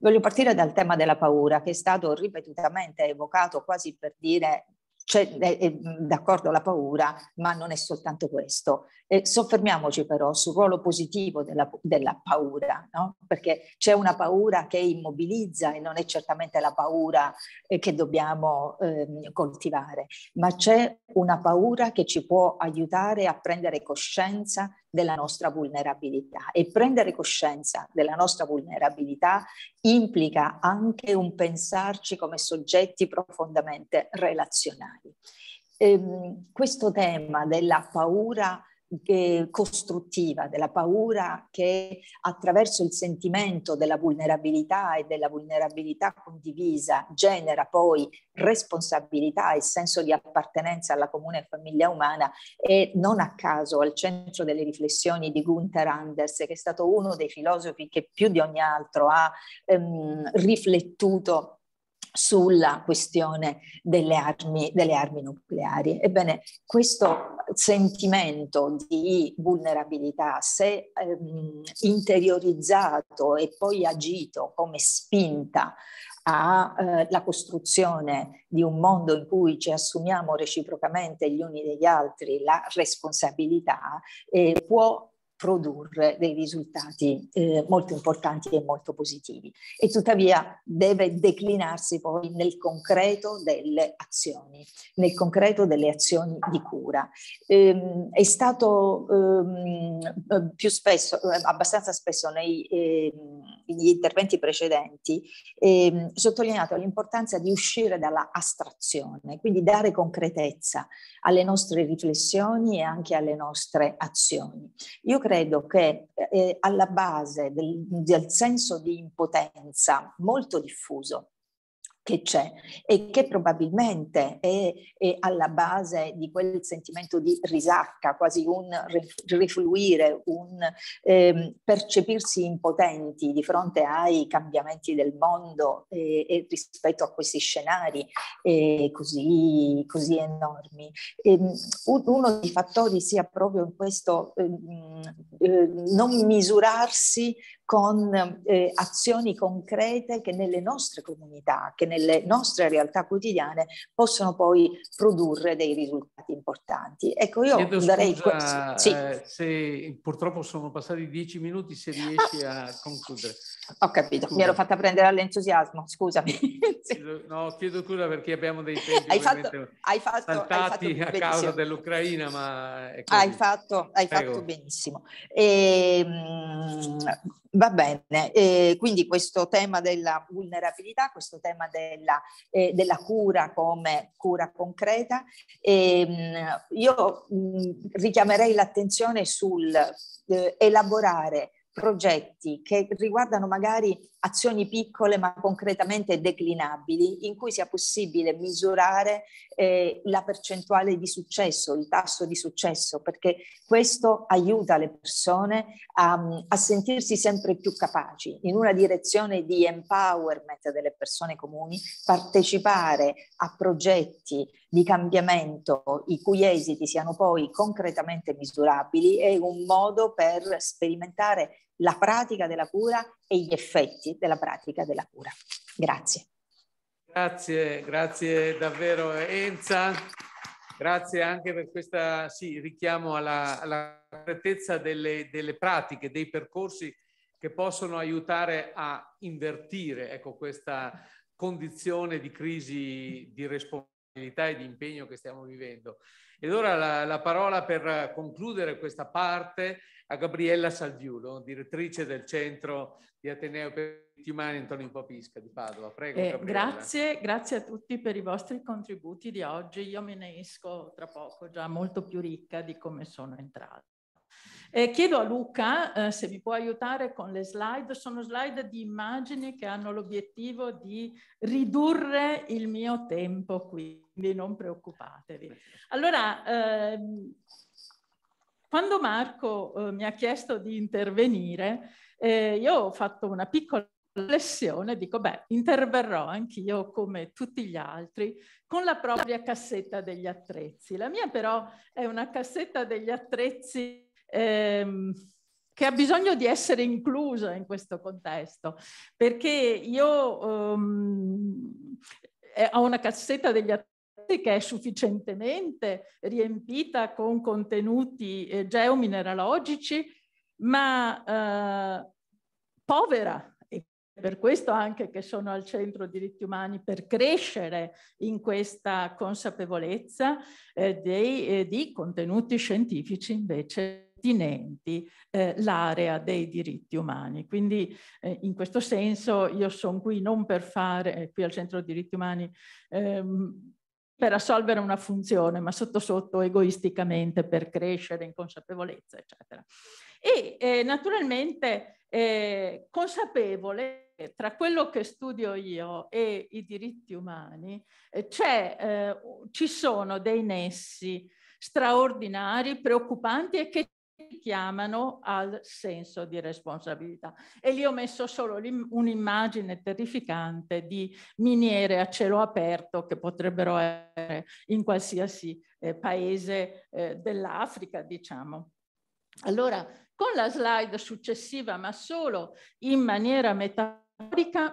Voglio partire dal tema della paura, che è stato ripetutamente evocato quasi per dire cioè, è, d'accordo la paura, ma non è soltanto questo. E soffermiamoci però sul ruolo positivo della, della paura, no? perché c'è una paura che immobilizza e non è certamente la paura eh, che dobbiamo eh, coltivare, ma c'è una paura che ci può aiutare a prendere coscienza della nostra vulnerabilità e prendere coscienza della nostra vulnerabilità implica anche un pensarci come soggetti profondamente relazionali. Ehm, questo tema della paura costruttiva, della paura che attraverso il sentimento della vulnerabilità e della vulnerabilità condivisa genera poi responsabilità e senso di appartenenza alla comune famiglia umana e non a caso al centro delle riflessioni di Gunther Anders, che è stato uno dei filosofi che più di ogni altro ha ehm, riflettuto sulla questione delle armi, delle armi, nucleari. Ebbene, questo sentimento di vulnerabilità, se ehm, interiorizzato e poi agito come spinta alla eh, costruzione di un mondo in cui ci assumiamo reciprocamente gli uni degli altri la responsabilità, eh, può produrre dei risultati eh, molto importanti e molto positivi e tuttavia deve declinarsi poi nel concreto delle azioni, nel concreto delle azioni di cura. Ehm, è stato ehm, eh, più spesso, eh, abbastanza spesso nei, eh, negli interventi precedenti, ehm, sottolineato l'importanza di uscire dalla astrazione, quindi dare concretezza alle nostre riflessioni e anche alle nostre azioni. Io credo che eh, alla base del, del senso di impotenza molto diffuso che c'è e che probabilmente è, è, alla base di quel sentimento di risacca, quasi un rifluire, un ehm, percepirsi impotenti di fronte ai cambiamenti del mondo eh, e rispetto a questi scenari eh, così, così, enormi. E, ehm, uno dei fattori sia proprio in questo ehm, eh, non misurarsi con eh, azioni concrete che nelle nostre comunità, che nelle nostre realtà quotidiane possono poi produrre dei risultati importanti. Ecco, io Chiedo darei scusa, questo. Sì. Eh, se, purtroppo sono passati dieci minuti, se ah. riesci a concludere. Ho capito, scusa. mi ero fatta prendere all'entusiasmo, scusami. No, chiedo scusa perché abbiamo dei tempi hai fatto, hai fatto, saltati hai fatto a causa dell'Ucraina, ma hai fatto, hai fatto benissimo. E, ehm, va bene, e eh, quindi questo tema della vulnerabilità, questo tema della, eh, della cura come cura concreta, e, ehm, io mh, mm, richiamerei l'attenzione sul eh, elaborare progetti che riguardano magari azioni piccole ma concretamente declinabili, in cui sia possibile misurare eh, la percentuale di successo, il tasso di successo, perché questo aiuta le persone a, a sentirsi sempre più capaci in una direzione di empowerment delle persone comuni, partecipare a progetti, di cambiamento i cui esiti siano poi concretamente misurabili è un modo per sperimentare la pratica della cura e gli effetti della pratica della cura. Grazie. Grazie, grazie davvero Enza. Grazie anche per questo sì, richiamo alla, alla correttezza delle, delle, pratiche, dei percorsi che possono aiutare a invertire ecco, questa condizione di crisi di responsabilità e di impegno che stiamo vivendo. Ed ora la, la, parola per concludere questa parte a Gabriella Salviulo, direttrice del Centro di Ateneo per i diritti umani Antonio Papisca di Padova. Prego. Eh, grazie, grazie a tutti per i vostri contributi di oggi. Io me ne esco tra poco già molto più ricca di come sono entrata. Eh, chiedo a Luca eh, se vi può aiutare con le slide. Sono slide di immagini che hanno l'obiettivo di ridurre il mio tempo, quindi non preoccupatevi. Allora, ehm, quando Marco eh, mi ha chiesto di intervenire, eh, io ho fatto una piccola riflessione, dico, beh, interverrò anch'io come tutti gli altri con la propria cassetta degli attrezzi. La mia però è una cassetta degli attrezzi ehm, che ha bisogno di essere inclusa in questo contesto, perché io ehm, eh, ho una cassetta degli attori che è sufficientemente riempita con contenuti eh, geomineralogici, ma eh, povera per questo anche che sono al centro diritti umani, per crescere in questa consapevolezza eh, dei, eh, di contenuti scientifici invece pertinenti eh, l'area dei diritti umani. Quindi eh, in questo senso io sono qui non per fare, eh, qui al Centro dei diritti umani, ehm, per assolvere una funzione, ma sotto sotto egoisticamente per crescere in consapevolezza, eccetera. E eh, naturalmente eh, consapevole tra quello che studio io e i diritti umani eh, eh ci sono dei nessi straordinari, preoccupanti e che richiamano al senso di responsabilità. E lì ho messo solo un'immagine terrificante di miniere a cielo aperto che potrebbero essere in qualsiasi eh, paese eh, dell'Africa, diciamo. Allora, con la slide successiva, ma solo in maniera metaforica,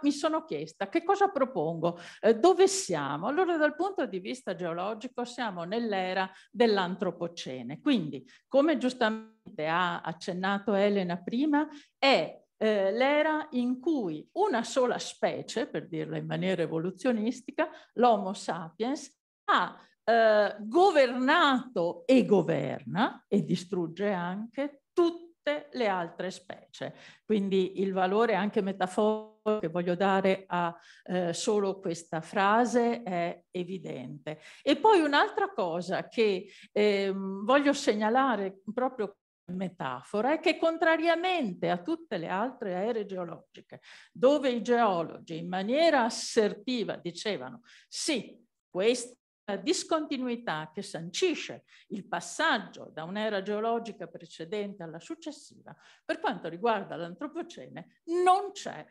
mi sono chiesta che cosa propongo, eh, dove siamo? Allora dal punto di vista geologico siamo nell'era dell'antropocene, quindi come giustamente brevemente ha accennato Elena prima, è eh, l'era in cui una sola specie, per dirla in maniera evoluzionistica, l'Homo sapiens, ha eh, governato e governa e distrugge anche tutte le altre specie. Quindi il valore anche metaforico che voglio dare a eh, solo questa frase è evidente. E poi un'altra cosa che eh, voglio segnalare proprio metafora è che contrariamente a tutte le altre aree geologiche, dove i geologi in maniera assertiva dicevano sì, questa discontinuità che sancisce il passaggio da un'era geologica precedente alla successiva, per quanto riguarda l'antropocene non c'è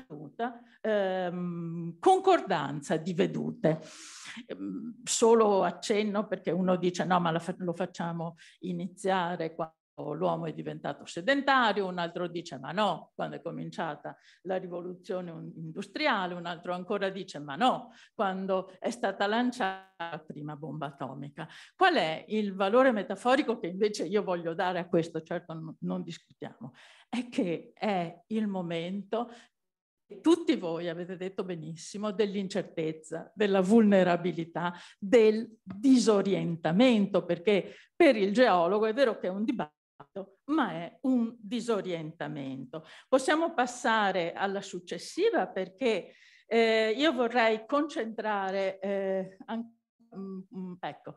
assoluta ehm, concordanza di vedute. Ehm, solo accenno perché uno dice no ma fa lo facciamo iniziare qua l'uomo è diventato sedentario, un altro dice ma no, quando è cominciata la rivoluzione industriale, un altro ancora dice ma no, quando è stata lanciata la prima bomba atomica. Qual è il valore metaforico che invece io voglio dare a questo? Certo non discutiamo, è che è il momento tutti voi avete detto benissimo dell'incertezza, della vulnerabilità, del disorientamento, perché per il geologo è vero che è un dibattito ma è un disorientamento. Possiamo passare alla successiva perché eh, io vorrei concentrare, eh, mh, mm, mm, ecco,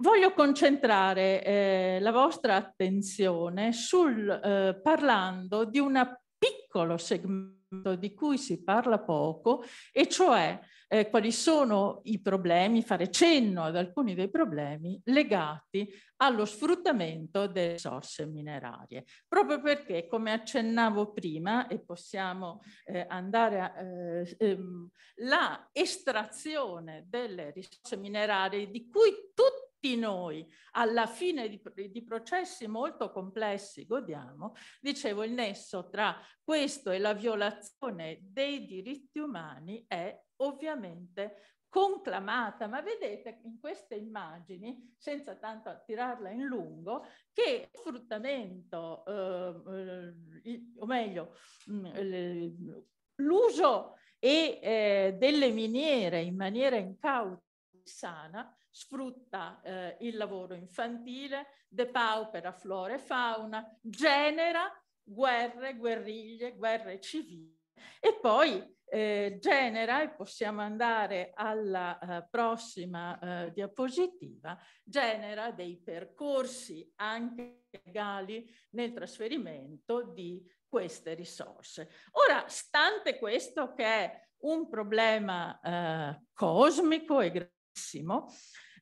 voglio concentrare eh, la vostra attenzione sul, eh, parlando di un piccolo segmento di cui si parla poco, e cioè eh, quali sono i problemi, fare cenno ad alcuni dei problemi legati allo sfruttamento delle risorse minerarie. Proprio perché, come accennavo prima, e possiamo eh, andare a, eh, ehm, la estrazione delle risorse minerarie di cui tutti tutti noi alla fine di, di, processi molto complessi godiamo, dicevo il nesso tra questo e la violazione dei diritti umani è ovviamente conclamata, ma vedete in queste immagini, senza tanto attirarla in lungo, che sfruttamento, eh, eh o meglio, mm, l'uso eh, delle miniere in maniera incauta sana sfrutta eh, il lavoro infantile, depaupera flora e fauna, genera guerre, guerriglie, guerre civili e poi eh, genera, e possiamo andare alla eh, prossima eh, diapositiva, genera dei percorsi anche legali nel trasferimento di queste risorse. Ora, stante questo che è un problema eh, cosmico e grande,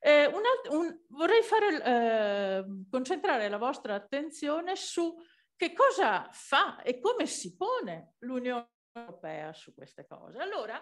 eh, un alt- un, vorrei fare, eh, concentrare la vostra attenzione su che cosa fa e come si pone l'Unione Europea su queste cose. Allora,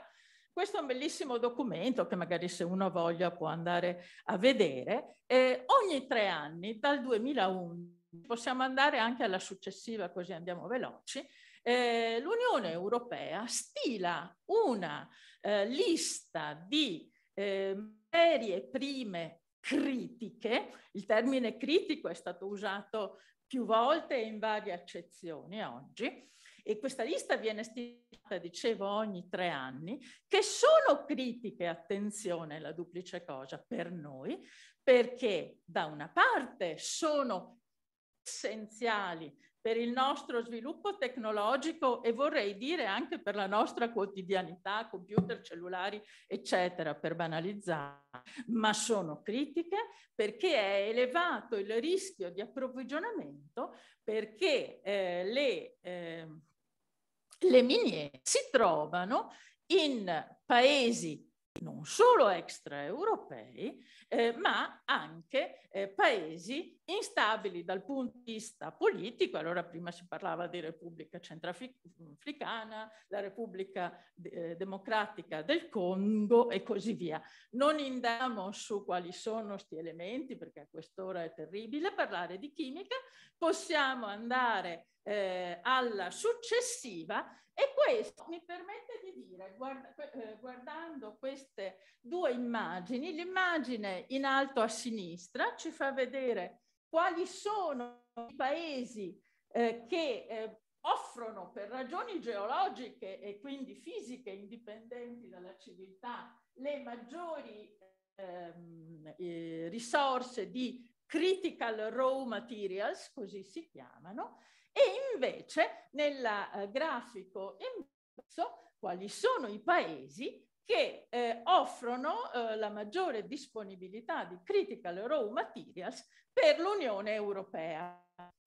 questo è un bellissimo documento che magari se uno voglia può andare a vedere. Eh, ogni tre anni, dal 2011, possiamo andare anche alla successiva, così andiamo veloci, eh, l'Unione Europea stila una eh, lista di ehm, materie prime critiche, il termine critico è stato usato più volte in varie accezioni oggi, e questa lista viene stilata, dicevo, ogni tre anni, che sono critiche, attenzione, la duplice cosa per noi, perché da una parte sono essenziali per il nostro sviluppo tecnologico e vorrei dire anche per la nostra quotidianità, computer, cellulari, eccetera, per banalizzare, ma sono critiche perché è elevato il rischio di approvvigionamento perché eh, le, eh, le miniere si trovano in paesi non solo extraeuropei, eh, ma anche eh, paesi instabili dal punto di vista politico. Allora prima si parlava di Repubblica Centrafricana, la Repubblica eh, Democratica del Congo e così via. Non andiamo su quali sono questi elementi perché a quest'ora è terribile parlare di chimica, possiamo andare eh, alla successiva e questo mi permette di dire, guarda, eh, guardando queste due immagini, l'immagine in alto a sinistra ci fa vedere quali sono i paesi eh, che eh, offrono per ragioni geologiche e quindi fisiche indipendenti dalla civiltà le maggiori ehm, eh, risorse di critical raw materials, così si chiamano, invece nel eh, grafico in basso quali sono i paesi che eh, offrono eh, la maggiore disponibilità di critical raw materials per l'Unione Europea.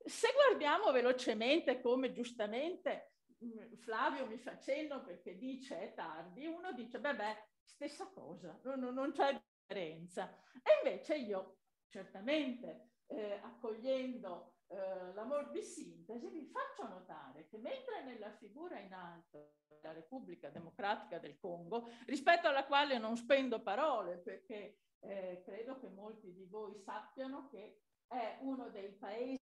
Se guardiamo velocemente come giustamente mh, mm, Flavio mi fa cenno perché dice è tardi, uno dice beh beh stessa cosa, non, non c'è differenza. E invece io certamente eh, accogliendo eh, l'amor di sintesi, vi faccio notare che mentre nella figura in alto della Repubblica Democratica del Congo, rispetto alla quale non spendo parole perché eh, credo che molti di voi sappiano che è uno dei paesi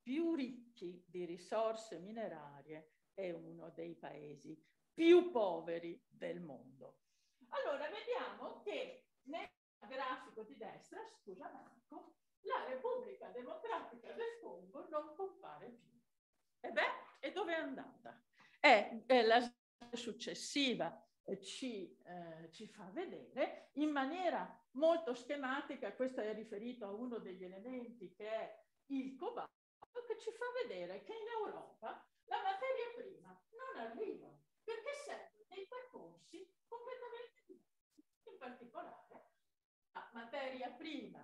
più ricchi di risorse minerarie e uno dei paesi più poveri del mondo. Allora, vediamo che nel grafico di destra, scusa Marco, la Repubblica Democratica del Congo non compare più. E beh, e dove è andata? E, e la successiva eh, ci, eh, ci, fa vedere in maniera molto schematica, questo è riferito a uno degli elementi che è il cobalto, che ci fa vedere che in Europa la materia prima non arriva perché servono dei percorsi completamente diversi, in particolare la materia prima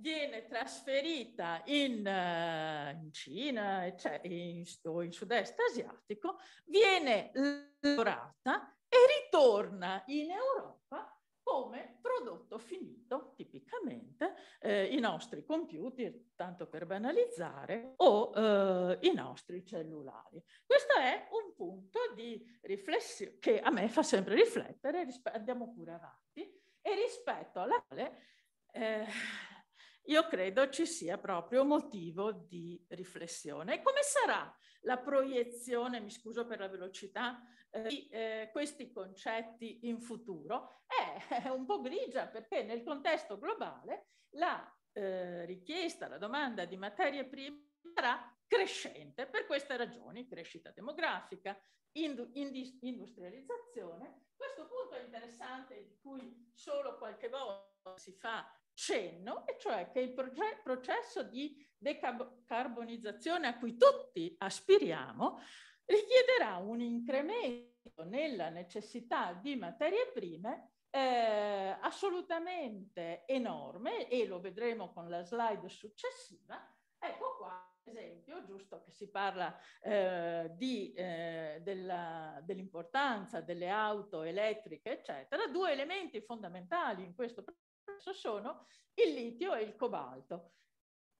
viene trasferita in, eh, in Cina cioè in, o in sud-est asiatico, viene lavorata e ritorna in Europa come prodotto finito, tipicamente eh, i nostri computer, tanto per banalizzare, o eh, i nostri cellulari. Questo è un punto di riflessione che a me fa sempre riflettere, andiamo pure avanti, e rispetto alla quale eh, io credo ci sia proprio motivo di riflessione. come sarà la proiezione, mi scuso per la velocità, eh, di eh, questi concetti in futuro? È, è un po' grigia perché nel contesto globale la eh, richiesta, la domanda di materie prime sarà crescente per queste ragioni, crescita demografica, indu- indi- industrializzazione. Questo punto è interessante di cui solo qualche volta si fa cenno, e cioè che il proge- processo di decarbonizzazione a cui tutti aspiriamo richiederà un incremento nella necessità di materie prime eh, assolutamente enorme e lo vedremo con la slide successiva. Ecco qua per esempio, giusto che si parla eh, di, eh, della, dell'importanza delle auto elettriche, eccetera, due elementi fondamentali in questo processo sono il litio e il cobalto.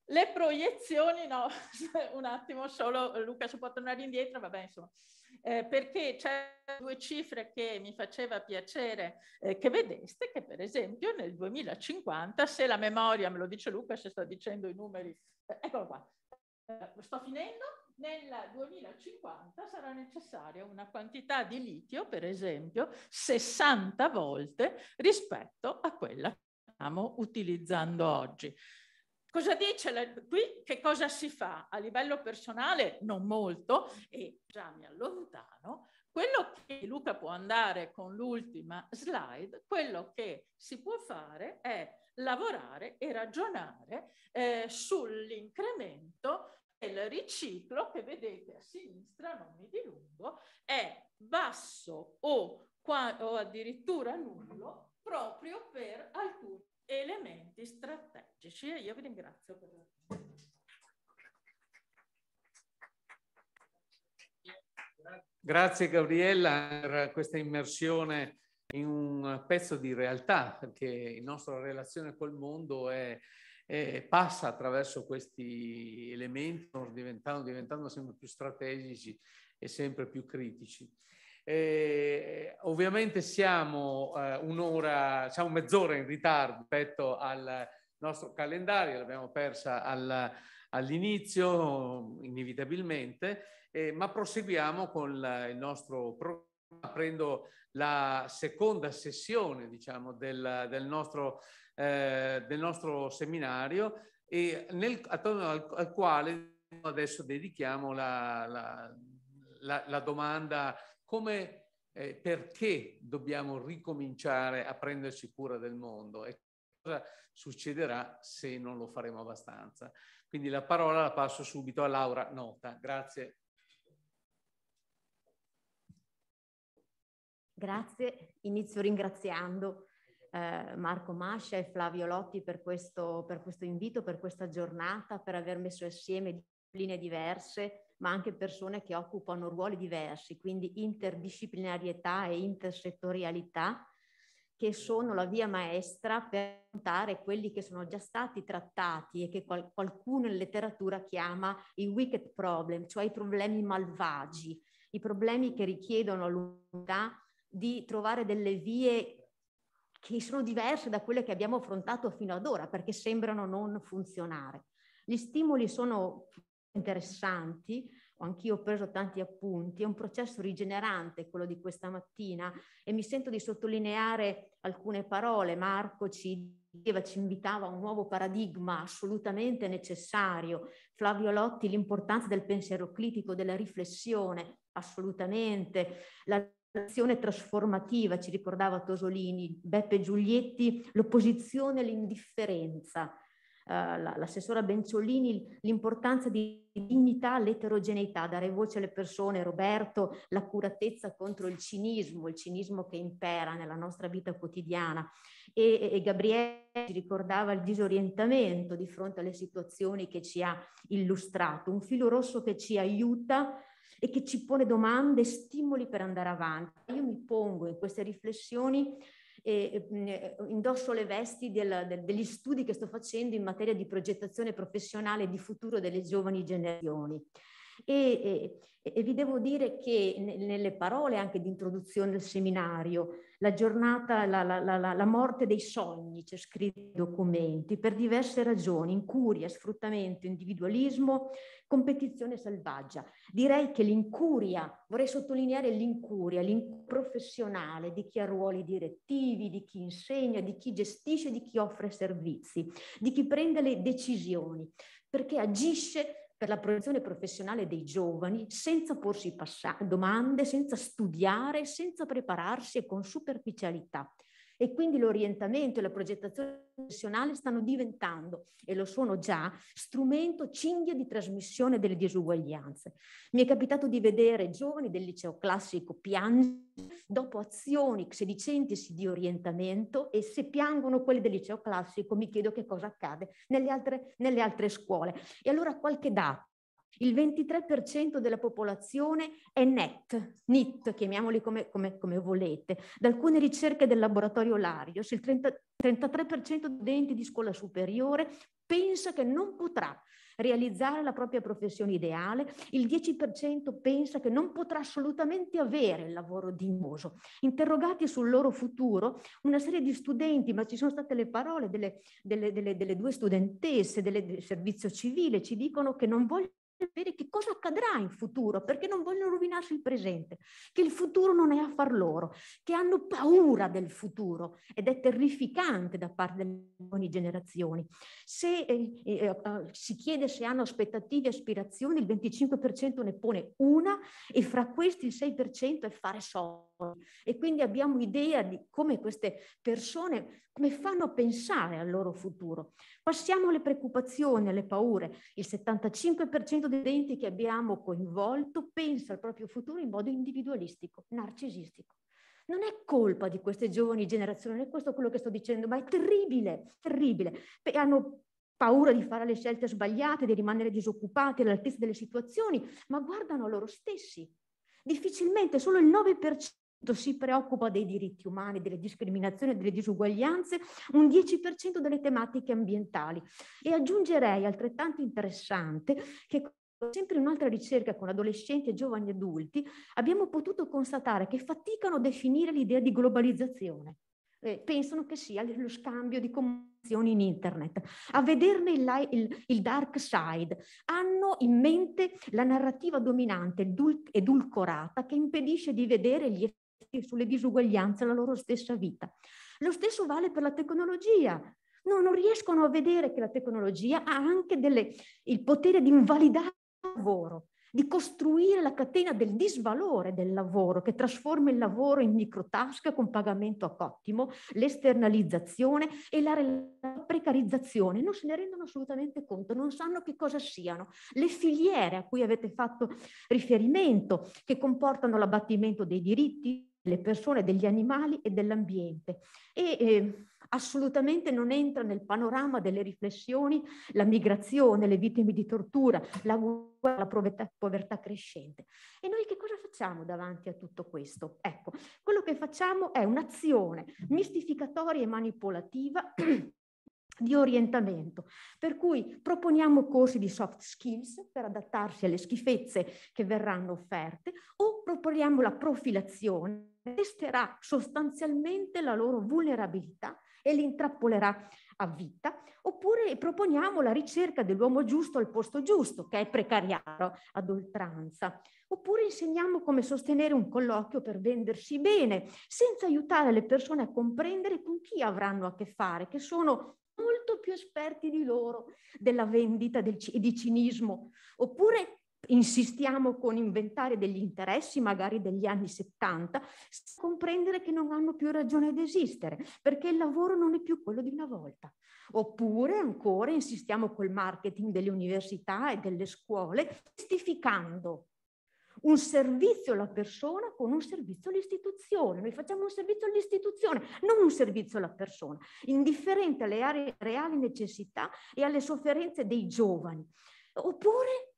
Le proiezioni, no, un attimo solo, Luca si può tornare indietro, vabbè insomma, eh, perché c'è due cifre che mi faceva piacere eh, che vedeste, che per esempio nel 2050, se la memoria, me lo dice Luca se sto dicendo i numeri, eh, eccolo qua, eh, sto finendo, nel 2050 sarà necessaria una quantità di litio, per esempio, 60 volte rispetto a quella stiamo utilizzando oggi. Cosa dice la, qui? Che cosa si fa? A livello personale non molto e già mi allontano. Quello che Luca può andare con l'ultima slide, quello che si può fare è lavorare e ragionare eh, sull'incremento del riciclo che vedete a sinistra, non mi dilungo, è basso o, qua, o addirittura nullo proprio per alcuni elementi strategici e io vi ringrazio per l'attenzione. Grazie Gabriella per questa immersione in un pezzo di realtà, perché la nostra relazione col mondo è, è, passa attraverso questi elementi, diventando, diventando sempre più strategici e sempre più critici. Eh, ovviamente siamo eh, un'ora, siamo mezz'ora in ritardo rispetto al nostro calendario, l'abbiamo persa al, all'inizio inevitabilmente, eh, ma proseguiamo con la, il nostro programma. Prendo la seconda sessione diciamo, del, del, nostro, eh, del nostro seminario e nel, attorno al, al, quale adesso dedichiamo la, la, la domanda come, eh, perché dobbiamo ricominciare a prenderci cura del mondo e cosa succederà se non lo faremo abbastanza. Quindi la parola la passo subito a Laura Nota. Grazie. Grazie, inizio ringraziando eh, Marco Mascia e Flavio Lotti per questo, per questo invito, per questa giornata, per aver messo assieme discipline diverse ma anche persone che occupano ruoli diversi, quindi interdisciplinarietà e intersettorialità, che sono la via maestra per contare quelli che sono già stati trattati e che qual- qualcuno in letteratura chiama i wicked problem, cioè i problemi malvagi, i problemi che richiedono all'unità di trovare delle vie che sono diverse da quelle che abbiamo affrontato fino ad ora perché sembrano non funzionare. Gli stimoli sono interessanti, anch'io ho preso tanti appunti, è un processo rigenerante quello di questa mattina e mi sento di sottolineare alcune parole. Marco ci diceva, ci invitava a un nuovo paradigma assolutamente necessario, Flavio Lotti l'importanza del pensiero critico, della riflessione, assolutamente, la l'azione trasformativa, ci ricordava Tosolini, Beppe Giulietti, l'opposizione e l'indifferenza, eh, l'assessora Benciolini l'importanza di dignità all'eterogeneità, dare voce alle persone, Roberto, l'accuratezza contro il cinismo, il cinismo che impera nella nostra vita quotidiana e, e Gabriele ci ricordava il disorientamento di fronte alle situazioni che ci ha illustrato, un filo rosso che ci aiuta e che ci pone domande, stimoli per andare avanti. Io mi pongo in queste riflessioni e eh, indosso le vesti del, del, degli studi che sto facendo in materia di progettazione professionale di futuro delle giovani generazioni. E, e, e, vi devo dire che nelle parole anche di introduzione del seminario la giornata, la, la, la, la morte dei sogni, c'è scritto nei documenti, per diverse ragioni, incuria, sfruttamento, individualismo, competizione selvaggia. Direi che l'incuria, vorrei sottolineare l'incuria, l'inprofessionale di chi ha ruoli direttivi, di chi insegna, di chi gestisce, di chi offre servizi, di chi prende le decisioni, perché agisce per la proiezione professionale dei giovani senza porsi domande, senza studiare, senza prepararsi e con superficialità e quindi l'orientamento e la progettazione professionale stanno diventando, e lo sono già, strumento cinghia di trasmissione delle disuguaglianze. Mi è capitato di vedere giovani del liceo classico piangere dopo azioni sedicentesi di orientamento e se piangono quelli del liceo classico mi chiedo che cosa accade nelle altre, nelle altre scuole. E allora qualche dato il 23% della popolazione è NET, NIT, chiamiamoli come, come, come, volete. Da alcune ricerche del laboratorio Larios, il 30, 33% degli studenti di scuola superiore pensa che non potrà realizzare la propria professione ideale, il 10% pensa che non potrà assolutamente avere il lavoro dignoso. Interrogati sul loro futuro, una serie di studenti, ma ci sono state le parole delle, delle, delle, delle due studentesse del servizio civile, ci dicono che non vogliono vedere che cosa accadrà in futuro, perché non vogliono rovinarsi il presente, che il futuro non è a far loro, che hanno paura del futuro ed è terrificante da parte delle giovani generazioni. Se eh eh, eh, eh, si chiede se hanno aspettative e aspirazioni, il 25% ne pone una e fra questi il 6% è fare soldi. E quindi abbiamo idea di come queste persone, come fanno a pensare al loro futuro. Passiamo alle preoccupazioni, alle paure. Il 75% dei denti che abbiamo coinvolto pensa al proprio futuro in modo individualistico, narcisistico. Non è colpa di queste giovani generazioni, è questo quello che sto dicendo, ma è terribile, terribile. Hanno paura di fare le scelte sbagliate, di rimanere disoccupati all'altezza delle situazioni, ma guardano loro stessi. Difficilmente solo il 9% si preoccupa dei diritti umani, delle discriminazioni, delle disuguaglianze, un 10% delle tematiche ambientali. E aggiungerei altrettanto interessante che sempre in un'altra ricerca con adolescenti e giovani adulti abbiamo potuto constatare che faticano a definire l'idea di globalizzazione. Eh, pensano che sia lo scambio di comunicazioni in internet. A vederne il, il, il, dark side, hanno in mente la narrativa dominante edul edulcorata che impedisce di vedere gli effetti sulle disuguaglianze, nella loro stessa vita. Lo stesso vale per la tecnologia. No, non riescono a vedere che la tecnologia ha anche delle, il potere di invalidare il lavoro, di costruire la catena del disvalore del lavoro che trasforma il lavoro in microtask con pagamento a cottimo, l'esternalizzazione e la precarizzazione. Non se ne rendono assolutamente conto, non sanno che cosa siano. Le filiere a cui avete fatto riferimento che comportano l'abbattimento dei diritti, delle persone, degli animali e dell'ambiente. E eh, assolutamente non entra nel panorama delle riflessioni la migrazione, le vittime di tortura, la guerra, la povertà, povertà crescente. E noi che cosa facciamo davanti a tutto questo? Ecco, quello che facciamo è un'azione mistificatoria e manipolativa di orientamento. Per cui proponiamo corsi di soft skills per adattarsi alle schifezze che verranno offerte o proponiamo la profilazione che testerà sostanzialmente la loro vulnerabilità e li intrappolerà a vita, oppure proponiamo la ricerca dell'uomo giusto al posto giusto, che è precariato ad oltranza, oppure insegniamo come sostenere un colloquio per vendersi bene, senza aiutare le persone a comprendere con chi avranno a che fare, che sono molto più esperti di loro della vendita del, di cinismo. Oppure insistiamo con inventare degli interessi magari degli anni 70, comprendere che non hanno più ragione di esistere, perché il lavoro non è più quello di una volta. Oppure ancora insistiamo col marketing delle università e delle scuole, mistificando un servizio alla persona con un servizio all'istituzione. Noi facciamo un servizio all'istituzione, non un servizio alla persona, indifferente alle aree, reali necessità e alle sofferenze dei giovani. Oppure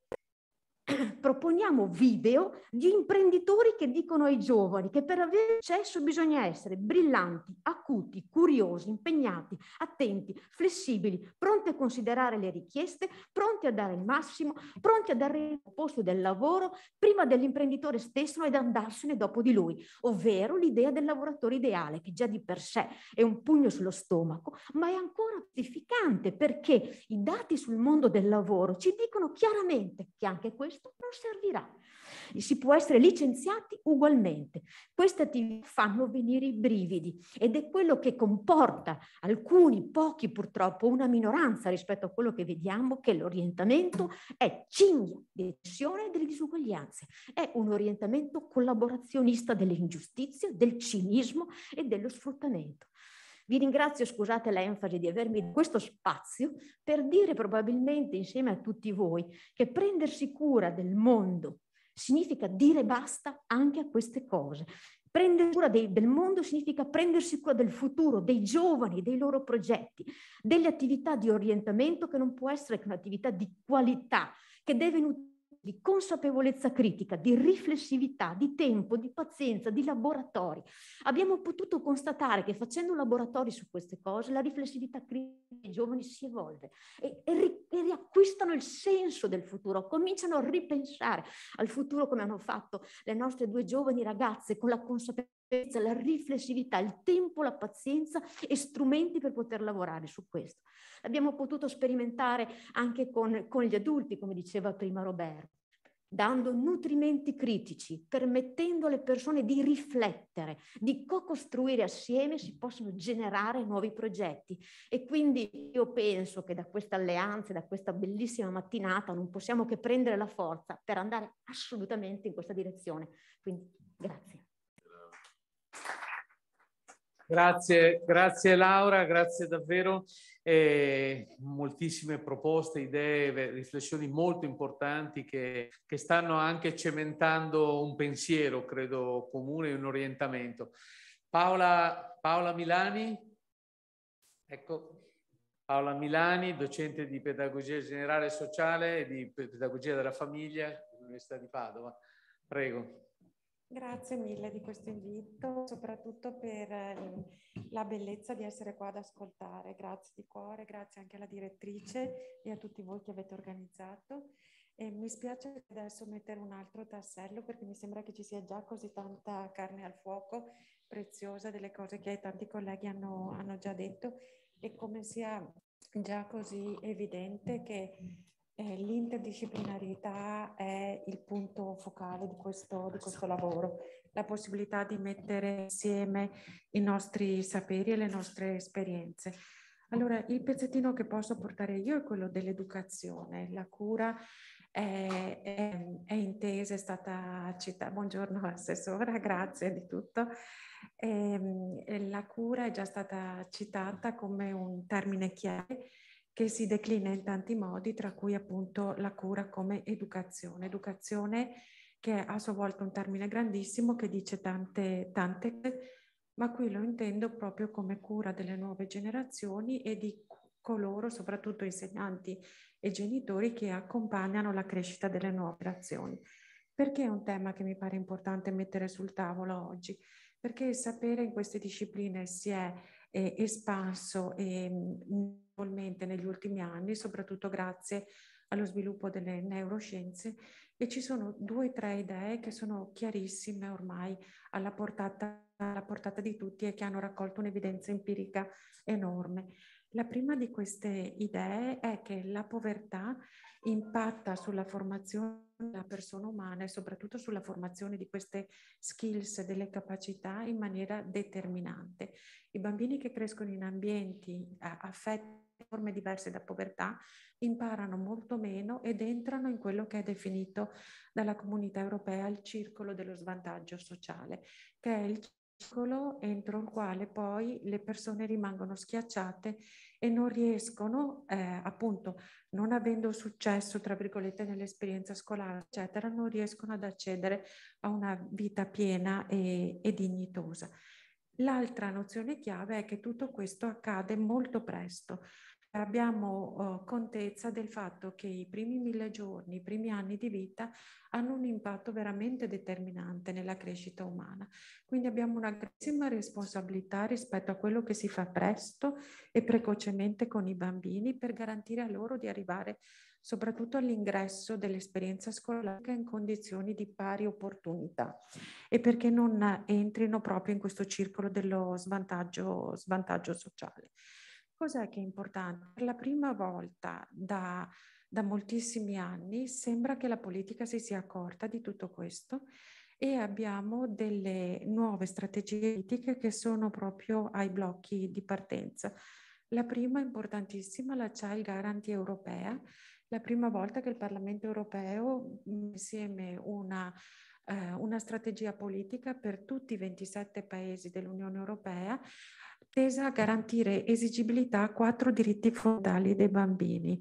proponiamo video di imprenditori che dicono ai giovani che per avere successo bisogna essere brillanti, acuti, curiosi, impegnati, attenti, flessibili, pronti a considerare le richieste, pronti a dare il massimo, pronti a dare il posto del lavoro prima dell'imprenditore stesso ed andarsene dopo di lui, ovvero l'idea del lavoratore ideale che già di per sé è un pugno sullo stomaco, ma è ancora edificante perché i dati sul mondo del lavoro ci dicono chiaramente che anche questo questo non servirà. Si può essere licenziati ugualmente. Queste attività fanno venire i brividi ed è quello che comporta alcuni, pochi purtroppo, una minoranza rispetto a quello che vediamo, che l'orientamento è cinghia di tensione delle disuguaglianze, è un orientamento collaborazionista delle ingiustizie, del cinismo e dello sfruttamento. Vi ringrazio, scusate l'enfasi, di avermi questo spazio per dire probabilmente insieme a tutti voi che prendersi cura del mondo significa dire basta anche a queste cose. Prendersi cura dei, del mondo significa prendersi cura del futuro, dei giovani, dei loro progetti, delle attività di orientamento che non può essere che un'attività di qualità, che deve nutrire di consapevolezza critica, di riflessività, di tempo, di pazienza, di laboratori. Abbiamo potuto constatare che facendo laboratori su queste cose la riflessività critica dei giovani si evolve e, e, ri, e riacquistano il senso del futuro, cominciano a ripensare al futuro come hanno fatto le nostre due giovani ragazze con la consapevolezza, la riflessività, il tempo, la pazienza e strumenti per poter lavorare su questo. L'abbiamo potuto sperimentare anche con, con gli adulti, come diceva prima Roberto dando nutrimenti critici, permettendo alle persone di riflettere, di co-costruire assieme, si possono generare nuovi progetti. E quindi io penso che da questa alleanza, da questa bellissima mattinata, non possiamo che prendere la forza per andare assolutamente in questa direzione. Quindi grazie. Grazie, grazie Laura, grazie davvero e moltissime proposte, idee, riflessioni molto importanti che, che stanno anche cementando un pensiero, credo, comune e un orientamento. Paola, Paola Milani, ecco, Paola Milani, docente di pedagogia generale e sociale e di pedagogia della famiglia dell'Università di Padova. Prego. Grazie mille di questo invito, soprattutto per eh, la bellezza di essere qua ad ascoltare. Grazie di cuore, grazie anche alla direttrice e a tutti voi che avete organizzato. E mi spiace adesso mettere un altro tassello perché mi sembra che ci sia già così tanta carne al fuoco preziosa delle cose che tanti colleghi hanno, hanno già detto e come sia già così evidente che eh, l'interdisciplinarietà è il punto focale di questo, di questo, lavoro, la possibilità di mettere insieme i nostri saperi e le nostre esperienze. Allora, il pezzettino che posso portare io è quello dell'educazione, la cura è, è, è intesa, è stata citata, buongiorno Assessora, grazie di tutto, e, ehm, la cura è già stata citata come un termine chiave che si declina in tanti modi, tra cui appunto la cura come educazione. Educazione che è a sua volta un termine grandissimo che dice tante, tante cose, ma qui lo intendo proprio come cura delle nuove generazioni e di coloro, soprattutto insegnanti e genitori, che accompagnano la crescita delle nuove generazioni. Perché è un tema che mi pare importante mettere sul tavolo oggi? Perché il sapere in queste discipline si è eh, espanso eh, negli ultimi anni, soprattutto grazie allo sviluppo delle neuroscienze e ci sono due o tre idee che sono chiarissime ormai alla portata, alla portata di tutti e che hanno raccolto un'evidenza empirica enorme. La prima di queste idee è che la povertà impatta sulla formazione della persona umana e soprattutto sulla formazione di queste skills, delle capacità in maniera determinante. I bambini che crescono in ambienti eh, affetti da forme diverse da povertà, imparano molto meno ed entrano in quello che è definito dalla comunità europea il circolo dello svantaggio sociale, che è il circolo entro il quale poi le persone rimangono schiacciate e non riescono, eh, appunto, non avendo successo, tra virgolette, nell'esperienza scolare, eccetera, non riescono ad accedere a una vita piena e, e dignitosa. L'altra nozione chiave è che tutto questo accade molto presto, abbiamo eh, contezza del fatto che i primi mille giorni, i primi anni di vita hanno un impatto veramente determinante nella crescita umana. Quindi abbiamo una grandissima responsabilità rispetto a quello che si fa presto e precocemente con i bambini per garantire a loro di arrivare soprattutto all'ingresso dell'esperienza scolastica in condizioni di pari opportunità e perché non entrino proprio in questo circolo dello svantaggio, svantaggio sociale. Cos'è che è importante? Per la prima volta da, da moltissimi anni sembra che la politica si sia accorta di tutto questo e abbiamo delle nuove strategie etiche che sono proprio ai blocchi di partenza. La prima importantissima, la Child Guarantee europea, la prima volta che il Parlamento europeo insieme una, eh, una strategia politica per tutti i 27 paesi dell'Unione europea tesa a garantire esigibilità a quattro diritti fondali dei bambini.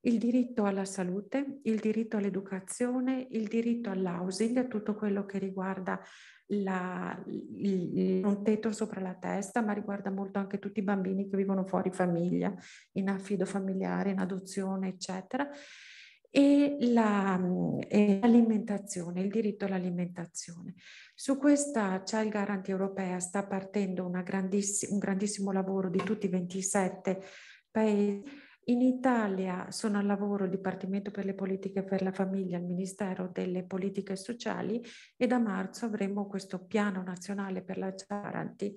Il diritto alla salute, il diritto all'educazione, il diritto all'housing, tutto quello che riguarda la, il, un tetto sopra la testa, ma riguarda molto anche tutti i bambini che vivono fuori famiglia, in affido familiare, in adozione, eccetera e, la, mm, l'alimentazione, il diritto all'alimentazione. Su questa Child Guarantee europea sta partendo grandiss- un grandissimo lavoro di tutti i 27 paesi. In Italia sono al lavoro il Dipartimento per le politiche per la famiglia, il Ministero delle politiche sociali e da marzo avremo questo piano nazionale per la Child Guarantee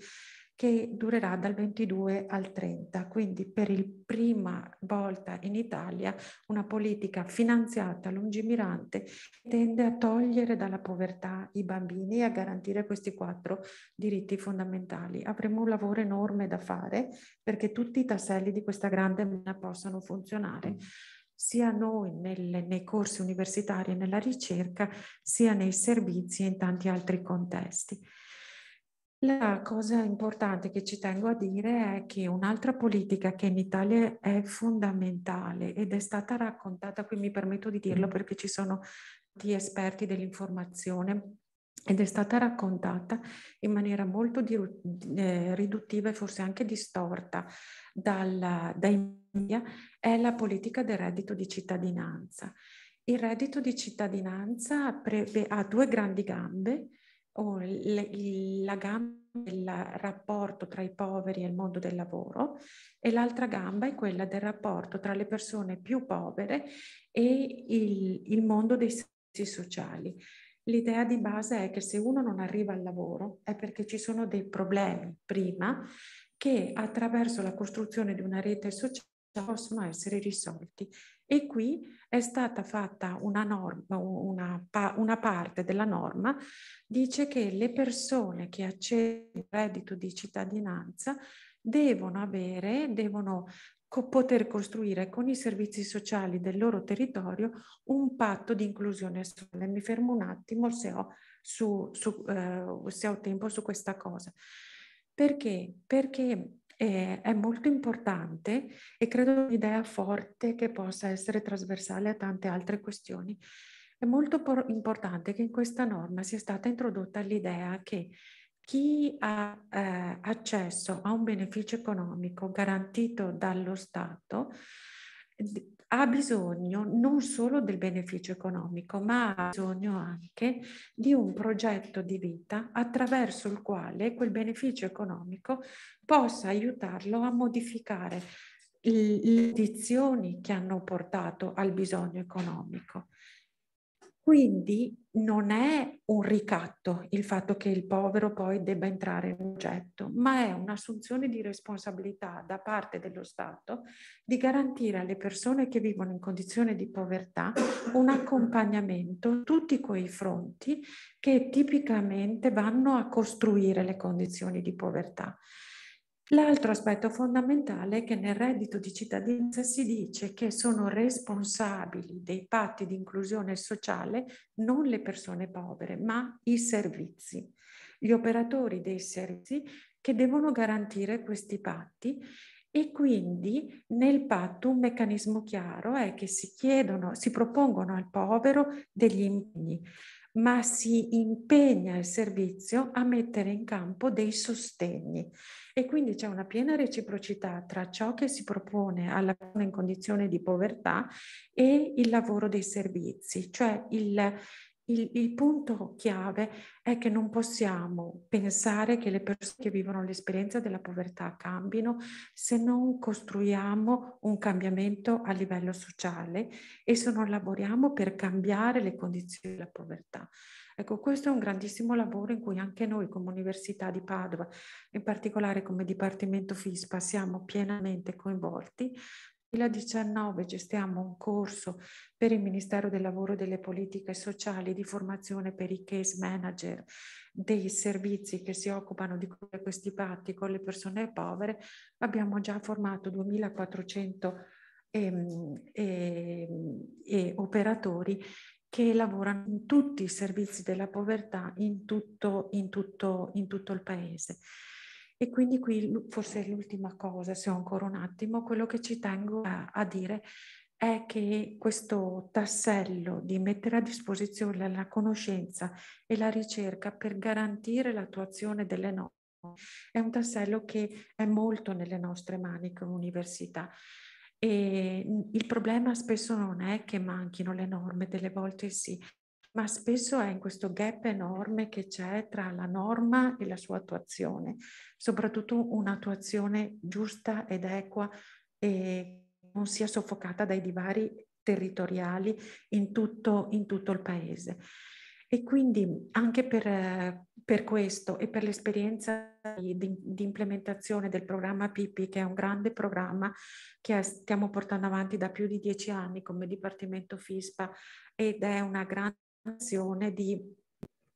che durerà dal 22 al 30, quindi per la prima volta in Italia una politica finanziata, lungimirante, tende a togliere dalla povertà i bambini e a garantire questi quattro diritti fondamentali. Avremo un lavoro enorme da fare perché tutti i tasselli di questa grande mena possano funzionare sia noi nel, nei corsi universitari e nella ricerca, sia nei servizi e in tanti altri contesti. La cosa importante che ci tengo a dire è che un'altra politica che in Italia è fondamentale ed è stata raccontata, qui mi permetto di dirlo perché ci sono tanti esperti dell'informazione, ed è stata raccontata in maniera molto di, eh, riduttiva e forse anche distorta dal, dai media, è la politica del reddito di cittadinanza. Il reddito di cittadinanza preve, ha due grandi gambe, o il, la gamba del rapporto tra i poveri e il mondo del lavoro e l'altra gamba è quella del rapporto tra le persone più povere e il, il mondo dei servizi sociali. L'idea di base è che se uno non arriva al lavoro è perché ci sono dei problemi prima che attraverso la costruzione di una rete sociale possono essere risolti. E qui è stata fatta una, norma, una, una parte della norma, dice che le persone che accedono al reddito di cittadinanza devono avere, devono poter costruire con i servizi sociali del loro territorio un patto di inclusione sociale. Mi fermo un attimo se ho, su, su, eh, se ho tempo su questa cosa. Perché? Perché eh, è molto importante e credo un'idea forte che possa essere trasversale a tante altre questioni. È molto por- importante che in questa norma sia stata introdotta l'idea che chi ha eh, accesso a un beneficio economico garantito dallo Stato ha bisogno non solo del beneficio economico, ma ha bisogno anche di un progetto di vita attraverso il quale quel beneficio economico possa aiutarlo a modificare le condizioni che hanno portato al bisogno economico quindi non è un ricatto il fatto che il povero poi debba entrare in oggetto, ma è un'assunzione di responsabilità da parte dello Stato di garantire alle persone che vivono in condizione di povertà un accompagnamento, tutti quei fronti che tipicamente vanno a costruire le condizioni di povertà. L'altro aspetto fondamentale è che nel reddito di cittadinanza si dice che sono responsabili dei patti di inclusione sociale non le persone povere, ma i servizi, gli operatori dei servizi che devono garantire questi patti e quindi nel patto un meccanismo chiaro è che si chiedono, si propongono al povero degli impegni ma si impegna il servizio a mettere in campo dei sostegni e quindi c'è una piena reciprocità tra ciò che si propone alla persona in condizione di povertà e il lavoro dei servizi, cioè il, il, il, punto chiave è che non possiamo pensare che le persone che vivono l'esperienza della povertà cambino se non costruiamo un cambiamento a livello sociale e se non lavoriamo per cambiare le condizioni della povertà. Ecco, questo è un grandissimo lavoro in cui anche noi come Università di Padova, in particolare come Dipartimento FISPA, siamo pienamente coinvolti 2019 gestiamo un corso per il Ministero del Lavoro e delle Politiche Sociali di formazione per i case manager dei servizi che si occupano di questi patti con le persone povere. Abbiamo già formato 2400 ehm, ehm, eh, operatori che lavorano in tutti i servizi della povertà in tutto, in tutto, in tutto il paese. E quindi qui forse l'ultima cosa, se ho ancora un attimo, quello che ci tengo a, a dire è che questo tassello di mettere a disposizione la conoscenza e la ricerca per garantire l'attuazione delle norme è un tassello che è molto nelle nostre mani come università. E il problema spesso non è che manchino le norme, delle volte sì, ma spesso è in questo gap enorme che c'è tra la norma e la sua attuazione, soprattutto un'attuazione giusta ed equa e non sia soffocata dai divari territoriali in tutto, in tutto il paese. E quindi anche per, per questo e per l'esperienza di, di, implementazione del programma PIPI, che è un grande programma che stiamo portando avanti da più di dieci anni come Dipartimento FISPA ed è una grande un'azione di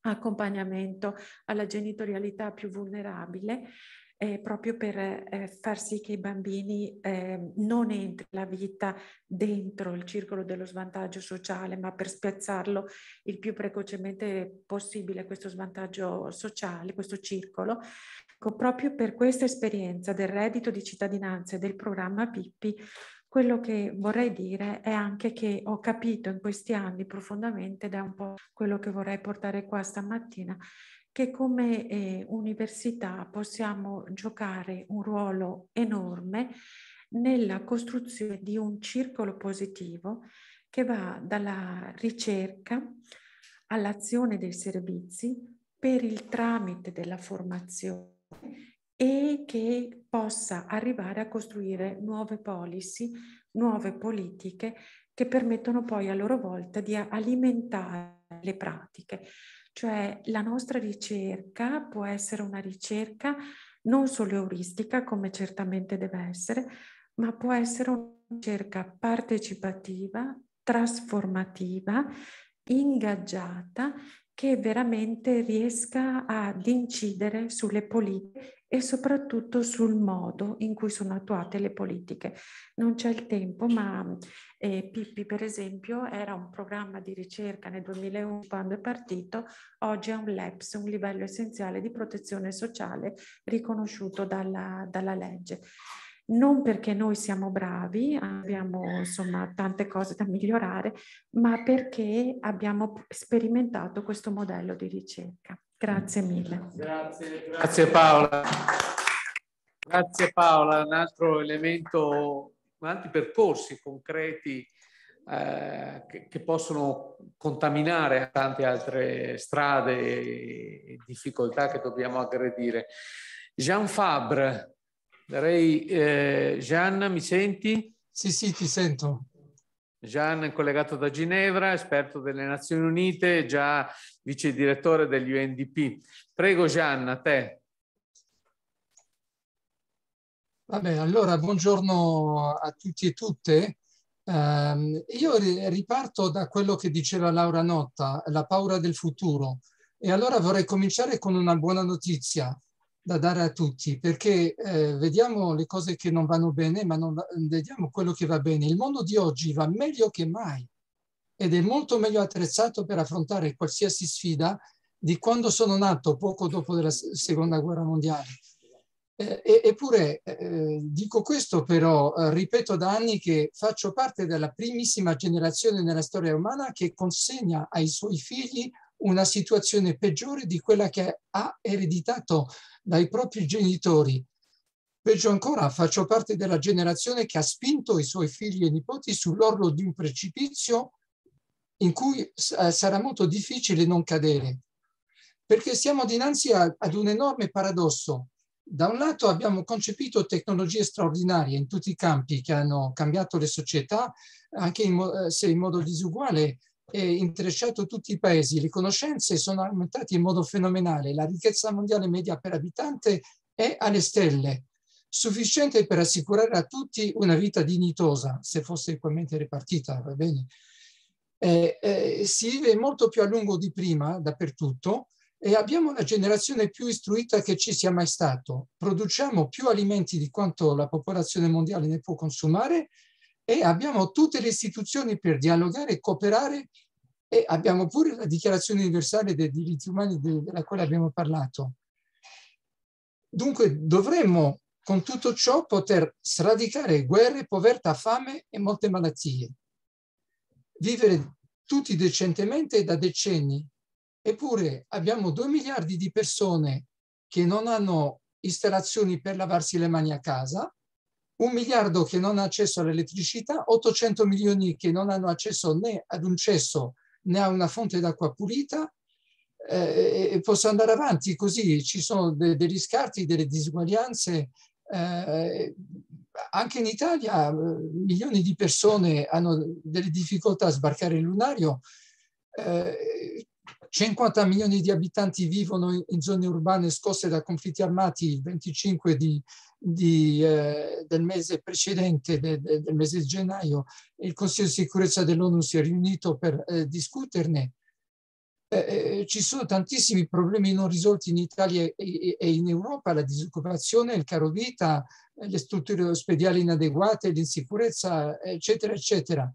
accompagnamento alla genitorialità più vulnerabile eh, proprio per eh, far sì che i bambini eh, non entri la vita dentro il circolo dello svantaggio sociale, ma per spiazzarlo il più precocemente possibile questo svantaggio sociale, questo circolo. Ecco, proprio per questa esperienza del reddito di cittadinanza e del programma Pippi, quello che vorrei dire è anche che ho capito in questi anni profondamente, ed è un po' quello che vorrei portare qua stamattina, che come eh, università possiamo giocare un ruolo enorme nella costruzione di un circolo positivo che va dalla ricerca all'azione dei servizi per il tramite della formazione e che possa arrivare a costruire nuove policy, nuove politiche che permettono poi a loro volta di alimentare le pratiche. Cioè la nostra ricerca può essere una ricerca non solo euristica, come certamente deve essere, ma può essere una ricerca partecipativa, trasformativa, ingaggiata che veramente riesca ad incidere sulle politiche e soprattutto sul modo in cui sono attuate le politiche. Non c'è il tempo, ma eh, Pippi per esempio era un programma di ricerca nel 2001 quando è partito, oggi è un LEPS, un livello essenziale di protezione sociale riconosciuto dalla, dalla legge non perché noi siamo bravi, abbiamo insomma tante cose da migliorare, ma perché abbiamo sperimentato questo modello di ricerca. Grazie mille. Grazie, grazie. grazie Paola. Grazie Paola, un altro elemento, altri percorsi concreti eh, che, che, possono contaminare tante altre strade e difficoltà che dobbiamo aggredire. Jean Fabre, Darei, eh, Gian, mi senti? Sì, sì, ti sento. Gian è collegato da Ginevra, esperto delle Nazioni Unite, già vice direttore degli UNDP. Prego Gian, a te. Vabbè, allora buongiorno a tutti e tutte. Um, io riparto da quello che diceva Laura Notta, la paura del futuro. E allora vorrei cominciare con una buona notizia da dare a tutti, perché eh, vediamo le cose che non vanno bene, ma non vediamo quello che va bene. Il mondo di oggi va meglio che mai ed è molto meglio attrezzato per affrontare qualsiasi sfida di quando sono nato, poco dopo la Seconda Guerra Mondiale. Eh, eppure eh, dico questo però, eh, ripeto da anni che faccio parte della primissima generazione nella storia umana che consegna ai suoi figli una situazione peggiore di quella che ha ereditato dai propri genitori. Peggio ancora, faccio parte della generazione che ha spinto i suoi figli e nipoti sull'orlo di un precipizio in cui eh, sarà molto difficile non cadere, perché siamo dinanzi a, ad un enorme paradosso. Da un lato abbiamo concepito tecnologie straordinarie in tutti i campi che hanno cambiato le società, anche in, eh, se in modo disuguale, intrecciato tutti i paesi, le conoscenze sono aumentate in modo fenomenale, la ricchezza mondiale media per abitante è alle stelle, sufficiente per assicurare a tutti una vita dignitosa, se fosse equamente ripartita, va bene? Eh, eh, si vive molto più a lungo di prima dappertutto e abbiamo una generazione più istruita che ci sia mai stato. Produciamo più alimenti di quanto la popolazione mondiale ne può consumare e abbiamo tutte le istituzioni per dialogare e cooperare e abbiamo pure la Dichiarazione universale dei diritti umani della quale abbiamo parlato. Dunque dovremmo con tutto ciò poter sradicare guerre, povertà, fame e molte malattie. Vivere tutti decentemente da decenni. Eppure abbiamo due miliardi di persone che non hanno installazioni per lavarsi le mani a casa, un miliardo che non ha accesso all'elettricità, 800 milioni che non hanno accesso né ad un cesso né a una fonte d'acqua pulita, eh, posso andare avanti così, ci sono de degli scarti, delle disuguaglianze. Eh, anche in Italia eh, milioni di persone hanno delle difficoltà a sbarcare il lunario. Eh, 50 milioni di abitanti vivono in zone urbane scosse da conflitti armati, il 25 di, di, eh, del mese precedente, de, de, del mese di gennaio, il Consiglio di sicurezza dell'ONU si è riunito per eh, discuterne. Eh, eh ci sono tantissimi problemi non risolti in Italia e, e in Europa, la disoccupazione, il caro vita, eh, le strutture ospedali inadeguate, l'insicurezza, eccetera, eccetera.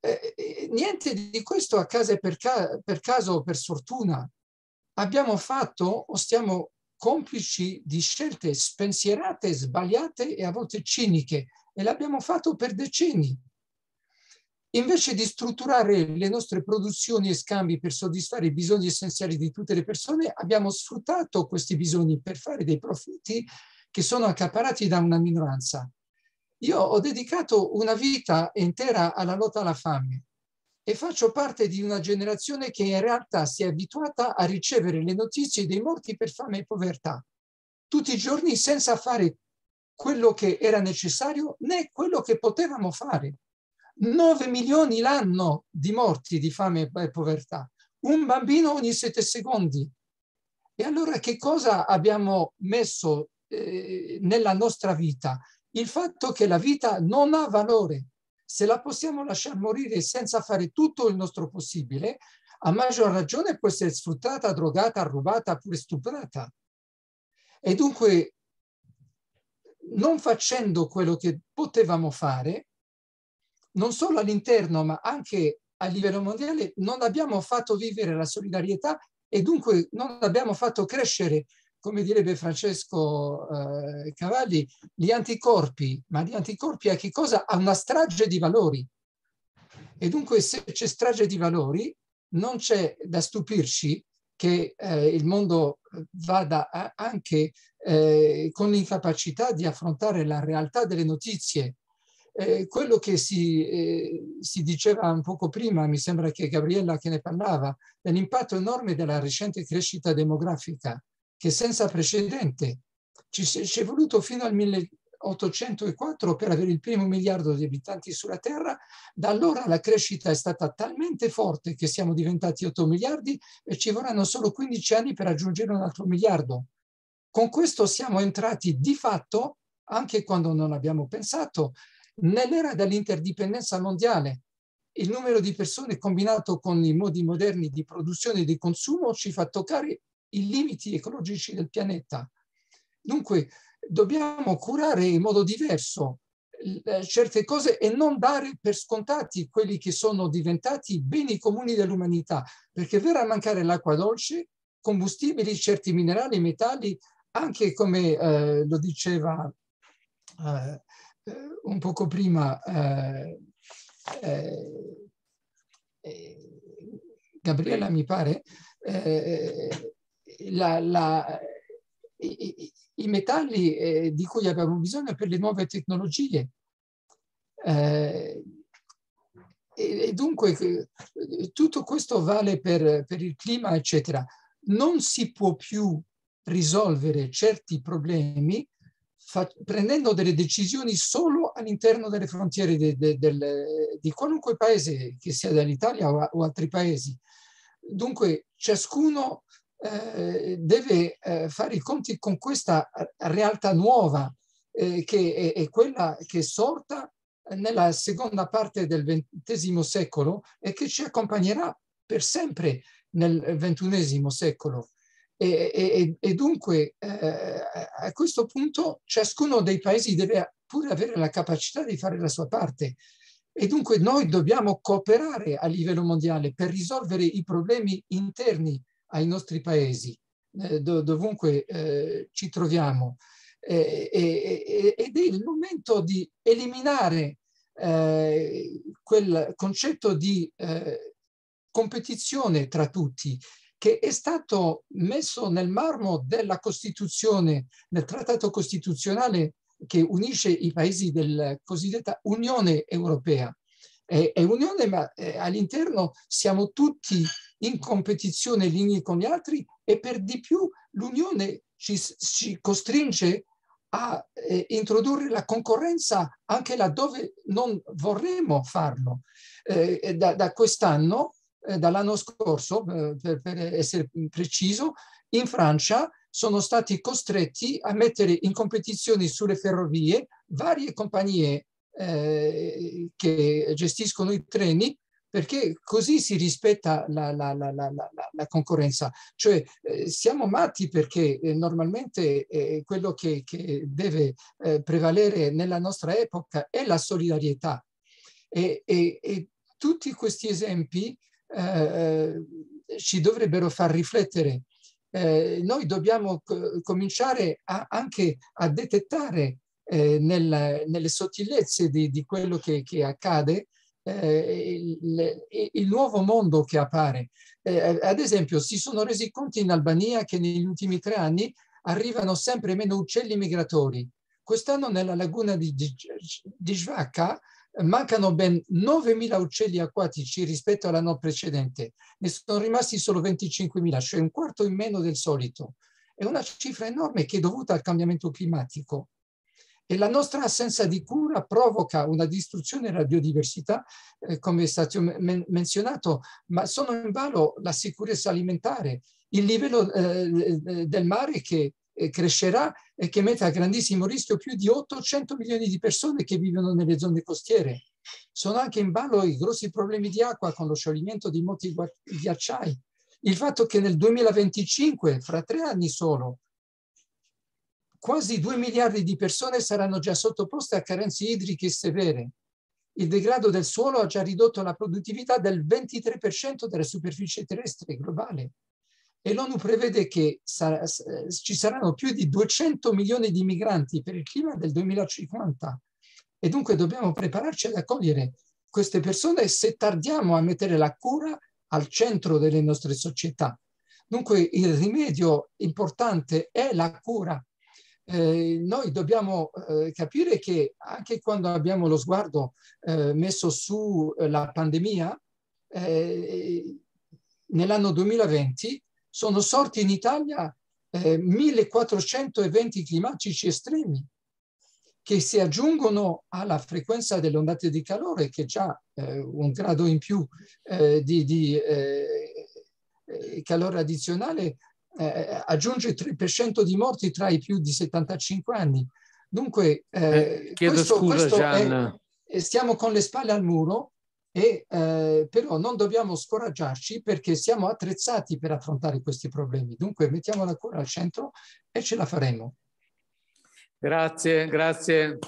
Eh, eh, eh, niente di questo a per, ca- per caso o per fortuna. Abbiamo fatto o stiamo complici di scelte spensierate, sbagliate e a volte ciniche e l'abbiamo fatto per decenni. Invece di strutturare le nostre produzioni e scambi per soddisfare i bisogni essenziali di tutte le persone, abbiamo sfruttato questi bisogni per fare dei profitti che sono accaparati da una minoranza. Io ho dedicato una vita intera alla lotta alla fame e faccio parte di una generazione che in realtà si è abituata a ricevere le notizie dei morti per fame e povertà tutti i giorni senza fare quello che era necessario né quello che potevamo fare. 9 milioni l'anno di morti di fame e povertà, un bambino ogni 7 secondi. E allora che cosa abbiamo messo eh, nella nostra vita? il fatto che la vita non ha valore. Se la possiamo lasciare morire senza fare tutto il nostro possibile, a maggior ragione può essere sfruttata, drogata, rubata, pure stuprata. E dunque, non facendo quello che potevamo fare, non solo all'interno, ma anche a livello mondiale, non abbiamo fatto vivere la solidarietà e dunque non abbiamo fatto crescere come direbbe Francesco eh, Cavalli, gli anticorpi, ma gli anticorpi a che cosa? A una strage di valori. E dunque se c'è strage di valori non c'è da stupirci che eh, il mondo vada a, anche eh, con l'incapacità di affrontare la realtà delle notizie. Eh, quello che si, eh, si, diceva un poco prima, mi sembra che Gabriella che ne parlava, dell'impatto enorme della recente crescita demografica che senza precedente. Ci, è voluto fino al 1804 per avere il primo miliardo di abitanti sulla Terra. Da allora la crescita è stata talmente forte che siamo diventati 8 miliardi e ci vorranno solo 15 anni per raggiungere un altro miliardo. Con questo siamo entrati di fatto, anche quando non abbiamo pensato, nell'era dell'interdipendenza mondiale. Il numero di persone combinato con i modi moderni di produzione e di consumo ci fa toccare i limiti ecologici del pianeta. Dunque dobbiamo curare in modo diverso eh, certe cose e non dare per scontati quelli che sono diventati beni comuni dell'umanità, perché verrà a mancare l'acqua dolce, combustibili, certi minerali, metalli, anche come eh, lo diceva eh, eh un poco prima eh, eh Gabriella, mi pare, eh, la, la, i, i, metalli eh, di cui abbiamo bisogno per le nuove tecnologie. Eh, e, e, dunque eh, tutto questo vale per, per il clima, eccetera. Non si può più risolvere certi problemi prendendo delle decisioni solo all'interno delle frontiere de, de, de, di qualunque paese, che sia dall'Italia o, o, altri paesi. Dunque ciascuno eh, deve eh, fare i conti con questa eh, realtà nuova che è, quella che è sorta nella seconda parte del XX secolo e che ci accompagnerà per sempre nel XXI secolo. E, e, e dunque eh, a questo punto ciascuno dei paesi deve pure avere la capacità di fare la sua parte e dunque noi dobbiamo cooperare a livello mondiale per risolvere i problemi interni ai nostri paesi, eh, dovunque eh, ci troviamo. Eh, ed è il momento di eliminare quel concetto di competizione tra tutti che è stato messo nel marmo della Costituzione, nel trattato costituzionale che unisce i paesi della cosiddetta Unione Europea. È, è unione, ma all'interno siamo tutti in competizione gli uni con gli altri e per di più l'Unione ci, ci costringe a eh, introdurre la concorrenza anche laddove non vorremmo farlo. Eh, da, da quest'anno, eh, dall'anno scorso, eh, per, per, essere preciso, in Francia sono stati costretti a mettere in competizione sulle ferrovie varie compagnie eh, che gestiscono i treni perché così si rispetta la, la, la, la concorrenza. Cioè eh, siamo matti perché eh, normalmente eh, quello che, che deve eh, prevalere nella nostra epoca è la solidarietà. E, e, e tutti questi esempi eh, eh, ci dovrebbero far riflettere. noi dobbiamo cominciare a, anche a detettare nel, nelle sottigliezze di, di quello che, che accade eh, il, il, nuovo mondo che appare. Eh, ad esempio, si sono resi conto in Albania che negli ultimi tre anni arrivano sempre meno uccelli migratori. Quest'anno nella laguna di, di, di Jvaka eh, mancano ben 9.000 uccelli acquatici rispetto all'anno precedente. Ne sono rimasti solo 25.000, cioè un quarto in meno del solito. È una cifra enorme che è dovuta al cambiamento climatico e la nostra assenza di cura provoca una distruzione della biodiversità, eh, come è stato men menzionato, ma sono in ballo la sicurezza alimentare, il livello eh, eh del mare che eh, crescerà e che mette a grandissimo rischio più di 800 milioni di persone che vivono nelle zone costiere. Sono anche in ballo i grossi problemi di acqua con lo scioglimento di molti ghiacciai. Il fatto che nel 2025, fra tre anni solo, quasi 2 miliardi di persone saranno già sottoposte a carenze idriche severe. Il degrado del suolo ha già ridotto la produttività del 23% della superficie terrestre globale e l'ONU prevede che sarà, eh, ci saranno più di 200 milioni di migranti per il clima del 2050 e dunque dobbiamo prepararci ad accogliere queste persone se tardiamo a mettere la cura al centro delle nostre società. Dunque il rimedio importante è la cura, eh, noi dobbiamo eh, capire che anche quando abbiamo lo sguardo eh, messo sulla eh, pandemia, eh, nell'anno 2020 sono sorti in Italia 1400 eh, eventi climatici estremi che si aggiungono alla frequenza delle ondate di calore, che già un grado in più di, di calore addizionale eh, eh, aggiunge 3% di morti tra i più di 75 anni. Dunque, eh, eh, chiedo questo, scusa questo Gian. È, stiamo con le spalle al muro, e, eh, però non dobbiamo scoraggiarci perché siamo attrezzati per affrontare questi problemi. Dunque mettiamo la cura al centro e ce la faremo. Grazie, grazie,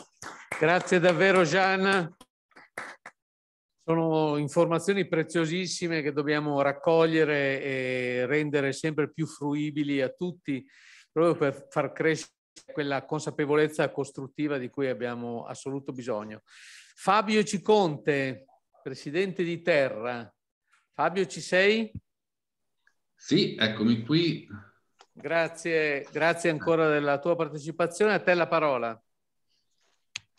grazie davvero Gian. Sono informazioni preziosissime che dobbiamo raccogliere e rendere sempre più fruibili a tutti, proprio per far crescere quella consapevolezza costruttiva di cui abbiamo assoluto bisogno. Fabio Ciconte, presidente di Terra. Fabio, ci sei? Sì, eccomi qui. Grazie, grazie ancora della tua partecipazione. A te la parola.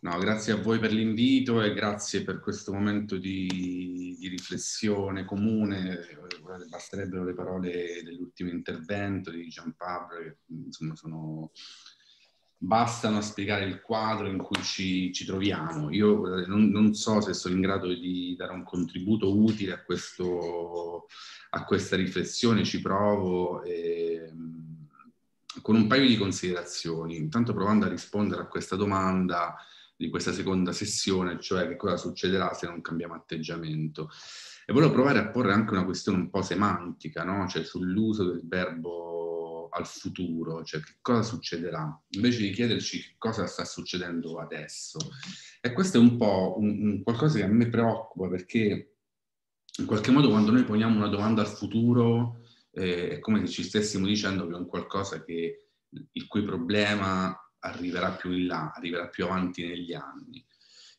No, grazie a voi per l'invito e grazie per questo momento di, di riflessione comune. Eh, basterebbero le parole dell'ultimo intervento di Giampablo, che insomma sono, bastano a spiegare il quadro in cui ci, ci troviamo. Io eh, non, non, so se sono in grado di dare un contributo utile a, questo, a questa riflessione, ci provo. E, ehm, con un paio di considerazioni, intanto provando a rispondere a questa domanda, di questa seconda sessione, cioè che cosa succederà se non cambiamo atteggiamento. E volevo provare a porre anche una questione un po' semantica, no? cioè sull'uso del verbo al futuro, cioè che cosa succederà, invece di chiederci che cosa sta succedendo adesso. E questo è un po' un, un qualcosa che a me preoccupa perché in qualche modo quando noi poniamo una domanda al futuro eh, è come se ci stessimo dicendo che è un qualcosa che, il cui problema arriverà più in là, arriverà più avanti negli anni.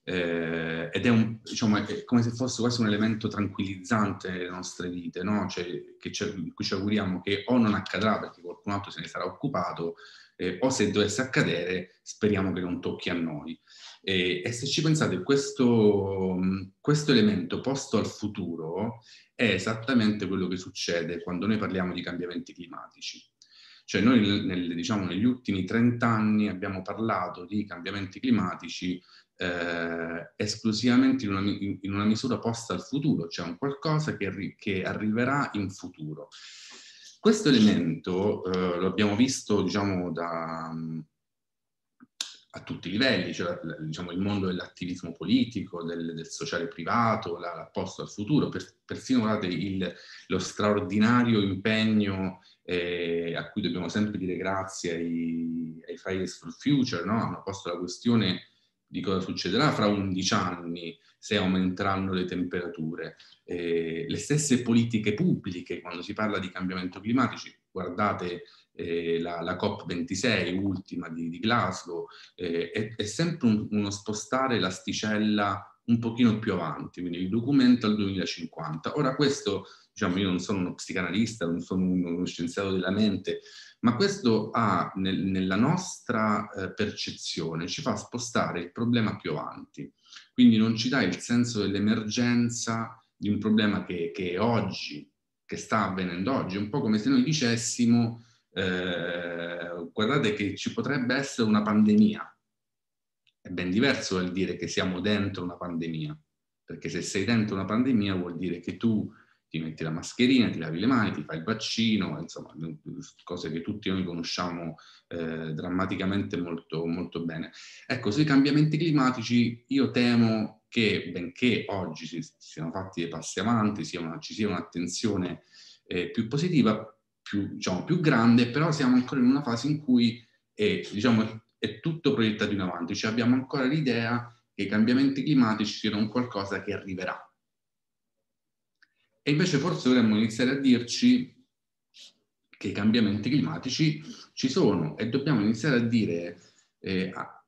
Eh, ed è, un, diciamo, è come se fosse quasi un elemento tranquillizzante nelle nostre vite, no? cioè, che in cui ci auguriamo che o non accadrà perché qualcun altro se ne sarà occupato, eh, o se dovesse accadere speriamo che non tocchi a noi. E, e se ci pensate, questo, questo elemento posto al futuro è esattamente quello che succede quando noi parliamo di cambiamenti climatici. Cioè noi nel, diciamo, negli ultimi 30 anni abbiamo parlato di cambiamenti climatici eh, esclusivamente in una, in una, misura posta al futuro, cioè un qualcosa che, che arriverà in futuro. Questo elemento eh, lo abbiamo visto diciamo, da, a tutti i livelli, cioè diciamo, il mondo dell'attivismo politico, del, del sociale privato, la, posta al futuro, per, persino guardate, il, lo straordinario impegno eh, a cui dobbiamo sempre dire grazie ai, ai Fridays for Future, no? hanno posto la questione di cosa succederà fra 11 anni se aumenteranno le temperature. Eh, le stesse politiche pubbliche, quando si parla di cambiamento climatico, guardate eh, la, la, COP26 ultima di, di Glasgow, eh, è, è, sempre un, uno spostare l'asticella un pochino più avanti, quindi il documento al 2050. Ora questo, diciamo, io non sono uno psicanalista, non sono uno scienziato della mente, ma questo ha nel, nella nostra eh, percezione, ci fa spostare il problema più avanti, quindi non ci dà il senso dell'emergenza di un problema che, che è oggi, che sta avvenendo oggi, un po' come se noi dicessimo, eh, guardate che ci potrebbe essere una pandemia, è ben diverso dal dire che siamo dentro una pandemia, perché se sei dentro una pandemia vuol dire che tu ti metti la mascherina, ti lavi le mani, ti fai il vaccino, insomma, cose che tutti noi conosciamo eh, drammaticamente molto, molto bene. Ecco, sui cambiamenti climatici io temo che, benché oggi si siano fatti dei passi avanti, sia una, ci sia un'attenzione eh, più positiva, più, diciamo, più grande, però siamo ancora in una fase in cui eh, diciamo, è tutto proiettato in avanti, cioè abbiamo ancora l'idea che i cambiamenti climatici siano un qualcosa che arriverà. E invece forse dovremmo iniziare a dirci che i cambiamenti climatici ci sono e dobbiamo iniziare a dire, eh, a,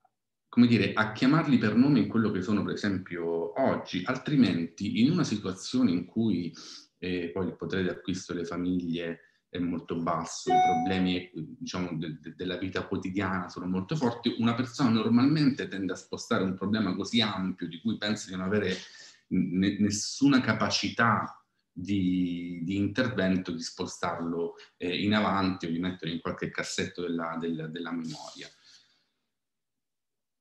come dire, a chiamarli per nome in quello che sono per esempio oggi, altrimenti in una situazione in cui eh, poi il potere d'acquisto delle famiglie è molto basso, i problemi diciamo, de, de, della vita quotidiana sono molto forti, una persona normalmente tende a spostare un problema così ampio di cui pensa di non avere ne, nessuna capacità di, di, intervento, di spostarlo eh, in avanti o di metterlo in qualche cassetto della, della, della memoria.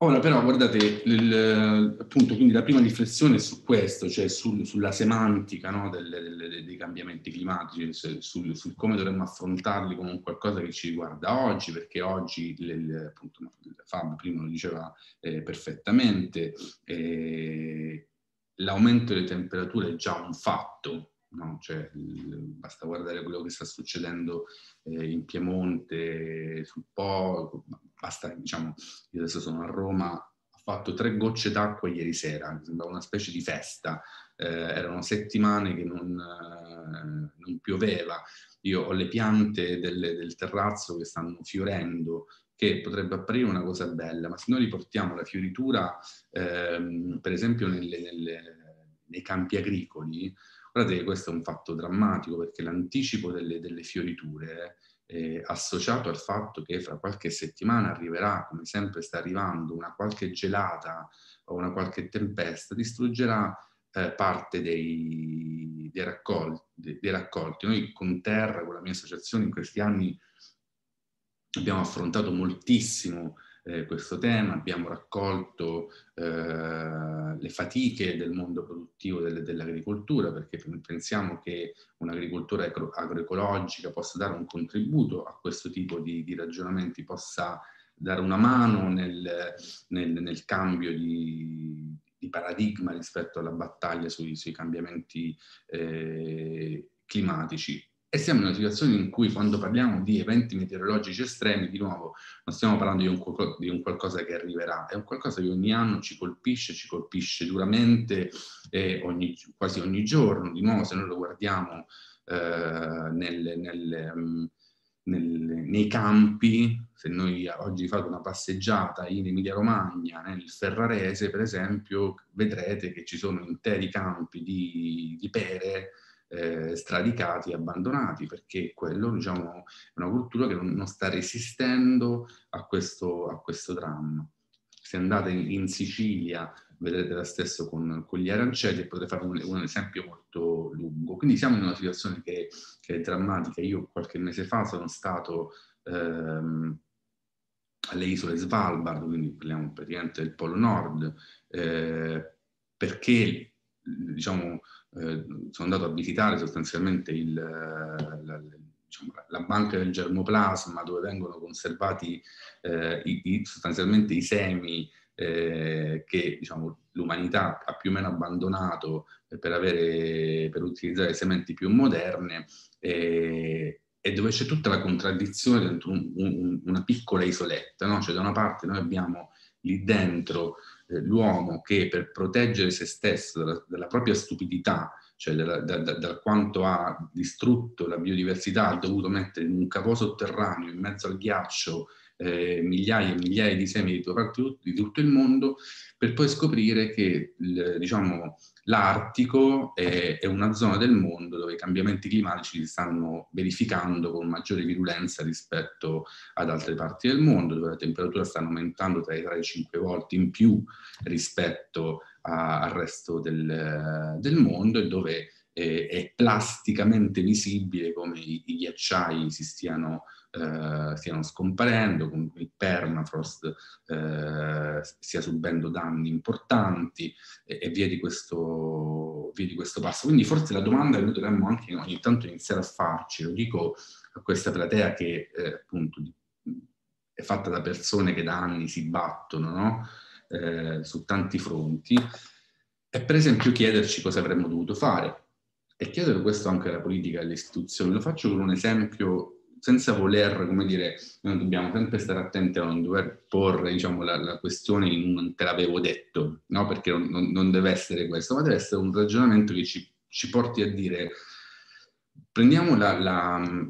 Ora oh, però guardate, il, appunto, quindi la prima riflessione su questo, cioè sul, sulla semantica no, del, del, dei cambiamenti climatici, cioè sul, sul, come dovremmo affrontarli come un qualcosa che ci riguarda oggi, perché oggi, il, appunto, Fabio prima lo diceva eh, perfettamente, eh, l'aumento delle temperature è già un fatto, No? Cioè, basta guardare quello che sta succedendo eh, in Piemonte, sul Po, basta, diciamo, io adesso sono a Roma, ho fatto tre gocce d'acqua ieri sera, sembrava una specie di festa, eh, erano settimane che non, eh, non, pioveva, io ho le piante del, del terrazzo che stanno fiorendo, che potrebbe apparire una cosa bella, ma se noi riportiamo la fioritura, ehm, per esempio, nelle, nelle, nei campi agricoli, guardate che questo è un fatto drammatico perché l'anticipo delle, delle fioriture eh, associato al fatto che fra qualche settimana arriverà, come sempre sta arrivando, una qualche gelata o una qualche tempesta, distruggerà eh, parte dei, dei, raccolti, dei, raccolti, Noi con Terra, con la mia associazione, in questi anni abbiamo affrontato moltissimo eh, questo tema, abbiamo raccolto eh, le fatiche del mondo produttivo delle, dell'agricoltura, perché pensiamo che un'agricoltura agro- agroecologica possa dare un contributo a questo tipo di, di ragionamenti, possa dare una mano nel, nel, nel cambio di, di, paradigma rispetto alla battaglia sui, sui cambiamenti eh, climatici. E siamo in una situazione in cui quando parliamo di eventi meteorologici estremi, di nuovo, non stiamo parlando di un, di un qualcosa che arriverà, è un qualcosa che ogni anno ci colpisce, ci colpisce duramente, eh, ogni, quasi ogni giorno, di nuovo se noi lo guardiamo eh, nel, nel, mm, nel, nei campi, se noi oggi fate una passeggiata in Emilia Romagna, nel Ferrarese per esempio, vedrete che ci sono interi campi di, di pere eh, sradicati abbandonati, perché quello diciamo, è una cultura che non, non sta resistendo a questo, a questo, dramma. Se andate in Sicilia vedrete la stessa con, con gli arancelli e potete fare un, un, esempio molto lungo. Quindi siamo in una situazione che, che è drammatica. Io qualche mese fa sono stato ehm, alle isole Svalbard, quindi parliamo praticamente del Polo Nord, eh, perché diciamo, eh, sono andato a visitare sostanzialmente il, eh, la, diciamo, la, banca del germoplasma dove vengono conservati eh, i, i, sostanzialmente i semi eh, che diciamo, l'umanità ha più o meno abbandonato eh, per, avere, per utilizzare sementi più moderne e dove c'è tutta la contraddizione dentro un, un, una piccola isoletta, no? cioè da una parte noi abbiamo lì dentro eh, l'uomo che per proteggere se stesso dalla, dalla propria stupidità, cioè da, da, da, quanto ha distrutto la biodiversità, ha dovuto mettere in un cavo sotterraneo, in mezzo al ghiaccio, eh, migliaia e migliaia di semi di tutto, di tutto il mondo, per poi scoprire che il, diciamo, l'Artico è, è, una zona del mondo dove i cambiamenti climatici si stanno verificando con maggiore virulenza rispetto ad altre parti del mondo, dove la temperatura sta aumentando tra i 3 e 5 volte in più rispetto a, al resto del, del mondo e dove eh, è plasticamente visibile come i, ghiacciai si stiano eh, stiano scomparendo, comunque il permafrost eh, stia subendo danni importanti e, e via, di questo, via, di questo, passo. Quindi forse la domanda che noi dovremmo anche ogni tanto iniziare a farci, lo dico a questa platea che eh, appunto è fatta da persone che da anni si battono no? Eh, su tanti fronti, è per esempio chiederci cosa avremmo dovuto fare. E chiedere questo anche alla politica e alle istituzioni. Lo faccio con un esempio senza voler, come dire, noi dobbiamo sempre stare attenti a non dover porre diciamo, la, la, questione in un te l'avevo detto, no? perché non, non, deve essere questo, ma deve essere un ragionamento che ci, ci porti a dire prendiamo la, la,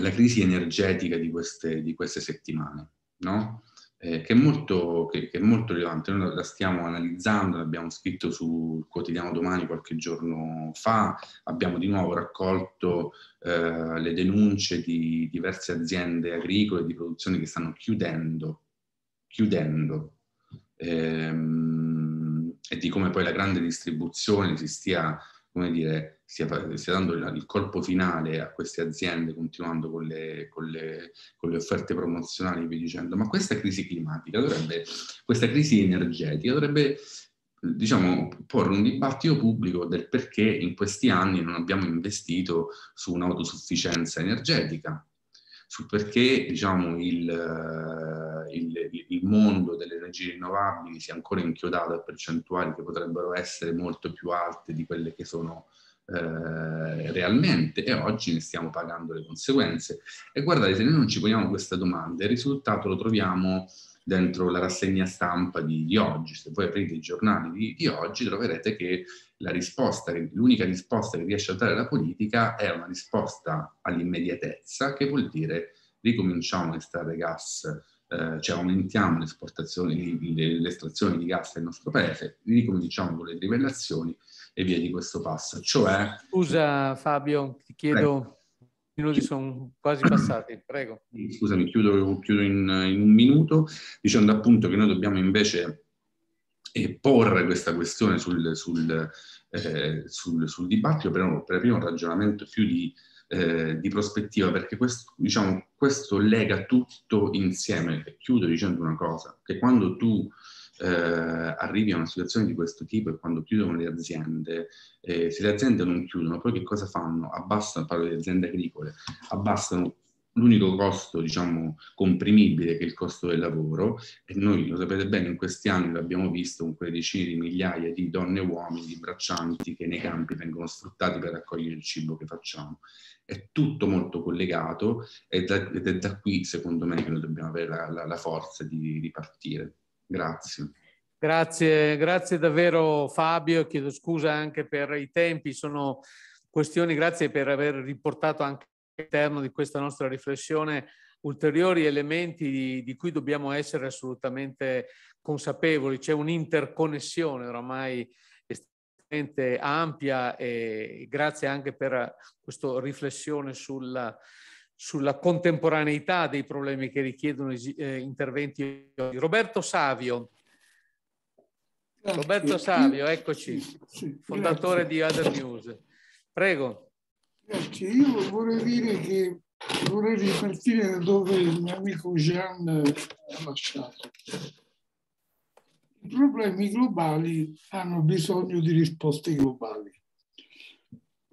la crisi energetica di queste, di queste settimane, no? Eh, che, è molto, che, che, è molto, rilevante. Noi la stiamo analizzando, l'abbiamo scritto sul quotidiano domani qualche giorno fa, abbiamo di nuovo raccolto eh, le denunce di diverse aziende agricole di produzione che stanno chiudendo, chiudendo. Ehm, e di come poi la grande distribuzione si stia, come dire, stia, stia dando il, il, colpo finale a queste aziende continuando con le, con le, con le offerte promozionali vi dicendo ma questa crisi climatica dovrebbe, questa crisi energetica dovrebbe diciamo, porre un dibattito pubblico del perché in questi anni non abbiamo investito su un'autosufficienza energetica, su perché diciamo, il, il, il, mondo delle energie rinnovabili sia ancora inchiodato a percentuali che potrebbero essere molto più alte di quelle che sono eh, realmente e oggi ne stiamo pagando le conseguenze. E guardate, se noi non ci poniamo questa domanda, il risultato lo troviamo dentro la rassegna stampa di, di oggi. Se voi aprite i giornali di, di oggi troverete che la risposta, l'unica risposta che riesce a dare la politica è una risposta all'immediatezza, che vuol dire ricominciamo a estrarre gas eh, cioè aumentiamo le esportazioni, le estrazioni di gas nel nostro paese, ricominciamo con le trivellazioni e via di questo passo. Cioè... Scusa Fabio, ti chiedo, i minuti sono quasi passati, prego. Scusami, chiudo, chiudo in, in un minuto dicendo appunto che noi dobbiamo invece e eh, porre questa questione sul, sul, eh, sul, sul dibattito per, un, per un ragionamento più di, eh, di prospettiva, perché questo, diciamo, questo, lega tutto insieme. Chiudo dicendo una cosa, che quando tu eh, arrivi a una situazione di questo tipo e quando chiudono le aziende, eh, se le aziende non chiudono, poi che cosa fanno? Abbassano, parlo di aziende agricole, abbassano l'unico costo, diciamo, comprimibile che è il costo del lavoro e noi lo sapete bene, in questi anni l'abbiamo visto con quelle decine di migliaia di donne e uomini, di braccianti che nei campi vengono sfruttati per raccogliere il cibo che facciamo. È tutto molto collegato ed è da qui, secondo me, che noi dobbiamo avere la, la, la forza di, di partire. Grazie. Grazie, grazie davvero Fabio, chiedo scusa anche per i tempi, sono questioni, grazie per aver riportato anche all'interno di questa nostra riflessione ulteriori elementi di, di cui dobbiamo essere assolutamente consapevoli, c'è un'interconnessione oramai estremamente ampia e grazie anche per questa riflessione sulla sulla contemporaneità dei problemi che richiedono eh, interventi. Roberto Savio. Roberto Savio, eccoci, fondatore di Other News. Prego. Grazie, io vorrei dire che vorrei ripartire da dove il mio amico Jean eh, ha lasciato. I problemi globali hanno bisogno di risposte globali.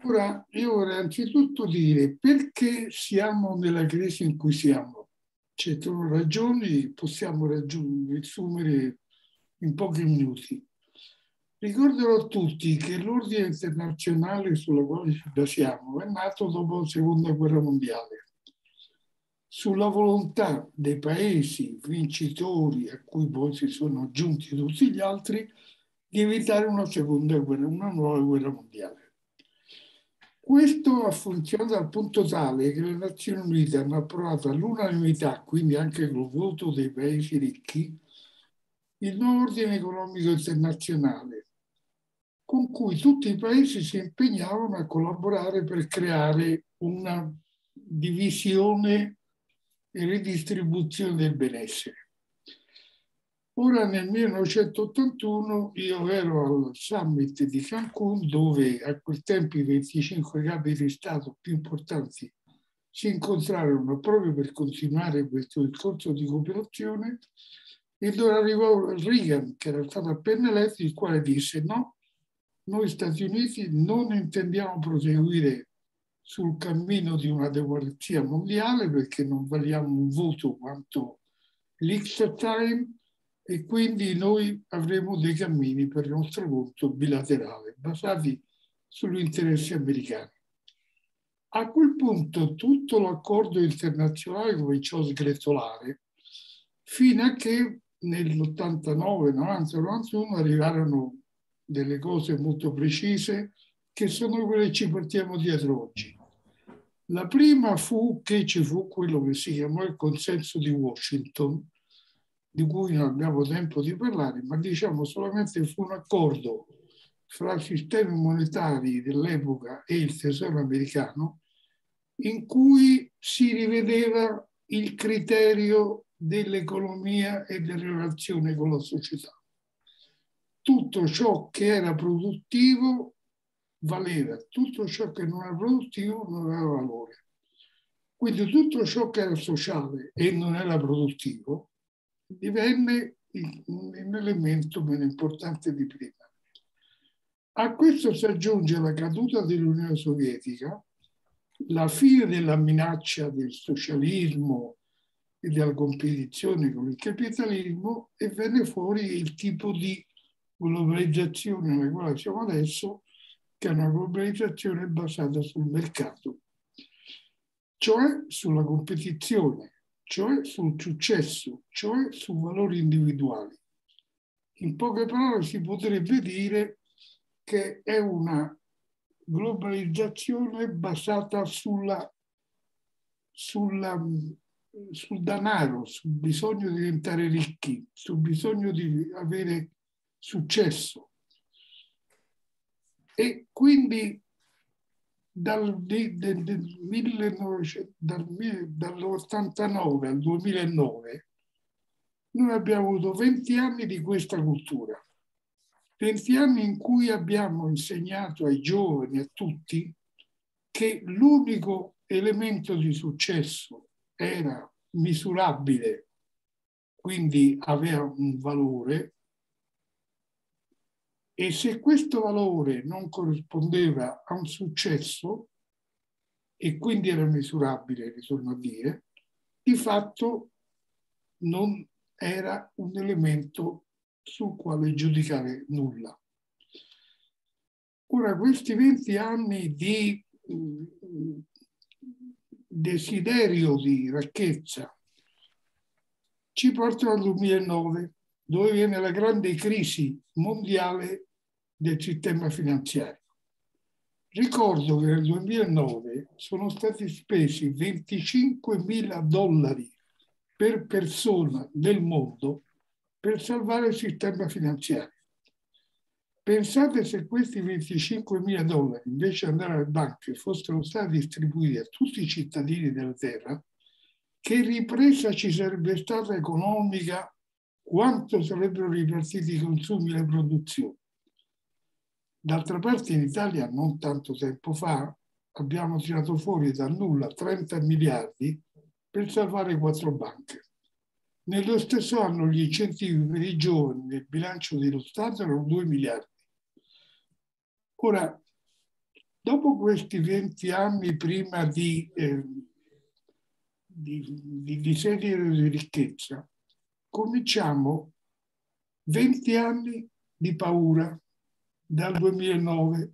Ora, io vorrei anzitutto dire perché siamo nella crisi in cui siamo. Ci sono ragioni, possiamo riassumere in pochi minuti. Ricorderò a tutti che l'ordine internazionale sulla quale ci basiamo è nato dopo la seconda guerra mondiale, sulla volontà dei paesi vincitori a cui poi si sono aggiunti tutti gli altri di evitare una seconda guerra, una nuova guerra mondiale. Questo ha funzionato al punto tale che le Nazioni Unite hanno approvato all'unanimità, quindi anche col voto dei paesi ricchi, il nuovo ordine economico internazionale, con cui tutti i paesi si impegnavano a collaborare per creare una divisione e ridistribuzione del benessere. Ora nel 1981 io ero al summit di Cancun dove a quel tempo i 25 capi di Stato più importanti si incontrarono proprio per continuare questo discorso di cooperazione e ora arrivò Reagan che era stato appena eletto il quale disse no, noi Stati Uniti non intendiamo proseguire sul cammino di una democrazia mondiale perché non valiamo un voto quanto l'X-Time e quindi noi avremo dei cammini per il nostro conto bilaterale basati sugli interessi americani. A quel punto tutto l'accordo internazionale cominciò a sgretolare fino a che nell'89, 90, 91 arrivarono delle cose molto precise che sono quelle che ci portiamo dietro oggi. La prima fu che ci fu quello che si chiamò il consenso di Washington, di cui non abbiamo tempo di parlare, ma diciamo solamente fu un accordo fra sistemi monetari dell'epoca e il tesoro americano in cui si rivedeva il criterio dell'economia e della relazione con la società. Tutto ciò che era produttivo valeva, tutto ciò che non era produttivo non aveva valore. Quindi tutto ciò che era sociale e non era produttivo divenne un elemento meno importante di prima. A questo si aggiunge la caduta dell'Unione Sovietica, la fine della minaccia del socialismo e della competizione con il capitalismo e venne fuori il tipo di globalizzazione alla quale siamo adesso, che è una globalizzazione basata sul mercato, cioè sulla competizione cioè sul successo, cioè su valori individuali. In poche parole si potrebbe dire che è una globalizzazione basata sulla, sulla, sul denaro, sul bisogno di diventare ricchi, sul bisogno di avere successo. E quindi dal, di, del, del 1900, dal, dall'89 al 2009 noi abbiamo avuto 20 anni di questa cultura, 20 anni in cui abbiamo insegnato ai giovani, a tutti, che l'unico elemento di successo era misurabile, quindi aveva un valore, e se questo valore non corrispondeva a un successo, e quindi era misurabile, ritorno a dire, di fatto non era un elemento sul quale giudicare nulla. Ora, questi 20 anni di mm, desiderio di ricchezza ci portano al 2009 dove viene la grande crisi mondiale del sistema finanziario. Ricordo che nel 2009 sono stati spesi 25 mila dollari per persona nel mondo per salvare il sistema finanziario. Pensate se questi 25 mila dollari, invece di andare alle banche, fossero stati distribuiti a tutti i cittadini della Terra, che ripresa ci sarebbe stata economica quanto sarebbero ripartiti i consumi e le produzioni. D'altra parte in Italia non tanto tempo fa abbiamo tirato fuori da nulla 30 miliardi per salvare quattro banche. Nello stesso anno gli incentivi per i giovani nel bilancio dello Stato erano 2 miliardi. Ora, dopo questi 20 anni prima di, eh, di, di, di, di ricchezza, cominciamo 20 anni di paura dal 2009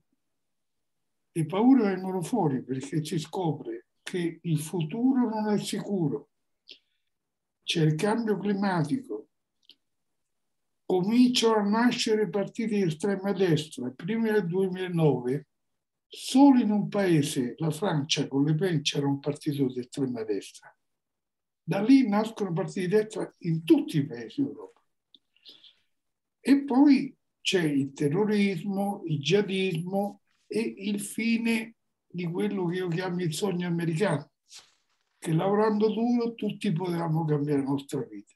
e paure vengono fuori perché si scopre che il futuro non è sicuro, c'è il cambio climatico, cominciano a nascere partiti di estrema destra. Prima del 2009 solo in un paese, la Francia, con Le Pen c'era un partito di estrema destra. Da lì nascono partiti di destra in tutti i paesi d'Europa. E poi c'è il terrorismo, il jihadismo e il fine di quello che io chiamo il sogno americano, che lavorando duro tutti potevamo cambiare la nostra vita.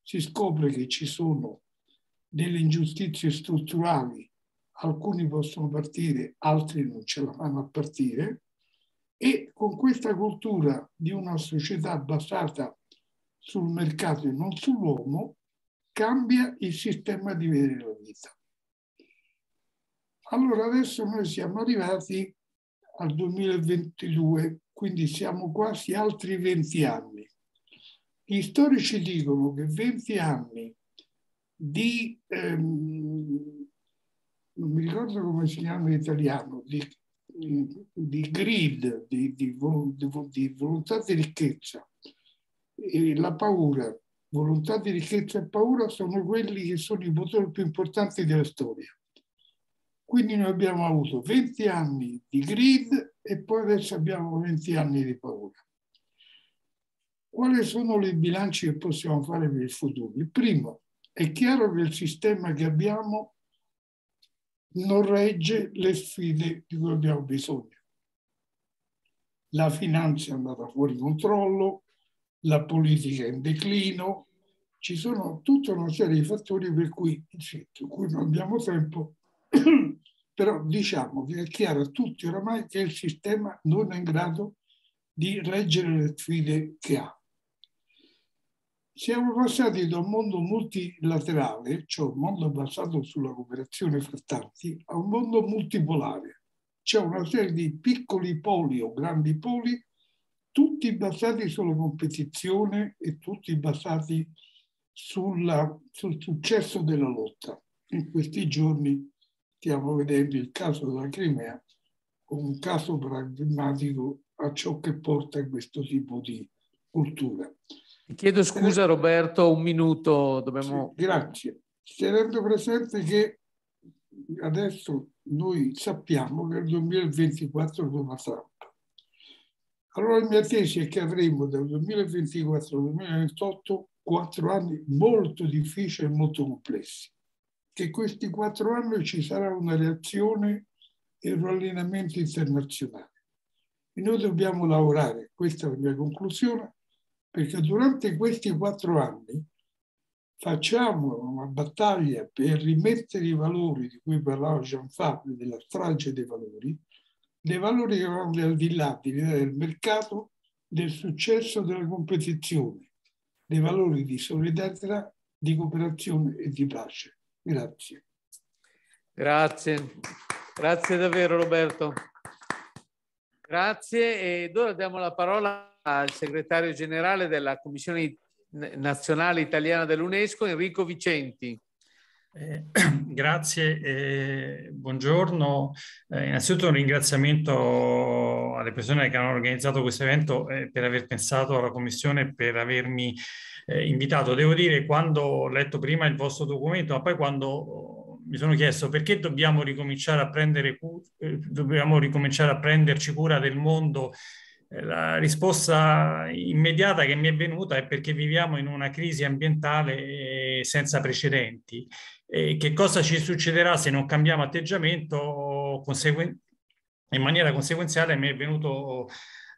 Si scopre che ci sono delle ingiustizie strutturali, alcuni possono partire, altri non ce la fanno a partire, e con questa cultura di una società basata sul mercato e non sull'uomo, cambia il sistema di vedere la vita. Allora adesso noi siamo arrivati al 2022, quindi siamo quasi altri 20 anni. Gli storici dicono che 20 anni di, ehm, non mi ricordo come si chiama in italiano, di di greed, di, di, di, volontà di ricchezza. E la paura, volontà di ricchezza e paura sono quelli che sono i motori più importanti della storia. Quindi noi abbiamo avuto 20 anni di greed e poi adesso abbiamo 20 anni di paura. Quali sono i bilanci che possiamo fare per il futuro? Il primo, è chiaro che il sistema che abbiamo non regge le sfide di cui abbiamo bisogno. La finanza è andata fuori controllo, la politica è in declino, ci sono tutta una serie di fattori per cui, sì, cui non abbiamo tempo, però diciamo che è chiaro a tutti oramai che il sistema non è in grado di reggere le sfide che ha. Siamo passati da un mondo multilaterale, cioè un mondo basato sulla cooperazione fra tanti, a un mondo multipolare. C'è una serie di piccoli poli o grandi poli, tutti basati sulla competizione e tutti basati sulla, sul successo della lotta. In questi giorni stiamo vedendo il caso della Crimea come un caso pragmatico a ciò che porta questo tipo di cultura. Chiedo scusa Roberto, un minuto, dobbiamo... Sì, grazie. Tenendo presente che adesso noi sappiamo che il 2024 non ha Trump. Allora la mia tesi è che avremo dal 2024 al 2028 quattro anni molto difficili e molto complessi. Che questi quattro anni ci sarà una reazione e un allenamento internazionale. E noi dobbiamo lavorare, questa è la mia conclusione, perché durante questi quattro anni facciamo una battaglia per rimettere i valori di cui parlava Jean Fabio, della strage dei valori, dei valori che vanno al di là dell'idea del mercato, del successo della competizione, dei valori di solidarietà, di cooperazione e di pace. Grazie. Grazie, grazie davvero Roberto. Grazie ed ora diamo la parola a al segretario generale della Commissione nazionale italiana dell'UNESCO, Enrico Vicenti. Eh, grazie, eh, buongiorno. Eh, innanzitutto un ringraziamento alle persone che hanno organizzato questo evento eh, per aver pensato alla Commissione, e per avermi eh, invitato. Devo dire, quando ho letto prima il vostro documento, ma poi quando oh, mi sono chiesto perché dobbiamo ricominciare a, prendere, eh, dobbiamo ricominciare a prenderci cura del mondo eh, la risposta immediata che mi è venuta è perché viviamo in una crisi ambientale eh, senza precedenti. E che cosa ci succederà se non cambiamo atteggiamento? in maniera conseguenziale mi è venuto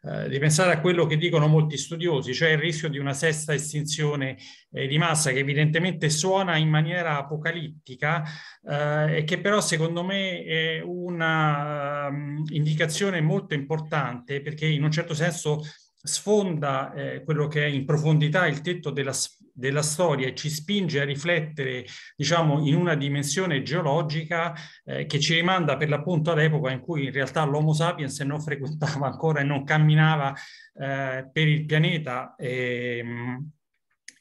eh, di pensare a quello che dicono molti studiosi, cioè il rischio di una sesta estinzione eh, di massa che evidentemente suona in maniera apocalittica eh, e che però secondo me è una um, indicazione molto importante perché in un certo senso sfonda eh, quello che è in profondità il tetto della, della, storia e ci spinge a riflettere, diciamo, in una dimensione geologica eh, che ci rimanda per l'appunto all'epoca in cui in realtà l'Homo sapiens non frequentava ancora e non camminava eh, per il pianeta. E, ehm, mh,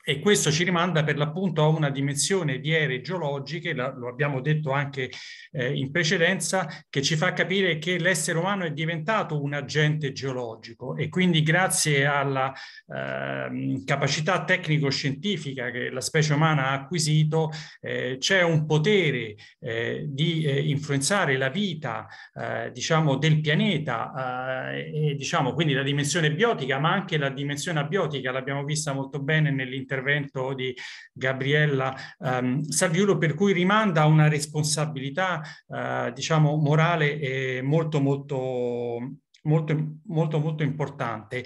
e questo ci rimanda per l'appunto a una dimensione di ere geologiche, lo abbiamo detto anche eh, in precedenza, che ci fa capire che l'essere umano è diventato un agente geologico e quindi grazie alla eh, capacità tecnico-scientifica che la specie umana ha acquisito eh, c'è un potere eh, di eh, influenzare la vita eh, diciamo, del pianeta, e, diciamo, quindi la dimensione biotica ma anche la dimensione abiotica, l'abbiamo vista molto bene nell'intervento l'intervento di Gabriella ehm, Salviulo, per cui rimanda a una responsabilità, eh, diciamo, morale molto, molto, molto, molto, molto importante.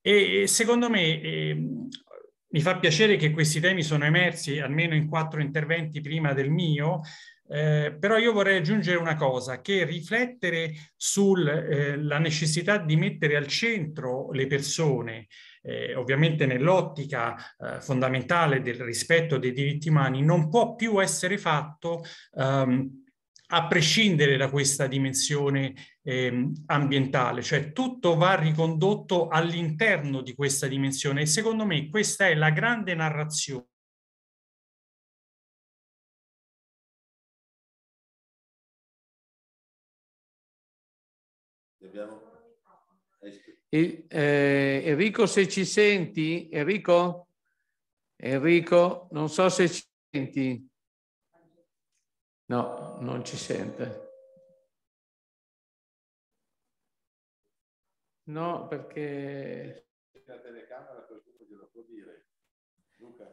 E secondo me eh, mi fa piacere che questi temi sono emersi almeno in quattro interventi prima del mio, eh, però io vorrei aggiungere una cosa, che riflettere sulla eh, necessità di mettere al centro le persone, eh, ovviamente nell'ottica eh, fondamentale del rispetto dei diritti umani, non può più essere fatto ehm, a prescindere da questa dimensione ehm, ambientale, cioè tutto va ricondotto all'interno di questa dimensione e secondo me questa è la grande narrazione abbiamo eh, Enrico, se ci senti, Enrico? Enrico, non so se ci senti. No, non ci sente. No, perché... La telecamera per tutto glielo può dire. Luca.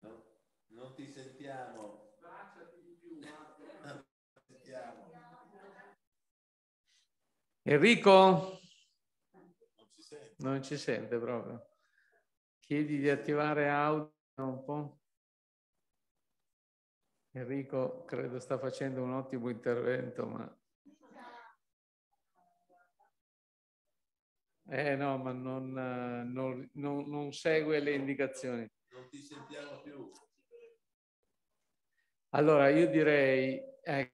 No? Non ti sentiamo. Enrico? Non ci sente proprio. Chiedi di attivare audio un po'. Enrico credo sta facendo un ottimo intervento, ma... Eh no, ma non, eh, non, non, non segue le indicazioni. Non ti sentiamo più. Allora, io direi, Ecco.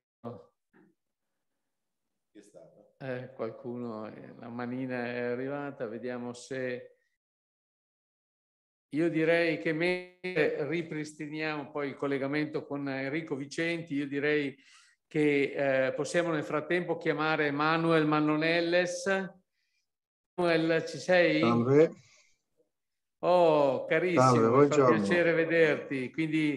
Eh, qualcuno, eh, la manina è arrivata, vediamo se... Io direi che mentre ripristiniamo poi il collegamento con Enrico Vicenti, io direi che eh, possiamo nel frattempo chiamare Manuel Mannonelles. Manuel, ci sei? Salve. Oh, carissimo, Salve, mi piacere vederti. Quindi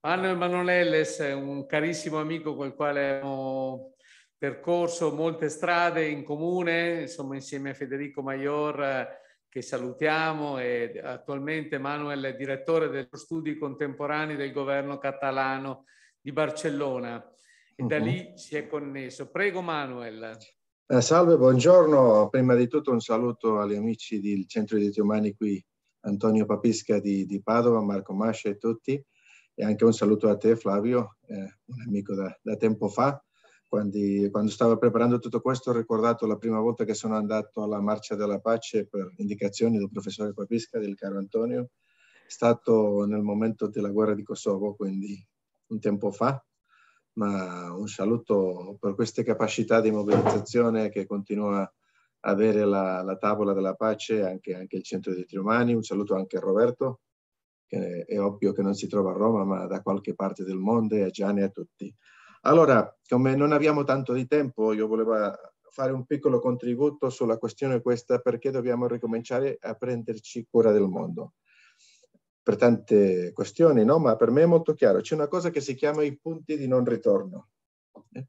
Manuel Mannonelles è un carissimo amico col quale abbiamo percorso molte strade in comune, insomma insieme a Federico Maior eh, che salutiamo e attualmente Manuel è direttore degli studi contemporanei del governo catalano di Barcellona e da mhm. lì si è connesso. Prego Manuel. Eh, salve, buongiorno. Prima di tutto un saluto agli amici del Centro di Diritti Umani qui, Antonio Papisca di, di Padova, Marco Mascia e tutti. E anche un saluto a te Flavio, eh, un amico da, da tempo fa. Quando, quando, stavo preparando tutto questo ho ricordato la prima volta che sono andato alla Marcia della Pace per indicazioni del professore Papisca, del caro Antonio, è stato nel momento della guerra di Kosovo, quindi un tempo fa, ma un saluto per queste capacità di mobilizzazione che continua a avere la, la tavola della pace, anche, anche il centro dei umani, un saluto anche a Roberto, che è ovvio che non si trova a Roma, ma da qualche parte del mondo, e a Gianni e a tutti. Allora, come non abbiamo tanto di tempo, io volevo eh, fare un piccolo contributo sulla questione questa perché dobbiamo ricominciare a prenderci cura del mondo. Per tante questioni, no? Ma per me è molto chiaro. C'è una cosa che si chiama i punti di non ritorno. Eh.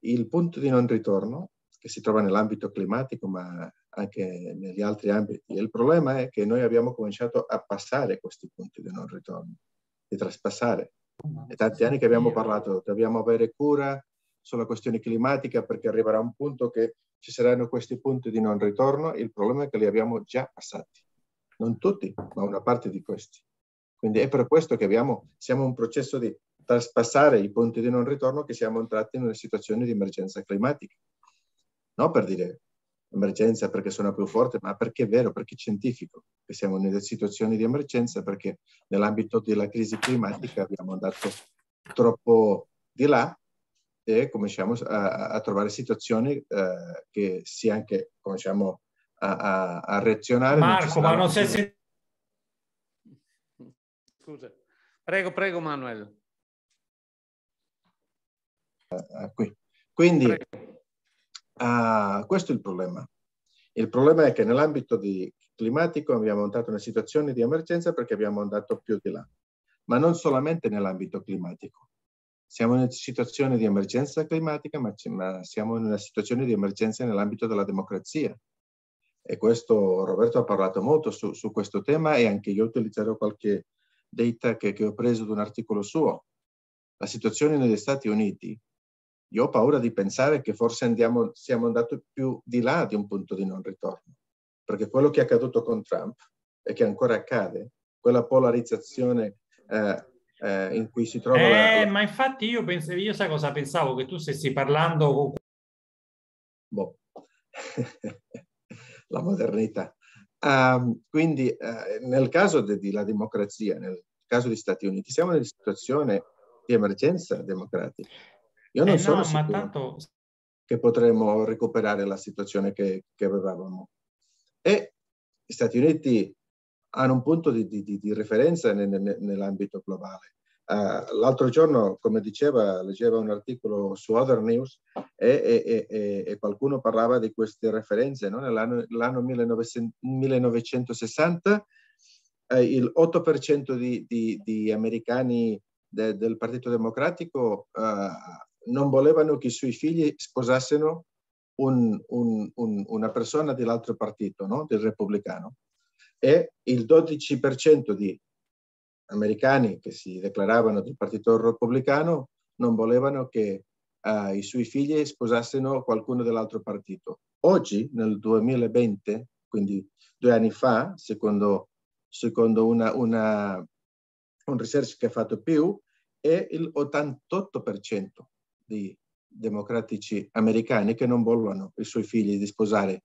Il punto di non ritorno, che si trova nell'ambito climatico, ma anche negli altri ambiti, il problema è che noi abbiamo cominciato a passare questi punti di non ritorno, di traspassare è tanti anni che abbiamo parlato, dobbiamo avere cura sulla questione climatica perché arriverà un punto che ci saranno questi punti di non ritorno, il problema è che li abbiamo già passati. Non tutti, ma una parte di questi. Quindi è per questo che abbiamo, siamo in un processo di traspassare i punti di non ritorno che siamo entrati in una situazione di emergenza climatica. No per dire emergenza perché sono più forte, ma perché è vero, perché è scientifico, che siamo nelle situazioni di emergenza perché nell'ambito della crisi climatica abbiamo andato troppo di là e cominciamo a, a trovare situazioni eh, che sia anche, cominciamo a, a, a reazionare. Marco, ma non sei se... Scusa. Prego, prego Manuel. Uh, qui. Quindi... Prego Ah, questo è il problema. Il problema è che nell'ambito climatico abbiamo andato una situazione di emergenza perché abbiamo andato più di là, ma non solamente nell'ambito climatico. Siamo in una situazione di emergenza climatica, ma, ma siamo in una situazione di emergenza nell'ambito della democrazia. E questo Roberto ha parlato molto su, su questo tema e anche io utilizzerò qualche data che, che ho preso da un articolo suo. La situazione negli Stati Uniti io ho paura di pensare che forse andiamo, siamo andati più di là di un punto di non ritorno, perché quello che è accaduto con Trump e che ancora accade, quella polarizzazione eh, eh, in cui si trova... Eh, la... ma infatti io, penso, io sai cosa pensavo? Che tu stessi parlando con... Boh. la modernità. Um, quindi uh, nel caso della de democrazia, nel caso degli Stati Uniti, siamo in una situazione di emergenza democratica. Io non eh sono no, sicuro tanto... che potremmo recuperare la situazione che, che, avevamo. E gli Stati Uniti hanno un punto di, di, di referenza ne, ne, nell'ambito globale. Uh, l'altro giorno, come diceva, leggeva un articolo su Other News e, e, e, e qualcuno parlava di queste referenze. No? Nell'anno 1960 eh, il 8% di, di, di americani de, del Partito Democratico eh, non volevano che i suoi figli sposassero un, un, un, una persona dell'altro partito, no? del repubblicano. E il 12% di americani che si declaravano del partito repubblicano non volevano che uh, i suoi figli sposassero qualcuno dell'altro partito. Oggi, nel 2020, quindi due anni fa, secondo, secondo una, una, un research che ha fatto più, è il di democratici americani che non vogliono i suoi figli di sposare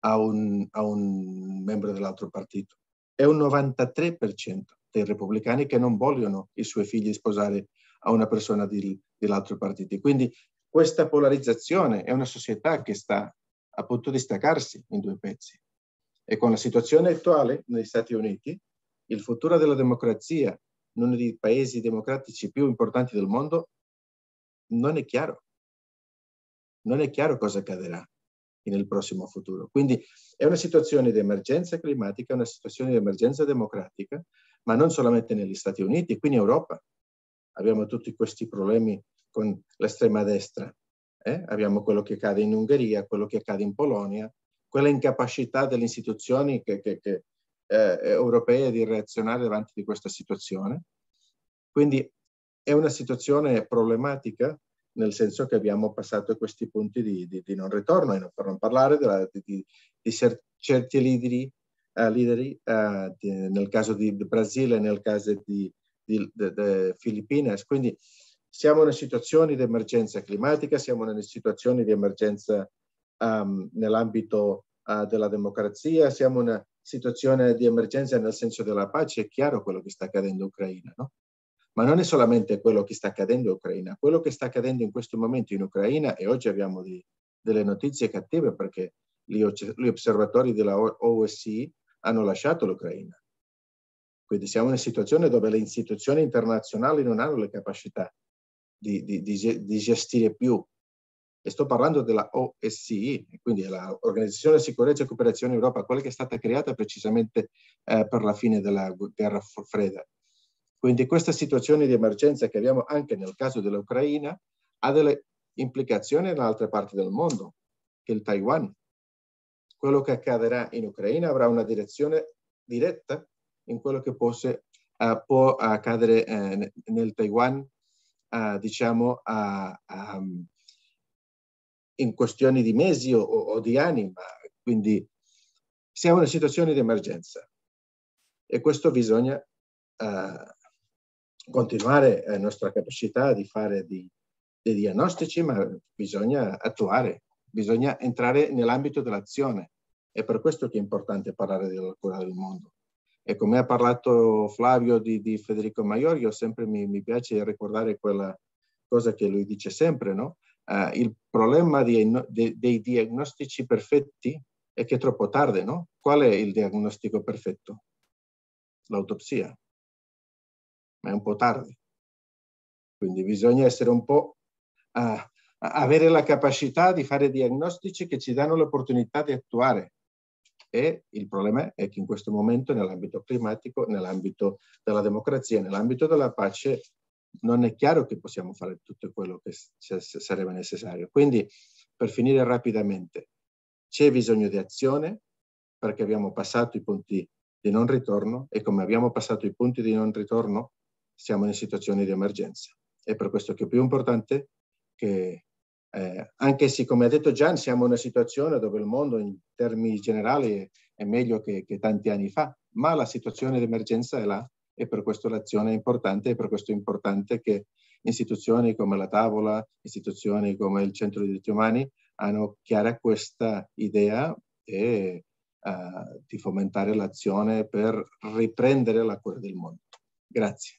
a un, a un membro dell'altro partito. È un 93% dei repubblicani che non vogliono i suoi figli sposare a una persona di, dell'altro partito. Quindi questa polarizzazione è una società che sta a punto di staccarsi in due pezzi. E con la situazione attuale negli Stati Uniti, il futuro della democrazia in uno dei paesi democratici più importanti del mondo non è chiaro. Non è chiaro cosa accadrà nel prossimo futuro. Quindi è una situazione di emergenza climatica, una situazione di emergenza democratica, ma non solamente negli Stati Uniti, qui in Europa. Abbiamo tutti questi problemi con l'estrema destra. Eh? Abbiamo quello che accade in Ungheria, quello che accade in Polonia, quella incapacità delle istituzioni che, che, che, eh, europee di reazionare davanti a questa situazione. Quindi è una situazione problematica nel senso che abbiamo passato questi punti di, di, di non ritorno, per non parlare della, di, di, certi leader, uh, eh, leader uh, eh, nel caso di Brasile, nel caso di, Filippine. Quindi siamo in una situazione di emergenza climatica, siamo in una situazione di emergenza um, nell'ambito uh, della democrazia, siamo in una situazione di emergenza nel senso della pace, è chiaro quello che sta accadendo in Ucraina, no? Ma non è solamente quello che sta accadendo in Ucraina, quello che sta accadendo in questo momento in Ucraina, e oggi abbiamo di, delle notizie cattive perché gli, gli osservatori della OSCE hanno lasciato l'Ucraina. Quindi siamo in una situazione dove le istituzioni internazionali non hanno le capacità di, di, di gestire più. E sto parlando della OSCE, quindi l'Organizzazione di Sicurezza e Cooperazione Europa, quella che è stata creata precisamente eh, per la fine della guerra fredda. Quindi questa situazione di emergenza che abbiamo anche nel caso dell'Ucraina ha delle implicazioni in altre parti del mondo, che il Taiwan. Quello che accadrà in Ucraina avrà una direzione diretta in quello che posse, uh, eh, può accadere uh, nel Taiwan, uh, diciamo, um, in questioni di mesi o, o di anni, ma quindi siamo in una situazione di emergenza e questo bisogna uh, continuare la eh, nostra capacità di fare dei, dei diagnostici, ma bisogna attuare, bisogna entrare nell'ambito dell'azione. È per questo che è importante parlare della cura del mondo. E come ha parlato Flavio di, di Federico Maior, io sempre mi, mi, piace ricordare quella cosa che lui dice sempre, no? Uh, il problema di, de, dei diagnostici perfetti è che è troppo tardi, no? Qual è il diagnostico perfetto? L'autopsia ma è un po' tardi. Quindi bisogna essere un po' a, a avere la capacità di fare diagnostici che ci danno l'opportunità di attuare. E il problema è che in questo momento nell'ambito climatico, nell'ambito della democrazia, nell'ambito della pace, non è chiaro che possiamo fare tutto quello che sarebbe necessario. Quindi, per finire rapidamente, c'è bisogno di azione perché abbiamo passato i punti di non ritorno e come abbiamo passato i punti di non ritorno siamo in situazioni di emergenza. È per questo che è più importante che, eh, anche se come ha detto Gian, siamo in una situazione dove il mondo in termini generali è meglio che, che tanti anni fa, ma la situazione di emergenza è là e per questo l'azione è importante e per questo è importante che istituzioni come la tavola, istituzioni come il Centro dei diritti umani hanno chiara questa idea e, uh, di fomentare l'azione per riprendere la cura del mondo. Grazie.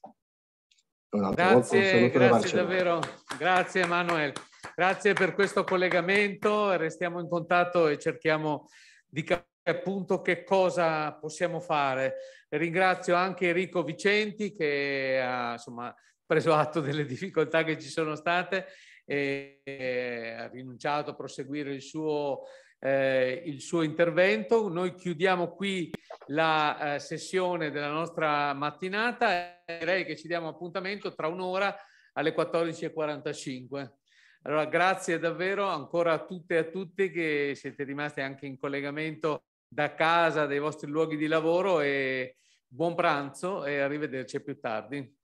Grazie, grazie davvero, grazie Emanuele, grazie per questo collegamento, restiamo in contatto e cerchiamo di capire appunto che cosa possiamo fare. Ringrazio anche Enrico Vicenti che ha insomma, preso atto delle difficoltà che ci sono state e ha rinunciato a proseguire il suo eh, il suo intervento. Noi chiudiamo qui la eh, sessione della nostra mattinata e direi che ci diamo appuntamento tra un'ora alle 14.45. Allora, grazie davvero ancora a tutte e a tutti che siete rimasti anche in collegamento da casa, dai vostri luoghi di lavoro e buon pranzo e arrivederci più tardi.